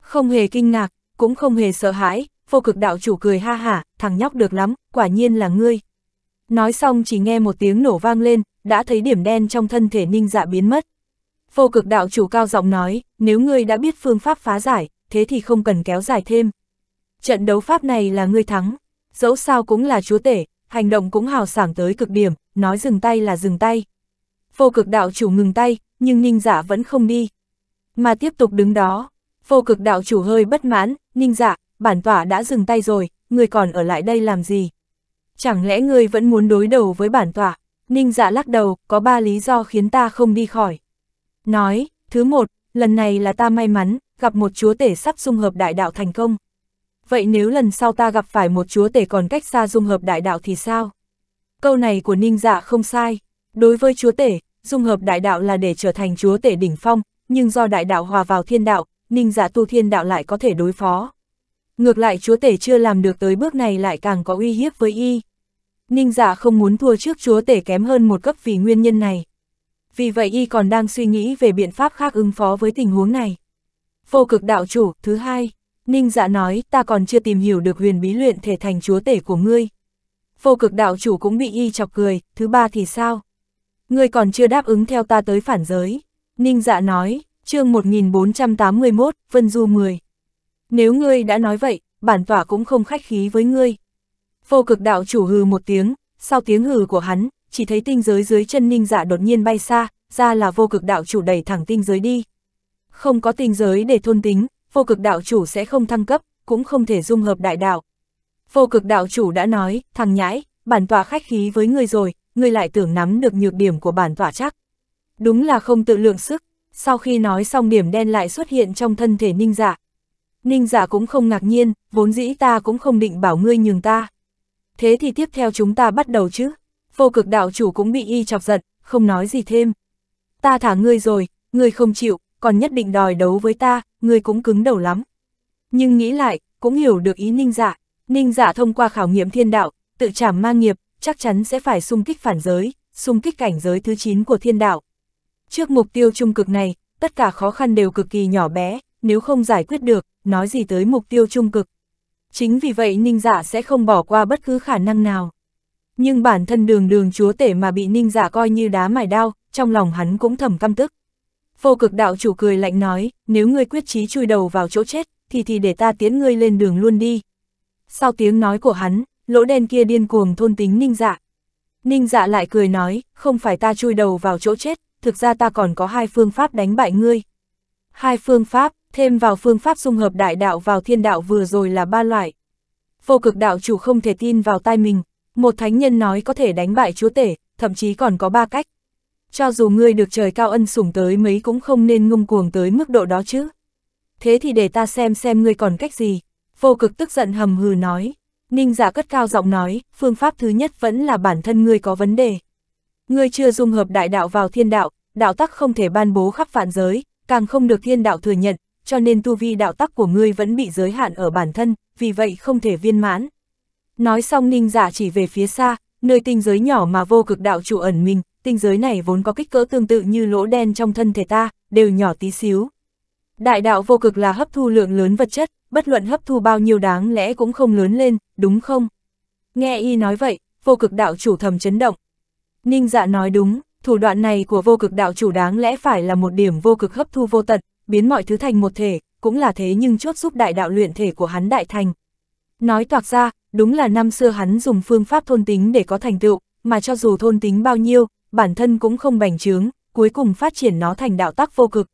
Không hề kinh ngạc, cũng không hề sợ hãi, vô cực đạo chủ cười ha hả, thằng nhóc được lắm, quả nhiên là ngươi. Nói xong chỉ nghe một tiếng nổ vang lên, đã thấy điểm đen trong thân thể ninh dạ biến mất. Vô cực đạo chủ cao giọng nói, nếu ngươi đã biết phương pháp phá giải, thế thì không cần kéo dài thêm. Trận đấu pháp này là ngươi thắng, dẫu sao cũng là chúa tể, hành động cũng hào sảng tới cực điểm, nói dừng tay là dừng tay. Vô cực đạo chủ ngừng tay, nhưng ninh giả dạ vẫn không đi. Mà tiếp tục đứng đó, vô cực đạo chủ hơi bất mãn, ninh giả, dạ, bản tỏa đã dừng tay rồi, người còn ở lại đây làm gì? Chẳng lẽ người vẫn muốn đối đầu với bản tỏa? Ninh giả dạ lắc đầu, có ba lý do khiến ta không đi khỏi. Nói, thứ một, lần này là ta may mắn, gặp một chúa tể sắp dung hợp đại đạo thành công vậy nếu lần sau ta gặp phải một chúa tể còn cách xa dung hợp đại đạo thì sao? Câu này của Ninh Dạ không sai. Đối với chúa tể, dung hợp đại đạo là để trở thành chúa tể đỉnh phong, nhưng do đại đạo hòa vào thiên đạo, Ninh Dạ tu thiên đạo lại có thể đối phó. Ngược lại chúa tể chưa làm được tới bước này lại càng có uy hiếp với y. Ninh Dạ không muốn thua trước chúa tể kém hơn một cấp vì nguyên nhân này. Vì vậy y còn đang suy nghĩ về biện pháp khác ứng phó với tình huống này. Vô cực đạo chủ, thứ hai, Ninh dạ nói, ta còn chưa tìm hiểu được huyền bí luyện thể thành chúa tể của ngươi. Vô cực đạo chủ cũng bị y chọc cười, thứ ba thì sao? Ngươi còn chưa đáp ứng theo ta tới phản giới. Ninh dạ nói, chương 1481, Vân Du 10. Nếu ngươi đã nói vậy, bản tỏa cũng không khách khí với ngươi. Vô cực đạo chủ hừ một tiếng, sau tiếng hừ của hắn, chỉ thấy tinh giới dưới chân ninh dạ đột nhiên bay xa, ra là vô cực đạo chủ đẩy thẳng tinh giới đi. Không có tinh giới để thôn tính, vô cực đạo chủ sẽ không thăng cấp, cũng không thể dung hợp đại đạo. Vô cực đạo chủ đã nói, thằng nhãi, bản tòa khách khí với ngươi rồi, ngươi lại tưởng nắm được nhược điểm của bản tỏa chắc. Đúng là không tự lượng sức, sau khi nói xong điểm đen lại xuất hiện trong thân thể ninh giả. Dạ. Ninh giả dạ cũng không ngạc nhiên, vốn dĩ ta cũng không định bảo ngươi nhường ta. Thế thì tiếp theo chúng ta bắt đầu chứ. Vô cực đạo chủ cũng bị y chọc giận, không nói gì thêm. Ta thả ngươi rồi, ngươi không chịu, còn nhất định đòi đấu với ta, người cũng cứng đầu lắm. Nhưng nghĩ lại, cũng hiểu được ý ninh giả, dạ. ninh giả dạ thông qua khảo nghiệm thiên đạo, tự trảm ma nghiệp, chắc chắn sẽ phải xung kích phản giới, xung kích cảnh giới thứ 9 của thiên đạo. Trước mục tiêu trung cực này, tất cả khó khăn đều cực kỳ nhỏ bé, nếu không giải quyết được, nói gì tới mục tiêu trung cực. Chính vì vậy ninh giả dạ sẽ không bỏ qua bất cứ khả năng nào. Nhưng bản thân đường đường chúa tể mà bị ninh giả coi như đá mài đao, trong lòng hắn cũng thầm căm tức. Vô cực đạo chủ cười lạnh nói, nếu ngươi quyết chí chui đầu vào chỗ chết, thì thì để ta tiến ngươi lên đường luôn đi. Sau tiếng nói của hắn, lỗ đen kia điên cuồng thôn tính ninh dạ. Ninh dạ lại cười nói, không phải ta chui đầu vào chỗ chết, thực ra ta còn có hai phương pháp đánh bại ngươi. Hai phương pháp, thêm vào phương pháp dung hợp đại đạo vào thiên đạo vừa rồi là ba loại. Vô cực đạo chủ không thể tin vào tai mình, một thánh nhân nói có thể đánh bại chúa tể, thậm chí còn có ba cách, cho dù ngươi được trời cao ân sủng tới mấy cũng không nên ngung cuồng tới mức độ đó chứ. Thế thì để ta xem xem ngươi còn cách gì, vô cực tức giận hầm hừ nói. Ninh giả dạ cất cao giọng nói, phương pháp thứ nhất vẫn là bản thân ngươi có vấn đề. Ngươi chưa dung hợp đại đạo vào thiên đạo, đạo tắc không thể ban bố khắp vạn giới, càng không được thiên đạo thừa nhận, cho nên tu vi đạo tắc của ngươi vẫn bị giới hạn ở bản thân, vì vậy không thể viên mãn. Nói xong ninh giả dạ chỉ về phía xa, nơi tinh giới nhỏ mà vô cực đạo chủ ẩn mình, tinh giới này vốn có kích cỡ tương tự như lỗ đen trong thân thể ta, đều nhỏ tí xíu. Đại đạo vô cực là hấp thu lượng lớn vật chất, bất luận hấp thu bao nhiêu đáng lẽ cũng không lớn lên, đúng không? Nghe y nói vậy, vô cực đạo chủ thầm chấn động. Ninh dạ nói đúng, thủ đoạn này của vô cực đạo chủ đáng lẽ phải là một điểm vô cực hấp thu vô tận, biến mọi thứ thành một thể, cũng là thế nhưng chốt giúp đại đạo luyện thể của hắn đại thành. Nói toạc ra, đúng là năm xưa hắn dùng phương pháp thôn tính để có thành tựu, mà cho dù thôn tính bao nhiêu, bản thân cũng không bành trướng, cuối cùng phát triển nó thành đạo tắc vô cực.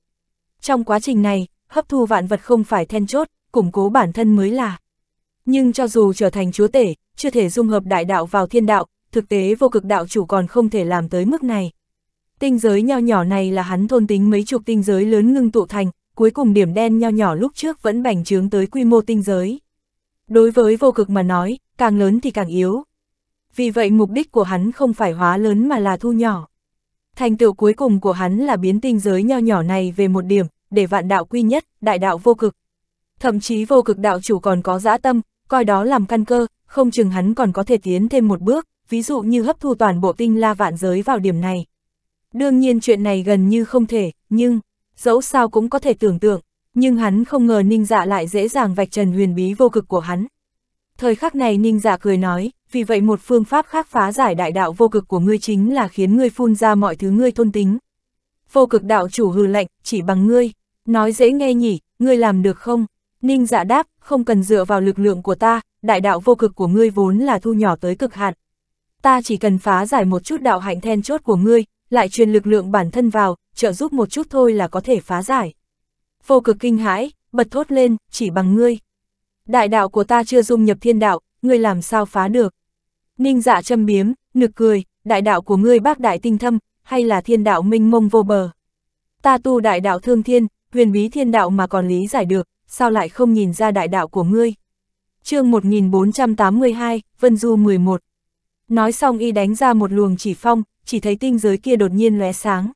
Trong quá trình này, hấp thu vạn vật không phải then chốt, củng cố bản thân mới là. Nhưng cho dù trở thành chúa tể, chưa thể dung hợp đại đạo vào thiên đạo, thực tế vô cực đạo chủ còn không thể làm tới mức này. Tinh giới nho nhỏ này là hắn thôn tính mấy chục tinh giới lớn ngưng tụ thành, cuối cùng điểm đen nho nhỏ lúc trước vẫn bành trướng tới quy mô tinh giới. Đối với vô cực mà nói, càng lớn thì càng yếu, vì vậy mục đích của hắn không phải hóa lớn mà là thu nhỏ. Thành tựu cuối cùng của hắn là biến tinh giới nho nhỏ này về một điểm, để vạn đạo quy nhất, đại đạo vô cực. Thậm chí vô cực đạo chủ còn có dã tâm, coi đó làm căn cơ, không chừng hắn còn có thể tiến thêm một bước, ví dụ như hấp thu toàn bộ tinh la vạn giới vào điểm này. Đương nhiên chuyện này gần như không thể, nhưng, dẫu sao cũng có thể tưởng tượng, nhưng hắn không ngờ ninh dạ lại dễ dàng vạch trần huyền bí vô cực của hắn. Thời khắc này ninh giả dạ cười nói, vì vậy một phương pháp khác phá giải đại đạo vô cực của ngươi chính là khiến ngươi phun ra mọi thứ ngươi thôn tính. Vô cực đạo chủ hừ lạnh, chỉ bằng ngươi, nói dễ nghe nhỉ, ngươi làm được không? Ninh giả dạ đáp, không cần dựa vào lực lượng của ta, đại đạo vô cực của ngươi vốn là thu nhỏ tới cực hạn. Ta chỉ cần phá giải một chút đạo hạnh then chốt của ngươi, lại truyền lực lượng bản thân vào, trợ giúp một chút thôi là có thể phá giải. Vô cực kinh hãi, bật thốt lên, chỉ bằng ngươi đại đạo của ta chưa dung nhập thiên đạo, ngươi làm sao phá được. Ninh dạ châm biếm, nực cười, đại đạo của ngươi bác đại tinh thâm, hay là thiên đạo minh mông vô bờ. Ta tu đại đạo thương thiên, huyền bí thiên đạo mà còn lý giải được, sao lại không nhìn ra đại đạo của ngươi. chương 1482, Vân Du 11 Nói xong y đánh ra một luồng chỉ phong, chỉ thấy tinh giới kia đột nhiên lóe sáng.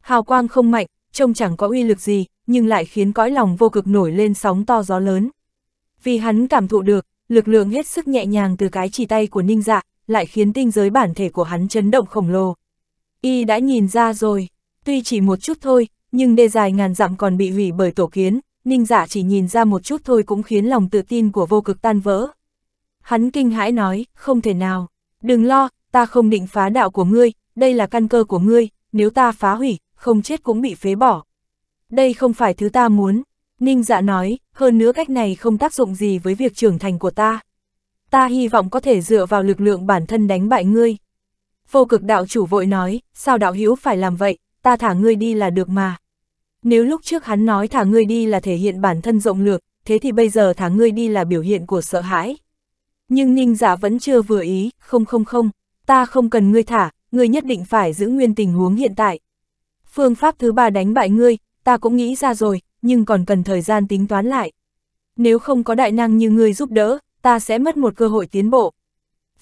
Hào quang không mạnh, trông chẳng có uy lực gì, nhưng lại khiến cõi lòng vô cực nổi lên sóng to gió lớn. Vì hắn cảm thụ được, lực lượng hết sức nhẹ nhàng từ cái chỉ tay của ninh dạ, lại khiến tinh giới bản thể của hắn chấn động khổng lồ. Y đã nhìn ra rồi, tuy chỉ một chút thôi, nhưng đê dài ngàn dặm còn bị hủy bởi tổ kiến, ninh dạ chỉ nhìn ra một chút thôi cũng khiến lòng tự tin của vô cực tan vỡ. Hắn kinh hãi nói, không thể nào, đừng lo, ta không định phá đạo của ngươi, đây là căn cơ của ngươi, nếu ta phá hủy, không chết cũng bị phế bỏ. Đây không phải thứ ta muốn, ninh dạ nói, hơn nữa cách này không tác dụng gì với việc trưởng thành của ta. Ta hy vọng có thể dựa vào lực lượng bản thân đánh bại ngươi. Vô cực đạo chủ vội nói, sao đạo hữu phải làm vậy, ta thả ngươi đi là được mà. Nếu lúc trước hắn nói thả ngươi đi là thể hiện bản thân rộng lược, thế thì bây giờ thả ngươi đi là biểu hiện của sợ hãi. Nhưng ninh giả dạ vẫn chưa vừa ý, không không không, ta không cần ngươi thả, ngươi nhất định phải giữ nguyên tình huống hiện tại. Phương pháp thứ ba đánh bại ngươi, ta cũng nghĩ ra rồi, nhưng còn cần thời gian tính toán lại. Nếu không có đại năng như ngươi giúp đỡ, ta sẽ mất một cơ hội tiến bộ.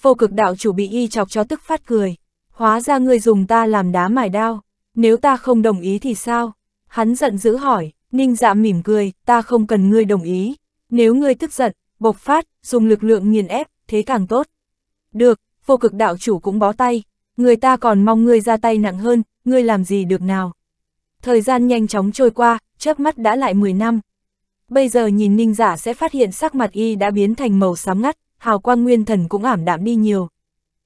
Vô cực đạo chủ bị y chọc cho tức phát cười. Hóa ra ngươi dùng ta làm đá mài đao. Nếu ta không đồng ý thì sao? Hắn giận dữ hỏi, ninh dạ mỉm cười, ta không cần ngươi đồng ý. Nếu ngươi tức giận, bộc phát, dùng lực lượng nghiền ép, thế càng tốt. Được, vô cực đạo chủ cũng bó tay. Người ta còn mong ngươi ra tay nặng hơn, ngươi làm gì được nào. Thời gian nhanh chóng trôi qua, chớp mắt đã lại 10 năm. Bây giờ nhìn ninh giả sẽ phát hiện sắc mặt y đã biến thành màu xám ngắt, hào quang nguyên thần cũng ảm đạm đi nhiều.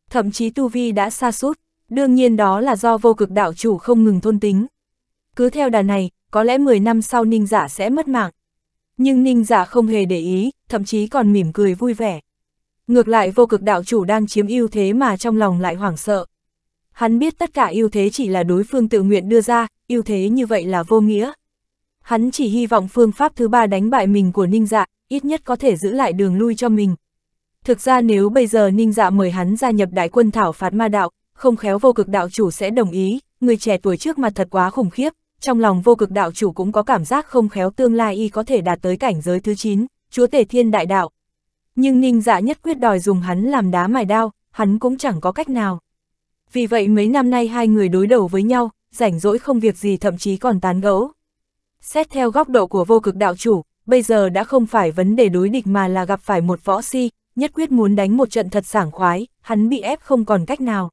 Thậm chí tu vi đã xa sút đương nhiên đó là do vô cực đạo chủ không ngừng thôn tính. Cứ theo đà này, có lẽ 10 năm sau ninh giả sẽ mất mạng. Nhưng ninh giả không hề để ý, thậm chí còn mỉm cười vui vẻ. Ngược lại vô cực đạo chủ đang chiếm ưu thế mà trong lòng lại hoảng sợ. Hắn biết tất cả ưu thế chỉ là đối phương tự nguyện đưa ra, ưu thế như vậy là vô nghĩa. Hắn chỉ hy vọng phương pháp thứ ba đánh bại mình của ninh dạ, ít nhất có thể giữ lại đường lui cho mình. Thực ra nếu bây giờ ninh dạ mời hắn gia nhập đại quân thảo phạt ma đạo, không khéo vô cực đạo chủ sẽ đồng ý, người trẻ tuổi trước mặt thật quá khủng khiếp, trong lòng vô cực đạo chủ cũng có cảm giác không khéo tương lai y có thể đạt tới cảnh giới thứ 9, chúa tể thiên đại đạo. Nhưng ninh dạ nhất quyết đòi dùng hắn làm đá mài đao, hắn cũng chẳng có cách nào. Vì vậy mấy năm nay hai người đối đầu với nhau, rảnh rỗi không việc gì thậm chí còn tán gẫu. Xét theo góc độ của vô cực đạo chủ, bây giờ đã không phải vấn đề đối địch mà là gặp phải một võ si, nhất quyết muốn đánh một trận thật sảng khoái, hắn bị ép không còn cách nào.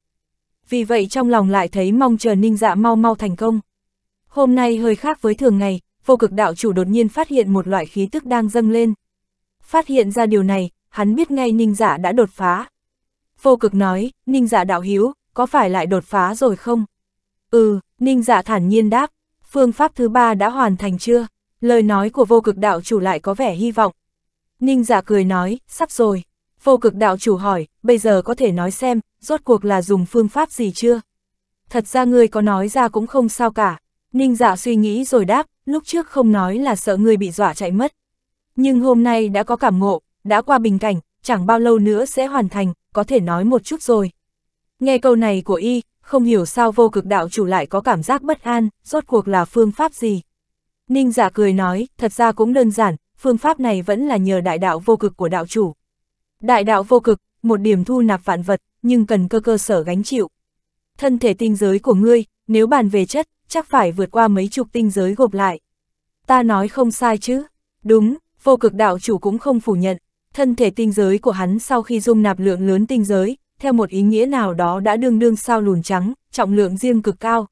Vì vậy trong lòng lại thấy mong chờ ninh dạ mau mau thành công. Hôm nay hơi khác với thường ngày, vô cực đạo chủ đột nhiên phát hiện một loại khí tức đang dâng lên. Phát hiện ra điều này, hắn biết ngay ninh dạ đã đột phá. Vô cực nói, ninh dạ đạo hiếu, có phải lại đột phá rồi không? Ừ, ninh dạ thản nhiên đáp, phương pháp thứ ba đã hoàn thành chưa? Lời nói của vô cực đạo chủ lại có vẻ hy vọng. Ninh giả dạ cười nói, sắp rồi. Vô cực đạo chủ hỏi, bây giờ có thể nói xem, rốt cuộc là dùng phương pháp gì chưa? Thật ra ngươi có nói ra cũng không sao cả. Ninh giả dạ suy nghĩ rồi đáp, lúc trước không nói là sợ ngươi bị dọa chạy mất. Nhưng hôm nay đã có cảm ngộ, đã qua bình cảnh, chẳng bao lâu nữa sẽ hoàn thành, có thể nói một chút rồi. Nghe câu này của y, không hiểu sao vô cực đạo chủ lại có cảm giác bất an, rốt cuộc là phương pháp gì. Ninh giả dạ cười nói, thật ra cũng đơn giản, phương pháp này vẫn là nhờ đại đạo vô cực của đạo chủ. Đại đạo vô cực, một điểm thu nạp vạn vật, nhưng cần cơ cơ sở gánh chịu. Thân thể tinh giới của ngươi, nếu bàn về chất, chắc phải vượt qua mấy chục tinh giới gộp lại. Ta nói không sai chứ? Đúng, vô cực đạo chủ cũng không phủ nhận. Thân thể tinh giới của hắn sau khi dung nạp lượng lớn tinh giới, theo một ý nghĩa nào đó đã đương đương sao lùn trắng, trọng lượng riêng cực cao.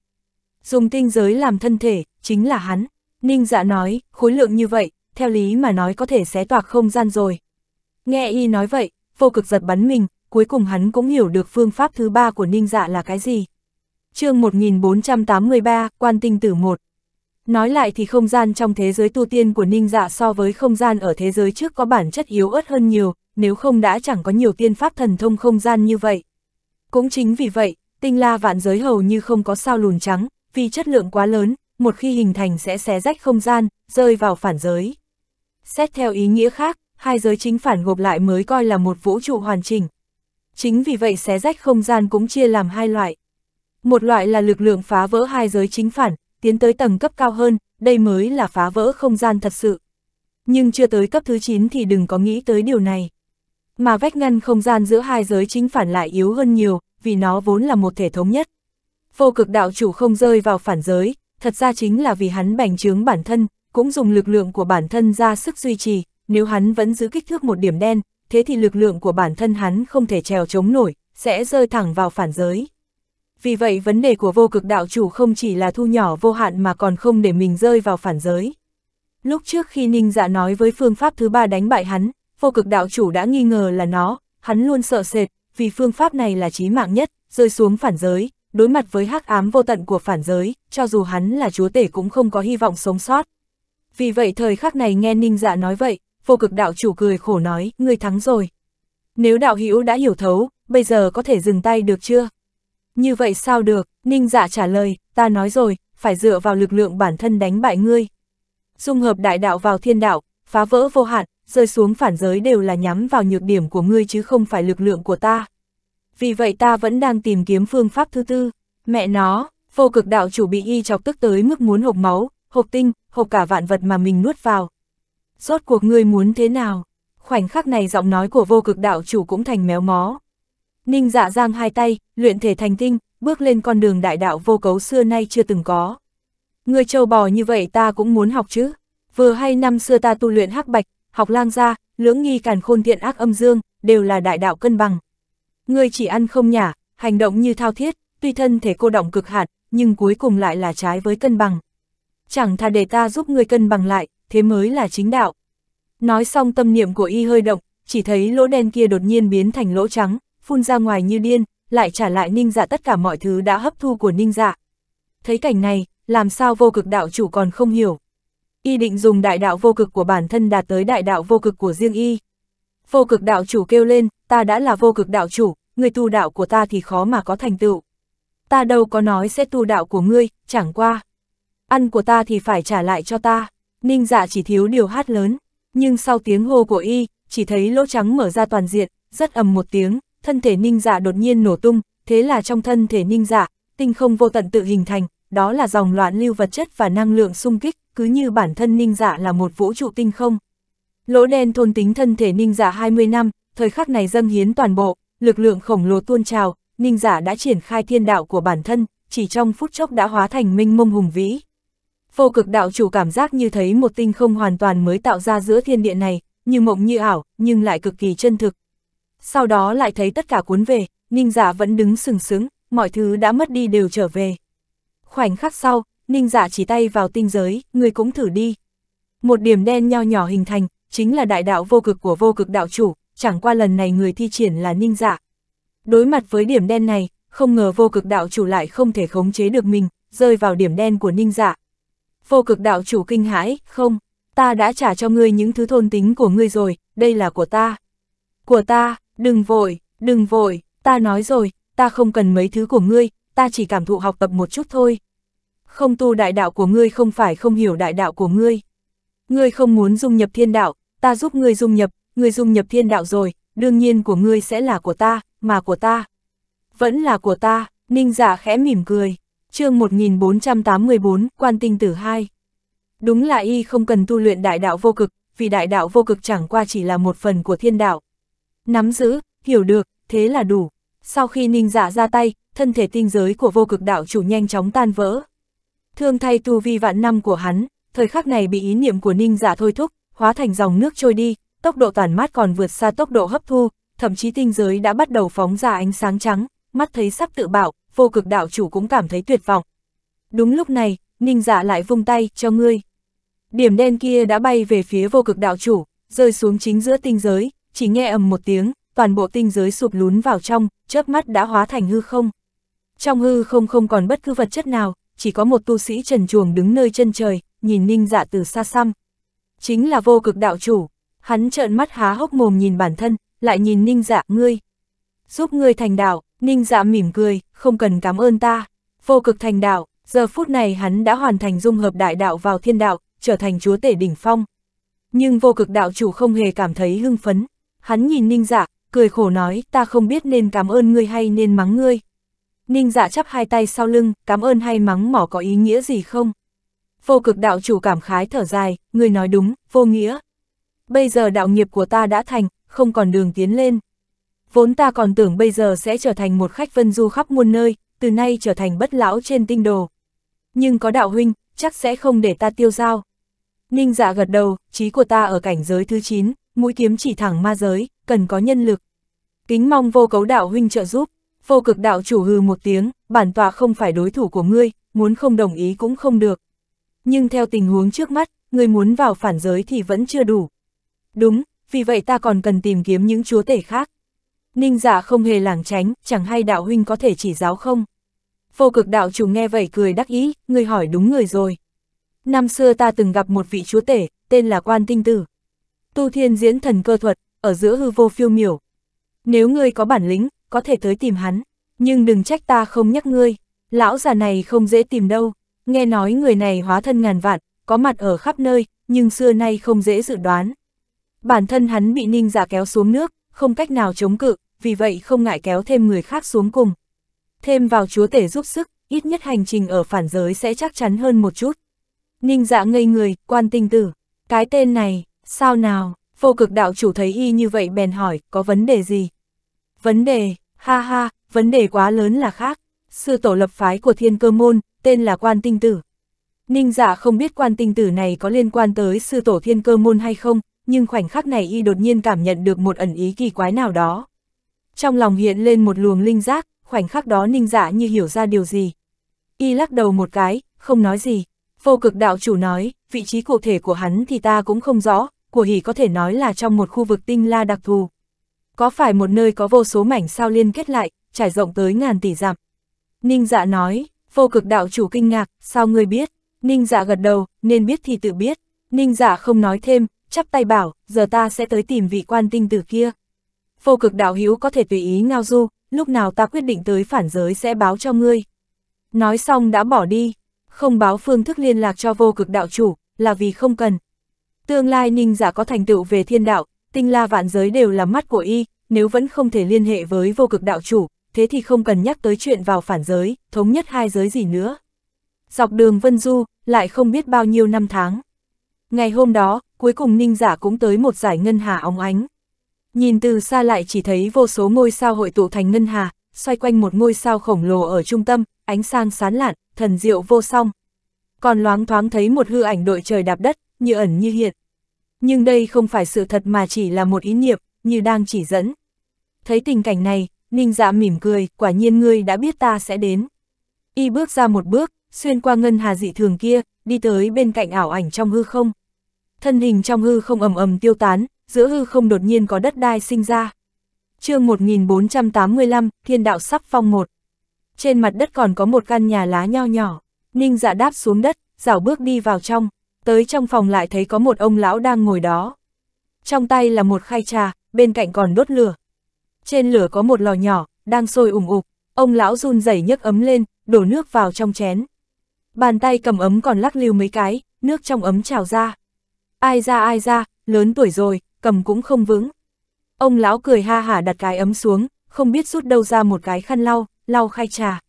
Dùng tinh giới làm thân thể, chính là hắn. Ninh dạ nói, khối lượng như vậy, theo lý mà nói có thể xé toạc không gian rồi. Nghe y nói vậy, vô cực giật bắn mình, cuối cùng hắn cũng hiểu được phương pháp thứ ba của ninh dạ là cái gì. chương 1483, quan tinh tử 1, Nói lại thì không gian trong thế giới tu tiên của ninh dạ so với không gian ở thế giới trước có bản chất yếu ớt hơn nhiều, nếu không đã chẳng có nhiều tiên pháp thần thông không gian như vậy. Cũng chính vì vậy, tinh la vạn giới hầu như không có sao lùn trắng, vì chất lượng quá lớn, một khi hình thành sẽ xé rách không gian, rơi vào phản giới. Xét theo ý nghĩa khác, hai giới chính phản gộp lại mới coi là một vũ trụ hoàn chỉnh. Chính vì vậy xé rách không gian cũng chia làm hai loại. Một loại là lực lượng phá vỡ hai giới chính phản, tiến tới tầng cấp cao hơn, đây mới là phá vỡ không gian thật sự. Nhưng chưa tới cấp thứ 9 thì đừng có nghĩ tới điều này. Mà vách ngăn không gian giữa hai giới chính phản lại yếu hơn nhiều, vì nó vốn là một thể thống nhất. Vô cực đạo chủ không rơi vào phản giới, thật ra chính là vì hắn bành trướng bản thân, cũng dùng lực lượng của bản thân ra sức duy trì, nếu hắn vẫn giữ kích thước một điểm đen, thế thì lực lượng của bản thân hắn không thể trèo chống nổi, sẽ rơi thẳng vào phản giới vì vậy vấn đề của vô cực đạo chủ không chỉ là thu nhỏ vô hạn mà còn không để mình rơi vào phản giới. Lúc trước khi Ninh Dạ nói với phương pháp thứ ba đánh bại hắn, vô cực đạo chủ đã nghi ngờ là nó, hắn luôn sợ sệt, vì phương pháp này là chí mạng nhất, rơi xuống phản giới, đối mặt với hắc ám vô tận của phản giới, cho dù hắn là chúa tể cũng không có hy vọng sống sót. Vì vậy thời khắc này nghe Ninh Dạ nói vậy, vô cực đạo chủ cười khổ nói, ngươi thắng rồi. Nếu đạo hữu đã hiểu thấu, bây giờ có thể dừng tay được chưa? Như vậy sao được, Ninh dạ trả lời, ta nói rồi, phải dựa vào lực lượng bản thân đánh bại ngươi. Dung hợp đại đạo vào thiên đạo, phá vỡ vô hạn, rơi xuống phản giới đều là nhắm vào nhược điểm của ngươi chứ không phải lực lượng của ta. Vì vậy ta vẫn đang tìm kiếm phương pháp thứ tư. Mẹ nó, vô cực đạo chủ bị y chọc tức tới mức muốn hộp máu, hộp tinh, hộp cả vạn vật mà mình nuốt vào. Rốt cuộc ngươi muốn thế nào? Khoảnh khắc này giọng nói của vô cực đạo chủ cũng thành méo mó. Ninh dạ giang hai tay, luyện thể thành tinh, bước lên con đường đại đạo vô cấu xưa nay chưa từng có. Người trâu bò như vậy ta cũng muốn học chứ. Vừa hay năm xưa ta tu luyện hắc bạch, học lang gia, lưỡng nghi càn khôn thiện ác âm dương, đều là đại đạo cân bằng. Người chỉ ăn không nhả, hành động như thao thiết, tuy thân thể cô động cực hạn, nhưng cuối cùng lại là trái với cân bằng. Chẳng thà để ta giúp người cân bằng lại, thế mới là chính đạo. Nói xong tâm niệm của y hơi động, chỉ thấy lỗ đen kia đột nhiên biến thành lỗ trắng, phun ra ngoài như điên, lại trả lại ninh dạ tất cả mọi thứ đã hấp thu của ninh dạ. Thấy cảnh này, làm sao vô cực đạo chủ còn không hiểu. Y định dùng đại đạo vô cực của bản thân đạt tới đại đạo vô cực của riêng y. Vô cực đạo chủ kêu lên, ta đã là vô cực đạo chủ, người tu đạo của ta thì khó mà có thành tựu. Ta đâu có nói sẽ tu đạo của ngươi, chẳng qua. Ăn của ta thì phải trả lại cho ta. Ninh dạ chỉ thiếu điều hát lớn, nhưng sau tiếng hô của y, chỉ thấy lỗ trắng mở ra toàn diện, rất ầm một tiếng thân thể ninh dạ đột nhiên nổ tung, thế là trong thân thể ninh dạ, tinh không vô tận tự hình thành, đó là dòng loạn lưu vật chất và năng lượng xung kích, cứ như bản thân ninh dạ là một vũ trụ tinh không. Lỗ đen thôn tính thân thể ninh dạ 20 năm, thời khắc này dâng hiến toàn bộ, lực lượng khổng lồ tuôn trào, ninh dạ đã triển khai thiên đạo của bản thân, chỉ trong phút chốc đã hóa thành minh mông hùng vĩ. Vô cực đạo chủ cảm giác như thấy một tinh không hoàn toàn mới tạo ra giữa thiên địa này, như mộng như ảo, nhưng lại cực kỳ chân thực, sau đó lại thấy tất cả cuốn về, ninh giả dạ vẫn đứng sừng sững, mọi thứ đã mất đi đều trở về. Khoảnh khắc sau, ninh giả dạ chỉ tay vào tinh giới, người cũng thử đi. Một điểm đen nho nhỏ hình thành, chính là đại đạo vô cực của vô cực đạo chủ, chẳng qua lần này người thi triển là ninh giả. Dạ. Đối mặt với điểm đen này, không ngờ vô cực đạo chủ lại không thể khống chế được mình, rơi vào điểm đen của ninh giả. Vô cực đạo chủ kinh hãi, không, ta đã trả cho ngươi những thứ thôn tính của ngươi rồi, đây là của ta. Của ta, Đừng vội, đừng vội, ta nói rồi, ta không cần mấy thứ của ngươi, ta chỉ cảm thụ học tập một chút thôi. Không tu đại đạo của ngươi không phải không hiểu đại đạo của ngươi. Ngươi không muốn dung nhập thiên đạo, ta giúp ngươi dung nhập, ngươi dung nhập thiên đạo rồi, đương nhiên của ngươi sẽ là của ta, mà của ta. Vẫn là của ta, ninh giả dạ khẽ mỉm cười. chương 1484, quan tinh tử 2. Đúng là y không cần tu luyện đại đạo vô cực, vì đại đạo vô cực chẳng qua chỉ là một phần của thiên đạo, nắm giữ, hiểu được, thế là đủ. Sau khi ninh giả dạ ra tay, thân thể tinh giới của vô cực đạo chủ nhanh chóng tan vỡ. Thương thay tu vi vạn năm của hắn, thời khắc này bị ý niệm của ninh giả dạ thôi thúc, hóa thành dòng nước trôi đi, tốc độ toàn mát còn vượt xa tốc độ hấp thu, thậm chí tinh giới đã bắt đầu phóng ra ánh sáng trắng, mắt thấy sắp tự bạo, vô cực đạo chủ cũng cảm thấy tuyệt vọng. Đúng lúc này, ninh giả dạ lại vung tay, cho ngươi. Điểm đen kia đã bay về phía vô cực đạo chủ, rơi xuống chính giữa tinh giới, chỉ nghe ầm một tiếng, toàn bộ tinh giới sụp lún vào trong, chớp mắt đã hóa thành hư không. Trong hư không không còn bất cứ vật chất nào, chỉ có một tu sĩ trần chuồng đứng nơi chân trời, nhìn ninh dạ từ xa xăm. Chính là vô cực đạo chủ, hắn trợn mắt há hốc mồm nhìn bản thân, lại nhìn ninh dạ ngươi. Giúp ngươi thành đạo, ninh dạ mỉm cười, không cần cảm ơn ta. Vô cực thành đạo, giờ phút này hắn đã hoàn thành dung hợp đại đạo vào thiên đạo, trở thành chúa tể đỉnh phong. Nhưng vô cực đạo chủ không hề cảm thấy hưng phấn, Hắn nhìn ninh dạ, cười khổ nói, ta không biết nên cảm ơn ngươi hay nên mắng ngươi. Ninh dạ chắp hai tay sau lưng, cảm ơn hay mắng mỏ có ý nghĩa gì không? Vô cực đạo chủ cảm khái thở dài, ngươi nói đúng, vô nghĩa. Bây giờ đạo nghiệp của ta đã thành, không còn đường tiến lên. Vốn ta còn tưởng bây giờ sẽ trở thành một khách vân du khắp muôn nơi, từ nay trở thành bất lão trên tinh đồ. Nhưng có đạo huynh, chắc sẽ không để ta tiêu dao. Ninh dạ gật đầu, trí của ta ở cảnh giới thứ 9, mũi kiếm chỉ thẳng ma giới, cần có nhân lực. Kính mong vô cấu đạo huynh trợ giúp, vô cực đạo chủ hư một tiếng, bản tọa không phải đối thủ của ngươi, muốn không đồng ý cũng không được. Nhưng theo tình huống trước mắt, ngươi muốn vào phản giới thì vẫn chưa đủ. Đúng, vì vậy ta còn cần tìm kiếm những chúa tể khác. Ninh giả không hề lảng tránh, chẳng hay đạo huynh có thể chỉ giáo không? Vô cực đạo chủ nghe vậy cười đắc ý, ngươi hỏi đúng người rồi. Năm xưa ta từng gặp một vị chúa tể, tên là Quan Tinh Tử tu thiên diễn thần cơ thuật, ở giữa hư vô phiêu miểu. Nếu ngươi có bản lĩnh, có thể tới tìm hắn, nhưng đừng trách ta không nhắc ngươi, lão già này không dễ tìm đâu, nghe nói người này hóa thân ngàn vạn, có mặt ở khắp nơi, nhưng xưa nay không dễ dự đoán. Bản thân hắn bị ninh giả dạ kéo xuống nước, không cách nào chống cự, vì vậy không ngại kéo thêm người khác xuống cùng. Thêm vào chúa tể giúp sức, ít nhất hành trình ở phản giới sẽ chắc chắn hơn một chút. Ninh dạ ngây người, quan tinh tử, cái tên này, Sao nào, vô cực đạo chủ thấy y như vậy bèn hỏi, có vấn đề gì? Vấn đề, ha ha, vấn đề quá lớn là khác. Sư tổ lập phái của thiên cơ môn, tên là quan tinh tử. Ninh giả dạ không biết quan tinh tử này có liên quan tới sư tổ thiên cơ môn hay không, nhưng khoảnh khắc này y đột nhiên cảm nhận được một ẩn ý kỳ quái nào đó. Trong lòng hiện lên một luồng linh giác, khoảnh khắc đó ninh dạ như hiểu ra điều gì. Y lắc đầu một cái, không nói gì. Vô cực đạo chủ nói, vị trí cụ thể của hắn thì ta cũng không rõ, của hỉ có thể nói là trong một khu vực tinh la đặc thù. Có phải một nơi có vô số mảnh sao liên kết lại, trải rộng tới ngàn tỷ dặm? Ninh dạ nói, vô cực đạo chủ kinh ngạc, sao ngươi biết? Ninh dạ gật đầu, nên biết thì tự biết. Ninh dạ không nói thêm, chắp tay bảo, giờ ta sẽ tới tìm vị quan tinh tử kia. Vô cực đạo hữu có thể tùy ý ngao du, lúc nào ta quyết định tới phản giới sẽ báo cho ngươi. Nói xong đã bỏ đi, không báo phương thức liên lạc cho vô cực đạo chủ, là vì không cần, Tương lai ninh giả dạ có thành tựu về thiên đạo, tinh la vạn giới đều là mắt của y, nếu vẫn không thể liên hệ với vô cực đạo chủ, thế thì không cần nhắc tới chuyện vào phản giới, thống nhất hai giới gì nữa. Dọc đường Vân Du, lại không biết bao nhiêu năm tháng. Ngày hôm đó, cuối cùng ninh giả dạ cũng tới một giải ngân hà óng ánh. Nhìn từ xa lại chỉ thấy vô số ngôi sao hội tụ thành ngân hà, xoay quanh một ngôi sao khổng lồ ở trung tâm, ánh sang sán lạn, thần diệu vô song. Còn loáng thoáng thấy một hư ảnh đội trời đạp đất, như ẩn như hiện. Nhưng đây không phải sự thật mà chỉ là một ý niệm, như đang chỉ dẫn. Thấy tình cảnh này, Ninh dạ mỉm cười, quả nhiên ngươi đã biết ta sẽ đến. Y bước ra một bước, xuyên qua ngân hà dị thường kia, đi tới bên cạnh ảo ảnh trong hư không. Thân hình trong hư không ầm ầm tiêu tán, giữa hư không đột nhiên có đất đai sinh ra. chương 1485, Thiên Đạo Sắp Phong một Trên mặt đất còn có một căn nhà lá nho nhỏ, Ninh dạ đáp xuống đất, rảo bước đi vào trong, tới trong phòng lại thấy có một ông lão đang ngồi đó. Trong tay là một khay trà, bên cạnh còn đốt lửa. Trên lửa có một lò nhỏ, đang sôi ủng ục, ông lão run rẩy nhấc ấm lên, đổ nước vào trong chén. Bàn tay cầm ấm còn lắc lưu mấy cái, nước trong ấm trào ra. Ai ra ai ra, lớn tuổi rồi, cầm cũng không vững. Ông lão cười ha hả đặt cái ấm xuống, không biết rút đâu ra một cái khăn lau, lau khay trà.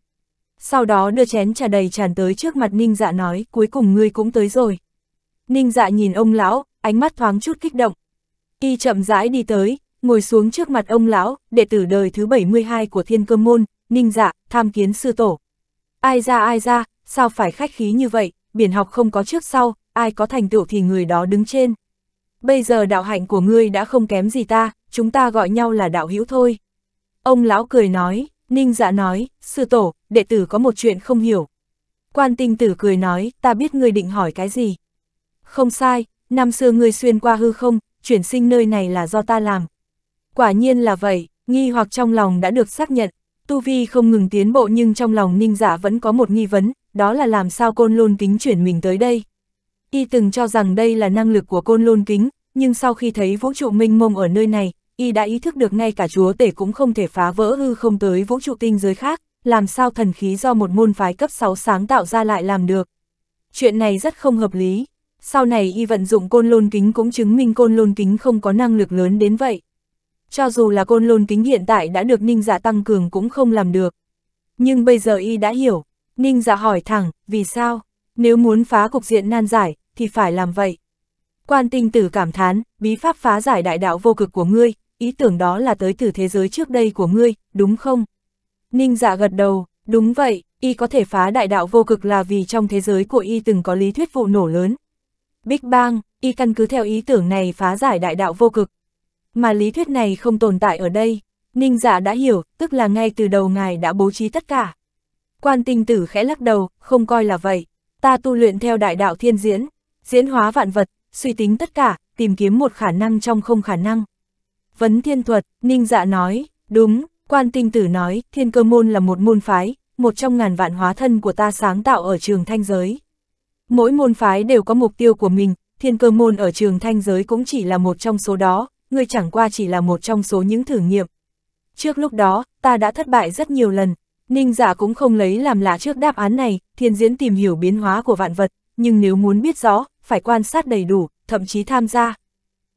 Sau đó đưa chén trà đầy tràn tới trước mặt Ninh Dạ nói, cuối cùng ngươi cũng tới rồi. Ninh dạ nhìn ông lão, ánh mắt thoáng chút kích động. Y chậm rãi đi tới, ngồi xuống trước mặt ông lão, đệ tử đời thứ 72 của thiên cơ môn, ninh dạ, tham kiến sư tổ. Ai ra ai ra, sao phải khách khí như vậy, biển học không có trước sau, ai có thành tựu thì người đó đứng trên. Bây giờ đạo hạnh của ngươi đã không kém gì ta, chúng ta gọi nhau là đạo hữu thôi. Ông lão cười nói, ninh dạ nói, sư tổ, đệ tử có một chuyện không hiểu. Quan tinh tử cười nói, ta biết ngươi định hỏi cái gì. Không sai, năm xưa ngươi xuyên qua hư không, chuyển sinh nơi này là do ta làm. Quả nhiên là vậy, nghi hoặc trong lòng đã được xác nhận, Tu Vi không ngừng tiến bộ nhưng trong lòng ninh giả dạ vẫn có một nghi vấn, đó là làm sao côn lôn kính chuyển mình tới đây. Y từng cho rằng đây là năng lực của côn lôn kính, nhưng sau khi thấy vũ trụ minh mông ở nơi này, Y đã ý thức được ngay cả chúa tể cũng không thể phá vỡ hư không tới vũ trụ tinh giới khác, làm sao thần khí do một môn phái cấp 6 sáng tạo ra lại làm được. Chuyện này rất không hợp lý sau này y vận dụng côn lôn kính cũng chứng minh côn lôn kính không có năng lực lớn đến vậy. Cho dù là côn lôn kính hiện tại đã được ninh giả dạ tăng cường cũng không làm được. Nhưng bây giờ y đã hiểu, ninh giả dạ hỏi thẳng, vì sao, nếu muốn phá cục diện nan giải, thì phải làm vậy. Quan tinh tử cảm thán, bí pháp phá giải đại đạo vô cực của ngươi, ý tưởng đó là tới từ thế giới trước đây của ngươi, đúng không? Ninh dạ gật đầu, đúng vậy, y có thể phá đại đạo vô cực là vì trong thế giới của y từng có lý thuyết vụ nổ lớn, Big Bang, y căn cứ theo ý tưởng này phá giải đại đạo vô cực. Mà lý thuyết này không tồn tại ở đây, Ninh Dạ đã hiểu, tức là ngay từ đầu ngài đã bố trí tất cả. Quan tinh tử khẽ lắc đầu, không coi là vậy, ta tu luyện theo đại đạo thiên diễn, diễn hóa vạn vật, suy tính tất cả, tìm kiếm một khả năng trong không khả năng. Vấn thiên thuật, Ninh Dạ nói, đúng, quan tinh tử nói, thiên cơ môn là một môn phái, một trong ngàn vạn hóa thân của ta sáng tạo ở trường thanh giới. Mỗi môn phái đều có mục tiêu của mình, thiên cơ môn ở trường thanh giới cũng chỉ là một trong số đó, ngươi chẳng qua chỉ là một trong số những thử nghiệm. Trước lúc đó, ta đã thất bại rất nhiều lần, ninh giả dạ cũng không lấy làm lạ trước đáp án này, thiên diễn tìm hiểu biến hóa của vạn vật, nhưng nếu muốn biết rõ, phải quan sát đầy đủ, thậm chí tham gia.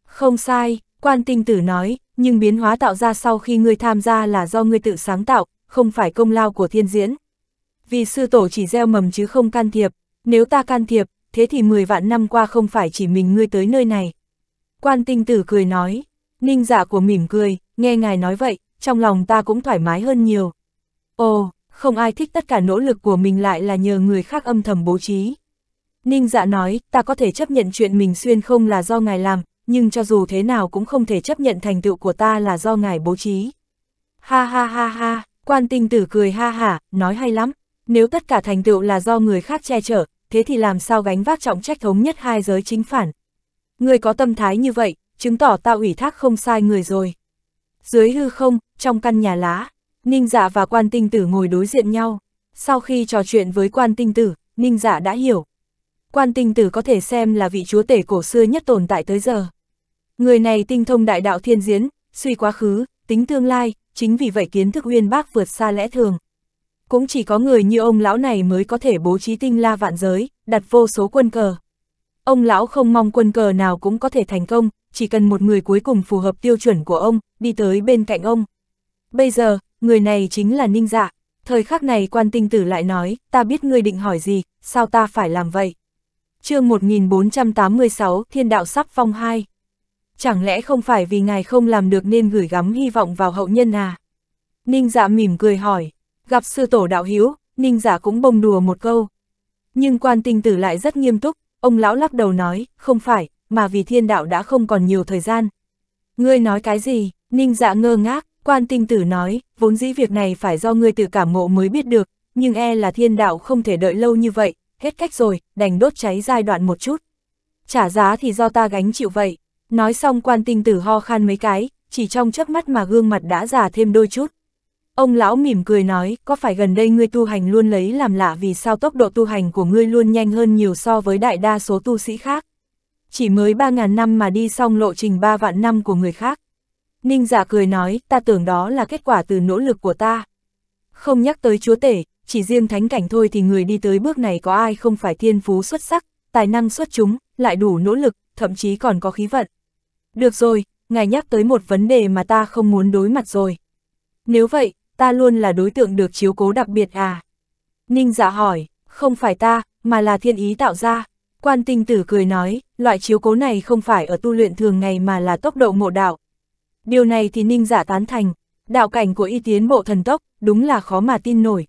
Không sai, quan tinh tử nói, nhưng biến hóa tạo ra sau khi ngươi tham gia là do ngươi tự sáng tạo, không phải công lao của thiên diễn. Vì sư tổ chỉ gieo mầm chứ không can thiệp, nếu ta can thiệp, thế thì 10 vạn năm qua không phải chỉ mình ngươi tới nơi này. Quan tinh tử cười nói, ninh dạ của mỉm cười, nghe ngài nói vậy, trong lòng ta cũng thoải mái hơn nhiều. Ồ, không ai thích tất cả nỗ lực của mình lại là nhờ người khác âm thầm bố trí. Ninh dạ nói, ta có thể chấp nhận chuyện mình xuyên không là do ngài làm, nhưng cho dù thế nào cũng không thể chấp nhận thành tựu của ta là do ngài bố trí. Ha ha ha ha, quan tinh tử cười ha hả, nói hay lắm. Nếu tất cả thành tựu là do người khác che chở, thế thì làm sao gánh vác trọng trách thống nhất hai giới chính phản. Người có tâm thái như vậy, chứng tỏ ta ủy thác không sai người rồi. Dưới hư không, trong căn nhà lá, Ninh Dạ và quan tinh tử ngồi đối diện nhau. Sau khi trò chuyện với quan tinh tử, Ninh Dạ đã hiểu. Quan tinh tử có thể xem là vị chúa tể cổ xưa nhất tồn tại tới giờ. Người này tinh thông đại đạo thiên diễn, suy quá khứ, tính tương lai, chính vì vậy kiến thức uyên bác vượt xa lẽ thường, cũng chỉ có người như ông lão này mới có thể bố trí tinh la vạn giới, đặt vô số quân cờ. Ông lão không mong quân cờ nào cũng có thể thành công, chỉ cần một người cuối cùng phù hợp tiêu chuẩn của ông, đi tới bên cạnh ông. Bây giờ, người này chính là Ninh Dạ. Thời khắc này quan tinh tử lại nói, ta biết ngươi định hỏi gì, sao ta phải làm vậy? chương 1486, Thiên Đạo Sắp Phong 2. Chẳng lẽ không phải vì ngài không làm được nên gửi gắm hy vọng vào hậu nhân à? Ninh dạ mỉm cười hỏi. Gặp sư tổ đạo hiếu, ninh giả cũng bông đùa một câu. Nhưng quan tinh tử lại rất nghiêm túc, ông lão lắc đầu nói, không phải, mà vì thiên đạo đã không còn nhiều thời gian. Ngươi nói cái gì, ninh giả ngơ ngác, quan tinh tử nói, vốn dĩ việc này phải do ngươi tự cảm ngộ mới biết được, nhưng e là thiên đạo không thể đợi lâu như vậy, hết cách rồi, đành đốt cháy giai đoạn một chút. Trả giá thì do ta gánh chịu vậy. Nói xong quan tinh tử ho khan mấy cái, chỉ trong chớp mắt mà gương mặt đã già thêm đôi chút. Ông lão mỉm cười nói, có phải gần đây ngươi tu hành luôn lấy làm lạ vì sao tốc độ tu hành của ngươi luôn nhanh hơn nhiều so với đại đa số tu sĩ khác. Chỉ mới 3.000 năm mà đi xong lộ trình 3 vạn năm của người khác. Ninh giả dạ cười nói, ta tưởng đó là kết quả từ nỗ lực của ta. Không nhắc tới chúa tể, chỉ riêng thánh cảnh thôi thì người đi tới bước này có ai không phải thiên phú xuất sắc, tài năng xuất chúng, lại đủ nỗ lực, thậm chí còn có khí vận. Được rồi, ngài nhắc tới một vấn đề mà ta không muốn đối mặt rồi. Nếu vậy, ta luôn là đối tượng được chiếu cố đặc biệt à? Ninh dạ hỏi, không phải ta, mà là thiên ý tạo ra. Quan tinh tử cười nói, loại chiếu cố này không phải ở tu luyện thường ngày mà là tốc độ ngộ đạo. Điều này thì ninh giả dạ tán thành, đạo cảnh của y tiến bộ thần tốc, đúng là khó mà tin nổi.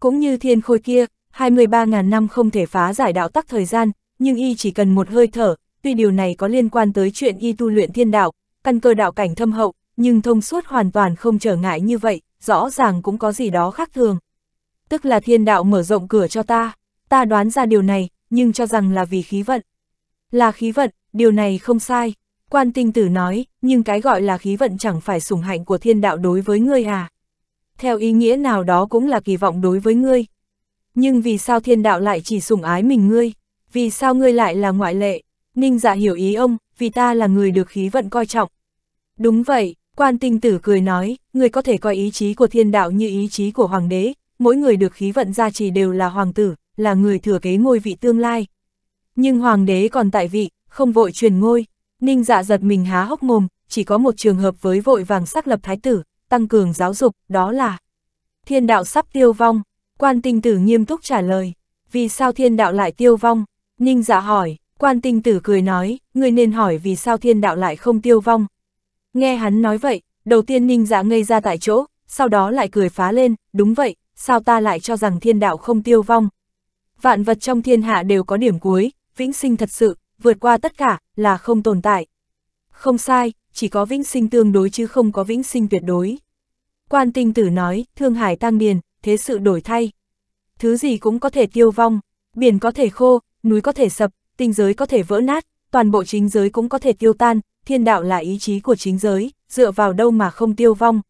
Cũng như thiên khôi kia, 23.000 năm không thể phá giải đạo tắc thời gian, nhưng y chỉ cần một hơi thở, tuy điều này có liên quan tới chuyện y tu luyện thiên đạo, căn cơ đạo cảnh thâm hậu, nhưng thông suốt hoàn toàn không trở ngại như vậy, rõ ràng cũng có gì đó khác thường. Tức là thiên đạo mở rộng cửa cho ta, ta đoán ra điều này, nhưng cho rằng là vì khí vận. Là khí vận, điều này không sai. Quan tinh tử nói, nhưng cái gọi là khí vận chẳng phải sủng hạnh của thiên đạo đối với ngươi à. Theo ý nghĩa nào đó cũng là kỳ vọng đối với ngươi. Nhưng vì sao thiên đạo lại chỉ sủng ái mình ngươi? Vì sao ngươi lại là ngoại lệ? Ninh dạ hiểu ý ông, vì ta là người được khí vận coi trọng. Đúng vậy, Quan tinh tử cười nói, người có thể coi ý chí của thiên đạo như ý chí của hoàng đế, mỗi người được khí vận gia trì đều là hoàng tử, là người thừa kế ngôi vị tương lai. Nhưng hoàng đế còn tại vị, không vội truyền ngôi, ninh dạ giật mình há hốc mồm, chỉ có một trường hợp với vội vàng xác lập thái tử, tăng cường giáo dục, đó là thiên đạo sắp tiêu vong. Quan tinh tử nghiêm túc trả lời, vì sao thiên đạo lại tiêu vong? Ninh dạ hỏi, quan tinh tử cười nói, người nên hỏi vì sao thiên đạo lại không tiêu vong, Nghe hắn nói vậy, đầu tiên ninh dạ ngây ra tại chỗ, sau đó lại cười phá lên, đúng vậy, sao ta lại cho rằng thiên đạo không tiêu vong. Vạn vật trong thiên hạ đều có điểm cuối, vĩnh sinh thật sự, vượt qua tất cả, là không tồn tại. Không sai, chỉ có vĩnh sinh tương đối chứ không có vĩnh sinh tuyệt đối. Quan tinh tử nói, thương hải tăng điền, thế sự đổi thay. Thứ gì cũng có thể tiêu vong, biển có thể khô, núi có thể sập, tinh giới có thể vỡ nát, toàn bộ chính giới cũng có thể tiêu tan, thiên đạo là ý chí của chính giới, dựa vào đâu mà không tiêu vong.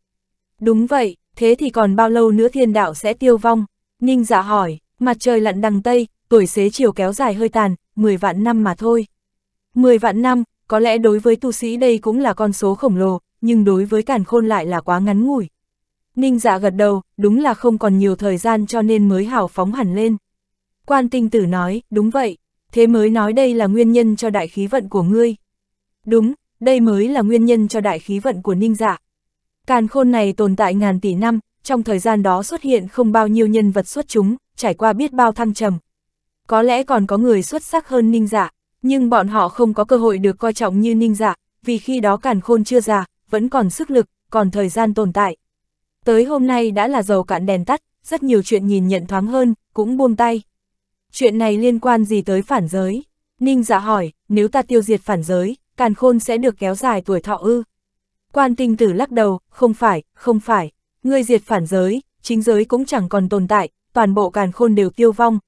Đúng vậy, thế thì còn bao lâu nữa thiên đạo sẽ tiêu vong? Ninh giả dạ hỏi, mặt trời lặn đằng Tây, tuổi xế chiều kéo dài hơi tàn, 10 vạn năm mà thôi. 10 vạn năm, có lẽ đối với tu sĩ đây cũng là con số khổng lồ, nhưng đối với càn khôn lại là quá ngắn ngủi. Ninh dạ gật đầu, đúng là không còn nhiều thời gian cho nên mới hào phóng hẳn lên. Quan tinh tử nói, đúng vậy, thế mới nói đây là nguyên nhân cho đại khí vận của ngươi. Đúng, đây mới là nguyên nhân cho đại khí vận của ninh dạ. Càn khôn này tồn tại ngàn tỷ năm, trong thời gian đó xuất hiện không bao nhiêu nhân vật xuất chúng, trải qua biết bao thăng trầm. Có lẽ còn có người xuất sắc hơn ninh dạ, nhưng bọn họ không có cơ hội được coi trọng như ninh dạ, vì khi đó càn khôn chưa già, vẫn còn sức lực, còn thời gian tồn tại. Tới hôm nay đã là dầu cạn đèn tắt, rất nhiều chuyện nhìn nhận thoáng hơn, cũng buông tay. Chuyện này liên quan gì tới phản giới? Ninh dạ hỏi, nếu ta tiêu diệt phản giới, càn khôn sẽ được kéo dài tuổi thọ ư. Quan tinh tử lắc đầu, không phải, không phải, ngươi diệt phản giới, chính giới cũng chẳng còn tồn tại, toàn bộ càn khôn đều tiêu vong.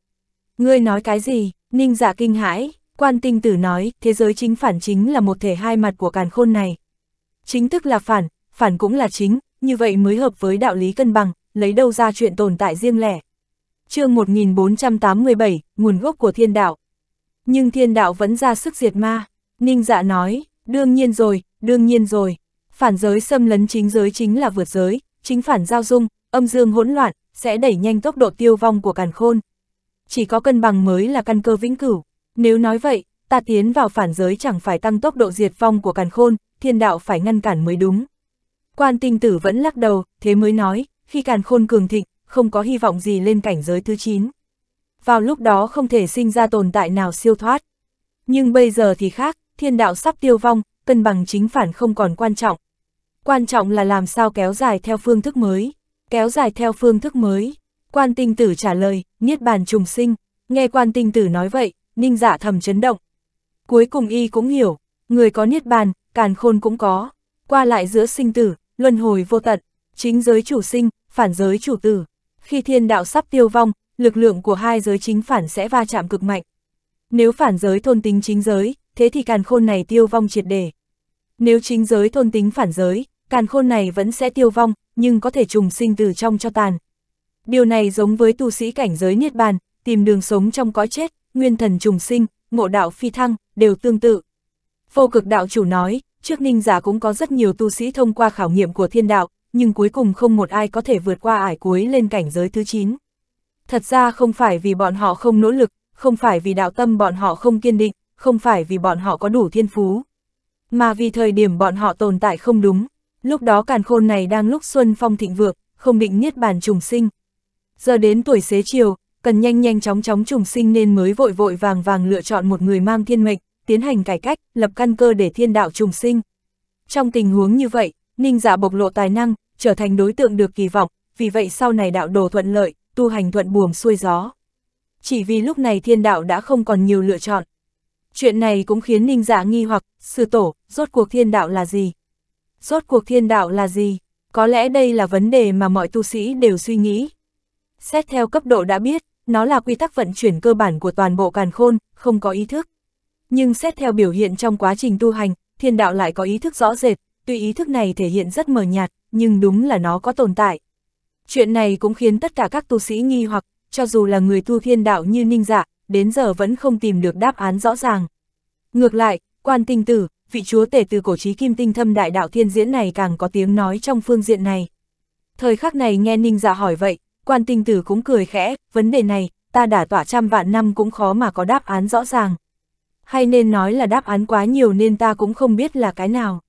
Ngươi nói cái gì, ninh dạ kinh hãi, quan tinh tử nói, thế giới chính phản chính là một thể hai mặt của càn khôn này. Chính tức là phản, phản cũng là chính, như vậy mới hợp với đạo lý cân bằng, lấy đâu ra chuyện tồn tại riêng lẻ. chương 1487, nguồn gốc của thiên đạo. Nhưng thiên đạo vẫn ra sức diệt ma. Ninh dạ nói, đương nhiên rồi, đương nhiên rồi. Phản giới xâm lấn chính giới chính là vượt giới, chính phản giao dung, âm dương hỗn loạn, sẽ đẩy nhanh tốc độ tiêu vong của càn khôn. Chỉ có cân bằng mới là căn cơ vĩnh cửu. Nếu nói vậy, ta tiến vào phản giới chẳng phải tăng tốc độ diệt vong của càn khôn, thiên đạo phải ngăn cản mới đúng. Quan tinh tử vẫn lắc đầu, thế mới nói, khi càn khôn cường thịnh, không có hy vọng gì lên cảnh giới thứ 9. Vào lúc đó không thể sinh ra tồn tại nào siêu thoát. Nhưng bây giờ thì khác, thiên đạo sắp tiêu vong, cân bằng chính phản không còn quan trọng. Quan trọng là làm sao kéo dài theo phương thức mới. Kéo dài theo phương thức mới. Quan tinh tử trả lời, niết bàn trùng sinh. Nghe quan tinh tử nói vậy, ninh dạ thầm chấn động. Cuối cùng y cũng hiểu, người có niết bàn, càn khôn cũng có. Qua lại giữa sinh tử, luân hồi vô tận, chính giới chủ sinh, phản giới chủ tử. Khi thiên đạo sắp tiêu vong, lực lượng của hai giới chính phản sẽ va chạm cực mạnh. Nếu phản giới thôn tính chính giới, thế thì càn khôn này tiêu vong triệt đề Nếu chính giới thôn tính phản giới, càn khôn này vẫn sẽ tiêu vong, nhưng có thể trùng sinh từ trong cho tàn. Điều này giống với tu sĩ cảnh giới Niết Bàn, tìm đường sống trong cõi chết, nguyên thần trùng sinh, ngộ đạo phi thăng, đều tương tự. Vô cực đạo chủ nói, trước ninh giả cũng có rất nhiều tu sĩ thông qua khảo nghiệm của thiên đạo, nhưng cuối cùng không một ai có thể vượt qua ải cuối lên cảnh giới thứ 9. Thật ra không phải vì bọn họ không nỗ lực, không phải vì đạo tâm bọn họ không kiên định, không phải vì bọn họ có đủ thiên phú, mà vì thời điểm bọn họ tồn tại không đúng, lúc đó càn khôn này đang lúc xuân phong thịnh vượng, không định niết bàn trùng sinh. Giờ đến tuổi xế chiều, cần nhanh nhanh chóng chóng trùng sinh nên mới vội vội vàng vàng lựa chọn một người mang thiên mệnh, tiến hành cải cách, lập căn cơ để thiên đạo trùng sinh. Trong tình huống như vậy, Ninh giả dạ bộc lộ tài năng, trở thành đối tượng được kỳ vọng, vì vậy sau này đạo đồ thuận lợi, tu hành thuận buồm xuôi gió. Chỉ vì lúc này thiên đạo đã không còn nhiều lựa chọn, Chuyện này cũng khiến Ninh Dạ nghi hoặc, sư tổ, rốt cuộc thiên đạo là gì? Rốt cuộc thiên đạo là gì? Có lẽ đây là vấn đề mà mọi tu sĩ đều suy nghĩ. Xét theo cấp độ đã biết, nó là quy tắc vận chuyển cơ bản của toàn bộ càn khôn, không có ý thức. Nhưng xét theo biểu hiện trong quá trình tu hành, thiên đạo lại có ý thức rõ rệt, tuy ý thức này thể hiện rất mờ nhạt, nhưng đúng là nó có tồn tại. Chuyện này cũng khiến tất cả các tu sĩ nghi hoặc, cho dù là người tu thiên đạo như Ninh Dạ, đến giờ vẫn không tìm được đáp án rõ ràng. Ngược lại, quan tinh tử, vị chúa tể từ cổ trí kim tinh thâm đại đạo thiên diễn này càng có tiếng nói trong phương diện này. Thời khắc này nghe Ninh dạ hỏi vậy, quan tinh tử cũng cười khẽ, vấn đề này, ta đã tỏa trăm vạn năm cũng khó mà có đáp án rõ ràng. Hay nên nói là đáp án quá nhiều nên ta cũng không biết là cái nào.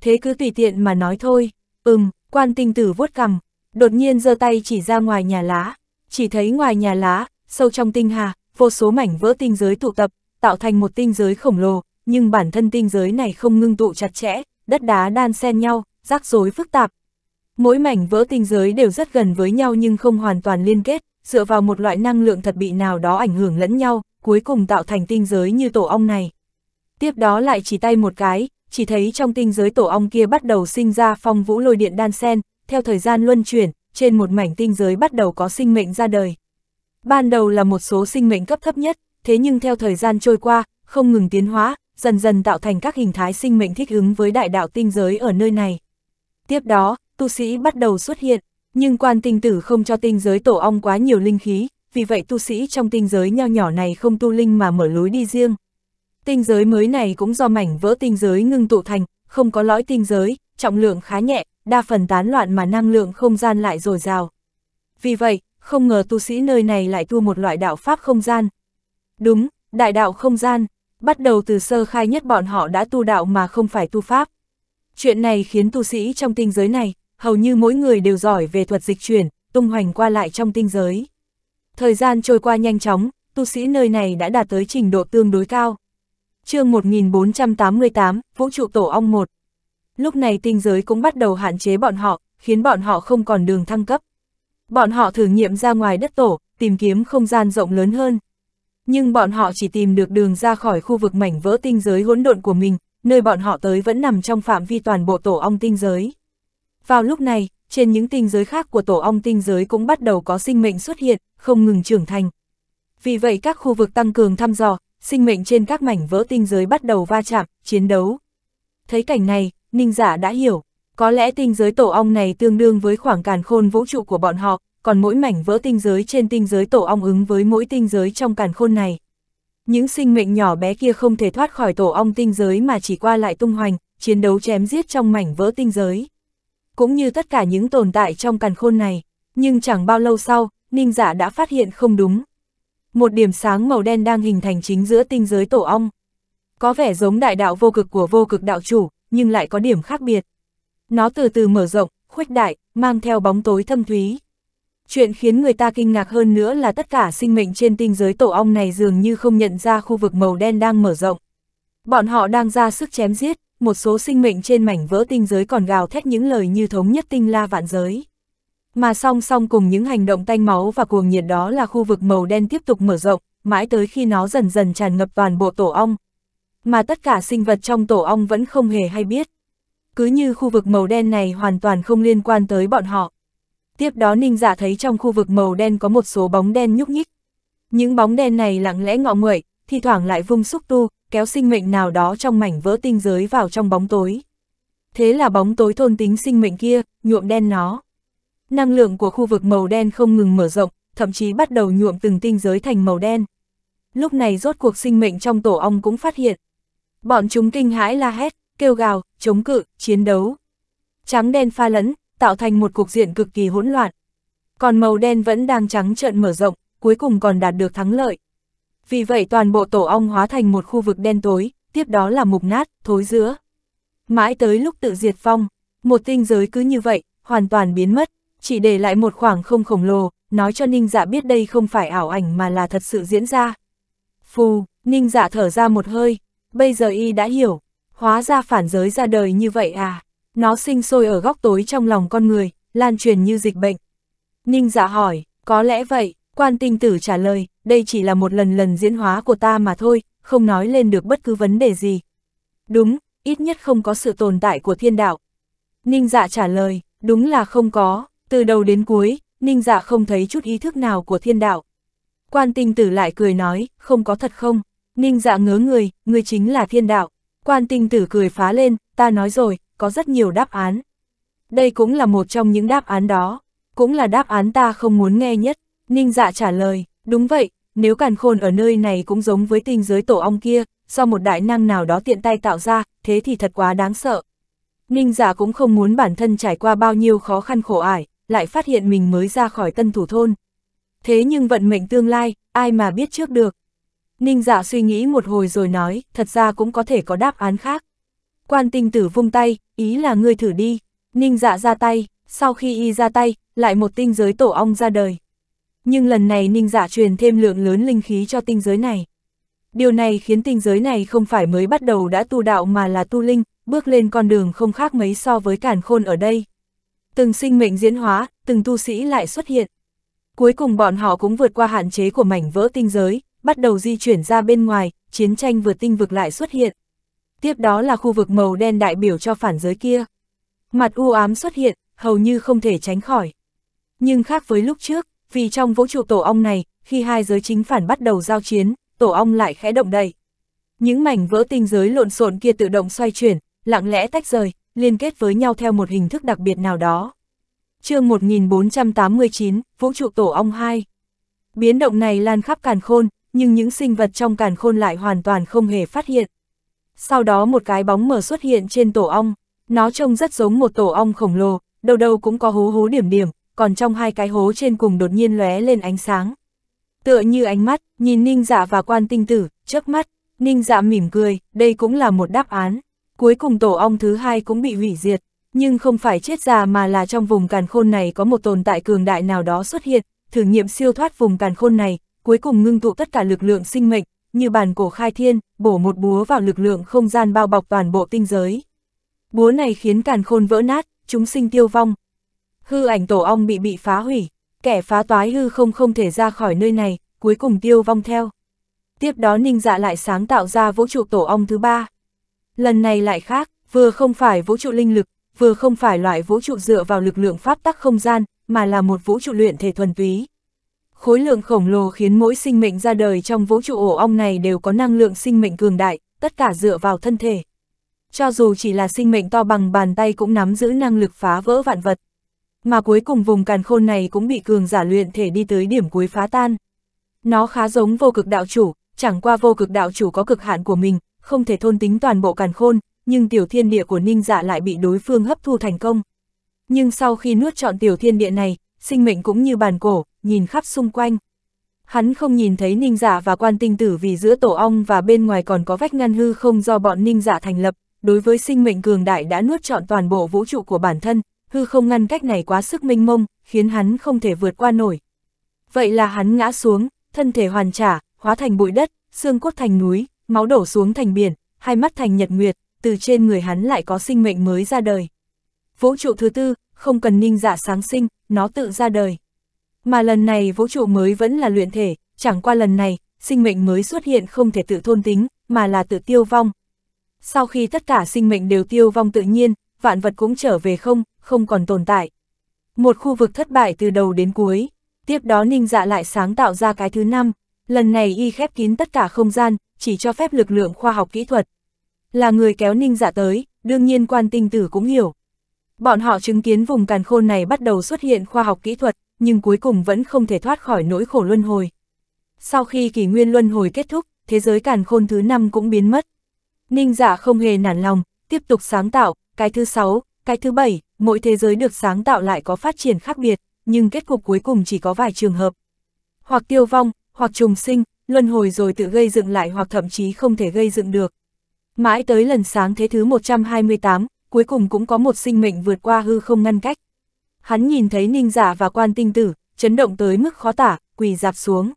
Thế cứ tùy tiện mà nói thôi, ừm, quan tinh tử vuốt cằm, đột nhiên giơ tay chỉ ra ngoài nhà lá, chỉ thấy ngoài nhà lá, sâu trong tinh hà, vô số mảnh vỡ tinh giới tụ tập, tạo thành một tinh giới khổng lồ, nhưng bản thân tinh giới này không ngưng tụ chặt chẽ, đất đá đan xen nhau, rắc rối phức tạp. Mỗi mảnh vỡ tinh giới đều rất gần với nhau nhưng không hoàn toàn liên kết, dựa vào một loại năng lượng thật bị nào đó ảnh hưởng lẫn nhau, cuối cùng tạo thành tinh giới như tổ ong này. Tiếp đó lại chỉ tay một cái, chỉ thấy trong tinh giới tổ ong kia bắt đầu sinh ra phong vũ lôi điện đan sen, theo thời gian luân chuyển, trên một mảnh tinh giới bắt đầu có sinh mệnh ra đời, Ban đầu là một số sinh mệnh cấp thấp nhất, thế nhưng theo thời gian trôi qua, không ngừng tiến hóa, dần dần tạo thành các hình thái sinh mệnh thích ứng với đại đạo tinh giới ở nơi này. Tiếp đó, tu sĩ bắt đầu xuất hiện, nhưng quan tinh tử không cho tinh giới tổ ong quá nhiều linh khí, vì vậy tu sĩ trong tinh giới nho nhỏ này không tu linh mà mở lối đi riêng. Tinh giới mới này cũng do mảnh vỡ tinh giới ngưng tụ thành, không có lõi tinh giới, trọng lượng khá nhẹ, đa phần tán loạn mà năng lượng không gian lại dồi dào. Vì vậy, không ngờ tu sĩ nơi này lại tu một loại đạo pháp không gian. Đúng, đại đạo không gian, bắt đầu từ sơ khai nhất bọn họ đã tu đạo mà không phải tu pháp. Chuyện này khiến tu sĩ trong tinh giới này, hầu như mỗi người đều giỏi về thuật dịch chuyển, tung hoành qua lại trong tinh giới. Thời gian trôi qua nhanh chóng, tu sĩ nơi này đã đạt tới trình độ tương đối cao. chương 1488, Vũ trụ Tổ Ong 1 Lúc này tinh giới cũng bắt đầu hạn chế bọn họ, khiến bọn họ không còn đường thăng cấp. Bọn họ thử nghiệm ra ngoài đất tổ, tìm kiếm không gian rộng lớn hơn. Nhưng bọn họ chỉ tìm được đường ra khỏi khu vực mảnh vỡ tinh giới hỗn độn của mình, nơi bọn họ tới vẫn nằm trong phạm vi toàn bộ tổ ong tinh giới. Vào lúc này, trên những tinh giới khác của tổ ong tinh giới cũng bắt đầu có sinh mệnh xuất hiện, không ngừng trưởng thành. Vì vậy các khu vực tăng cường thăm dò, sinh mệnh trên các mảnh vỡ tinh giới bắt đầu va chạm, chiến đấu. Thấy cảnh này, Ninh Giả dạ đã hiểu, có lẽ tinh giới tổ ong này tương đương với khoảng càn khôn vũ trụ của bọn họ, còn mỗi mảnh vỡ tinh giới trên tinh giới tổ ong ứng với mỗi tinh giới trong càn khôn này. Những sinh mệnh nhỏ bé kia không thể thoát khỏi tổ ong tinh giới mà chỉ qua lại tung hoành, chiến đấu chém giết trong mảnh vỡ tinh giới. Cũng như tất cả những tồn tại trong càn khôn này, nhưng chẳng bao lâu sau, Ninh Giả dạ đã phát hiện không đúng. Một điểm sáng màu đen đang hình thành chính giữa tinh giới tổ ong. Có vẻ giống đại đạo vô cực của vô cực đạo chủ, nhưng lại có điểm khác biệt. Nó từ từ mở rộng, khuếch đại, mang theo bóng tối thâm thúy. Chuyện khiến người ta kinh ngạc hơn nữa là tất cả sinh mệnh trên tinh giới tổ ong này dường như không nhận ra khu vực màu đen đang mở rộng. Bọn họ đang ra sức chém giết, một số sinh mệnh trên mảnh vỡ tinh giới còn gào thét những lời như thống nhất tinh la vạn giới. Mà song song cùng những hành động tanh máu và cuồng nhiệt đó là khu vực màu đen tiếp tục mở rộng, mãi tới khi nó dần dần tràn ngập toàn bộ tổ ong. Mà tất cả sinh vật trong tổ ong vẫn không hề hay biết cứ như khu vực màu đen này hoàn toàn không liên quan tới bọn họ. Tiếp đó Ninh Dạ thấy trong khu vực màu đen có một số bóng đen nhúc nhích. Những bóng đen này lặng lẽ ngọ nguậy, thi thoảng lại vung xúc tu, kéo sinh mệnh nào đó trong mảnh vỡ tinh giới vào trong bóng tối. Thế là bóng tối thôn tính sinh mệnh kia, nhuộm đen nó. Năng lượng của khu vực màu đen không ngừng mở rộng, thậm chí bắt đầu nhuộm từng tinh giới thành màu đen. Lúc này rốt cuộc sinh mệnh trong tổ ong cũng phát hiện. Bọn chúng kinh hãi la hét, kêu gào, chống cự, chiến đấu. Trắng đen pha lẫn, tạo thành một cục diện cực kỳ hỗn loạn. Còn màu đen vẫn đang trắng trợn mở rộng, cuối cùng còn đạt được thắng lợi. Vì vậy toàn bộ tổ ong hóa thành một khu vực đen tối, tiếp đó là mục nát, thối giữa. Mãi tới lúc tự diệt phong, một tinh giới cứ như vậy, hoàn toàn biến mất, chỉ để lại một khoảng không khổng lồ, nói cho Ninh Dạ biết đây không phải ảo ảnh mà là thật sự diễn ra. Phù, Ninh Dạ thở ra một hơi, bây giờ y đã hiểu, Hóa ra phản giới ra đời như vậy à? Nó sinh sôi ở góc tối trong lòng con người, lan truyền như dịch bệnh. Ninh Dạ hỏi, có lẽ vậy, quan tinh tử trả lời, đây chỉ là một lần lần diễn hóa của ta mà thôi, không nói lên được bất cứ vấn đề gì. Đúng, ít nhất không có sự tồn tại của thiên đạo. Ninh dạ trả lời, đúng là không có, từ đầu đến cuối, Ninh dạ không thấy chút ý thức nào của thiên đạo. Quan tinh tử lại cười nói, không có thật không? Ninh dạ ngớ người, người chính là thiên đạo. Quan tinh tử cười phá lên, ta nói rồi, có rất nhiều đáp án. Đây cũng là một trong những đáp án đó, cũng là đáp án ta không muốn nghe nhất. Ninh dạ trả lời, đúng vậy, nếu càn khôn ở nơi này cũng giống với tinh giới tổ ong kia, do một đại năng nào đó tiện tay tạo ra, thế thì thật quá đáng sợ. Ninh dạ cũng không muốn bản thân trải qua bao nhiêu khó khăn khổ ải, lại phát hiện mình mới ra khỏi tân thủ thôn. Thế nhưng vận mệnh tương lai, ai mà biết trước được, Ninh dạ suy nghĩ một hồi rồi nói, thật ra cũng có thể có đáp án khác. Quan tinh tử vung tay, ý là ngươi thử đi. Ninh dạ ra tay, sau khi y ra tay, lại một tinh giới tổ ong ra đời. Nhưng lần này ninh dạ truyền thêm lượng lớn linh khí cho tinh giới này. Điều này khiến tinh giới này không phải mới bắt đầu đã tu đạo mà là tu linh, bước lên con đường không khác mấy so với cản khôn ở đây. Từng sinh mệnh diễn hóa, từng tu sĩ lại xuất hiện. Cuối cùng bọn họ cũng vượt qua hạn chế của mảnh vỡ tinh giới, bắt đầu di chuyển ra bên ngoài, chiến tranh vượt tinh vực lại xuất hiện. Tiếp đó là khu vực màu đen đại biểu cho phản giới kia. Mặt u ám xuất hiện, hầu như không thể tránh khỏi. Nhưng khác với lúc trước, vì trong vũ trụ tổ ong này, khi hai giới chính phản bắt đầu giao chiến, tổ ong lại khẽ động đậy. Những mảnh vỡ tinh giới lộn xộn kia tự động xoay chuyển, lặng lẽ tách rời, liên kết với nhau theo một hình thức đặc biệt nào đó. chương 1489, Vũ trụ Tổ Ong 2 Biến động này lan khắp càn khôn, nhưng những sinh vật trong càn khôn lại hoàn toàn không hề phát hiện. Sau đó một cái bóng mờ xuất hiện trên tổ ong, nó trông rất giống một tổ ong khổng lồ, đầu đầu cũng có hố hố điểm điểm, còn trong hai cái hố trên cùng đột nhiên lóe lên ánh sáng. Tựa như ánh mắt, nhìn ninh dạ và quan tinh tử, chớp mắt, ninh dạ mỉm cười, đây cũng là một đáp án. Cuối cùng tổ ong thứ hai cũng bị hủy diệt, nhưng không phải chết già mà là trong vùng càn khôn này có một tồn tại cường đại nào đó xuất hiện, thử nghiệm siêu thoát vùng càn khôn này, cuối cùng ngưng tụ tất cả lực lượng sinh mệnh, như bản cổ khai thiên, bổ một búa vào lực lượng không gian bao bọc toàn bộ tinh giới. Búa này khiến càn khôn vỡ nát, chúng sinh tiêu vong. Hư ảnh tổ ong bị bị phá hủy, kẻ phá toái hư không không thể ra khỏi nơi này, cuối cùng tiêu vong theo. Tiếp đó ninh dạ lại sáng tạo ra vũ trụ tổ ong thứ ba. Lần này lại khác, vừa không phải vũ trụ linh lực, vừa không phải loại vũ trụ dựa vào lực lượng pháp tắc không gian, mà là một vũ trụ luyện thể thuần túy. Khối lượng khổng lồ khiến mỗi sinh mệnh ra đời trong vũ trụ ổ ong này đều có năng lượng sinh mệnh cường đại, tất cả dựa vào thân thể. Cho dù chỉ là sinh mệnh to bằng bàn tay cũng nắm giữ năng lực phá vỡ vạn vật. Mà cuối cùng vùng càn khôn này cũng bị cường giả luyện thể đi tới điểm cuối phá tan. Nó khá giống vô cực đạo chủ, chẳng qua vô cực đạo chủ có cực hạn của mình, không thể thôn tính toàn bộ càn khôn, nhưng tiểu thiên địa của ninh dạ lại bị đối phương hấp thu thành công. Nhưng sau khi nuốt trọn tiểu thiên địa này, sinh mệnh cũng như bàn cổ, nhìn khắp xung quanh. Hắn không nhìn thấy ninh giả dạ và quan tinh tử vì giữa tổ ong và bên ngoài còn có vách ngăn hư không do bọn ninh giả dạ thành lập, đối với sinh mệnh cường đại đã nuốt trọn toàn bộ vũ trụ của bản thân, hư không ngăn cách này quá sức minh mông, khiến hắn không thể vượt qua nổi. Vậy là hắn ngã xuống, thân thể hoàn trả, hóa thành bụi đất, xương cốt thành núi, máu đổ xuống thành biển, hai mắt thành nhật nguyệt, từ trên người hắn lại có sinh mệnh mới ra đời. Vũ trụ thứ tư, không cần ninh giả dạ sáng sinh, nó tự ra đời. Mà lần này vũ trụ mới vẫn là luyện thể, chẳng qua lần này, sinh mệnh mới xuất hiện không thể tự thôn tính, mà là tự tiêu vong. Sau khi tất cả sinh mệnh đều tiêu vong tự nhiên, vạn vật cũng trở về không, không còn tồn tại. Một khu vực thất bại từ đầu đến cuối, tiếp đó Ninh Dạ lại sáng tạo ra cái thứ năm, lần này y khép kín tất cả không gian, chỉ cho phép lực lượng khoa học kỹ thuật. Là người kéo Ninh Dạ tới, đương nhiên quan tinh tử cũng hiểu. Bọn họ chứng kiến vùng càn khôn này bắt đầu xuất hiện khoa học kỹ thuật, nhưng cuối cùng vẫn không thể thoát khỏi nỗi khổ luân hồi. Sau khi kỷ nguyên luân hồi kết thúc, thế giới càn khôn thứ năm cũng biến mất. Ninh giả dạ không hề nản lòng, tiếp tục sáng tạo, cái thứ sáu, cái thứ bảy, mỗi thế giới được sáng tạo lại có phát triển khác biệt, nhưng kết cục cuối cùng chỉ có vài trường hợp. Hoặc tiêu vong, hoặc trùng sinh, luân hồi rồi tự gây dựng lại hoặc thậm chí không thể gây dựng được. Mãi tới lần sáng thế thứ 128, cuối cùng cũng có một sinh mệnh vượt qua hư không ngăn cách hắn nhìn thấy ninh giả dạ và quan tinh tử, chấn động tới mức khó tả, quỳ dạp xuống.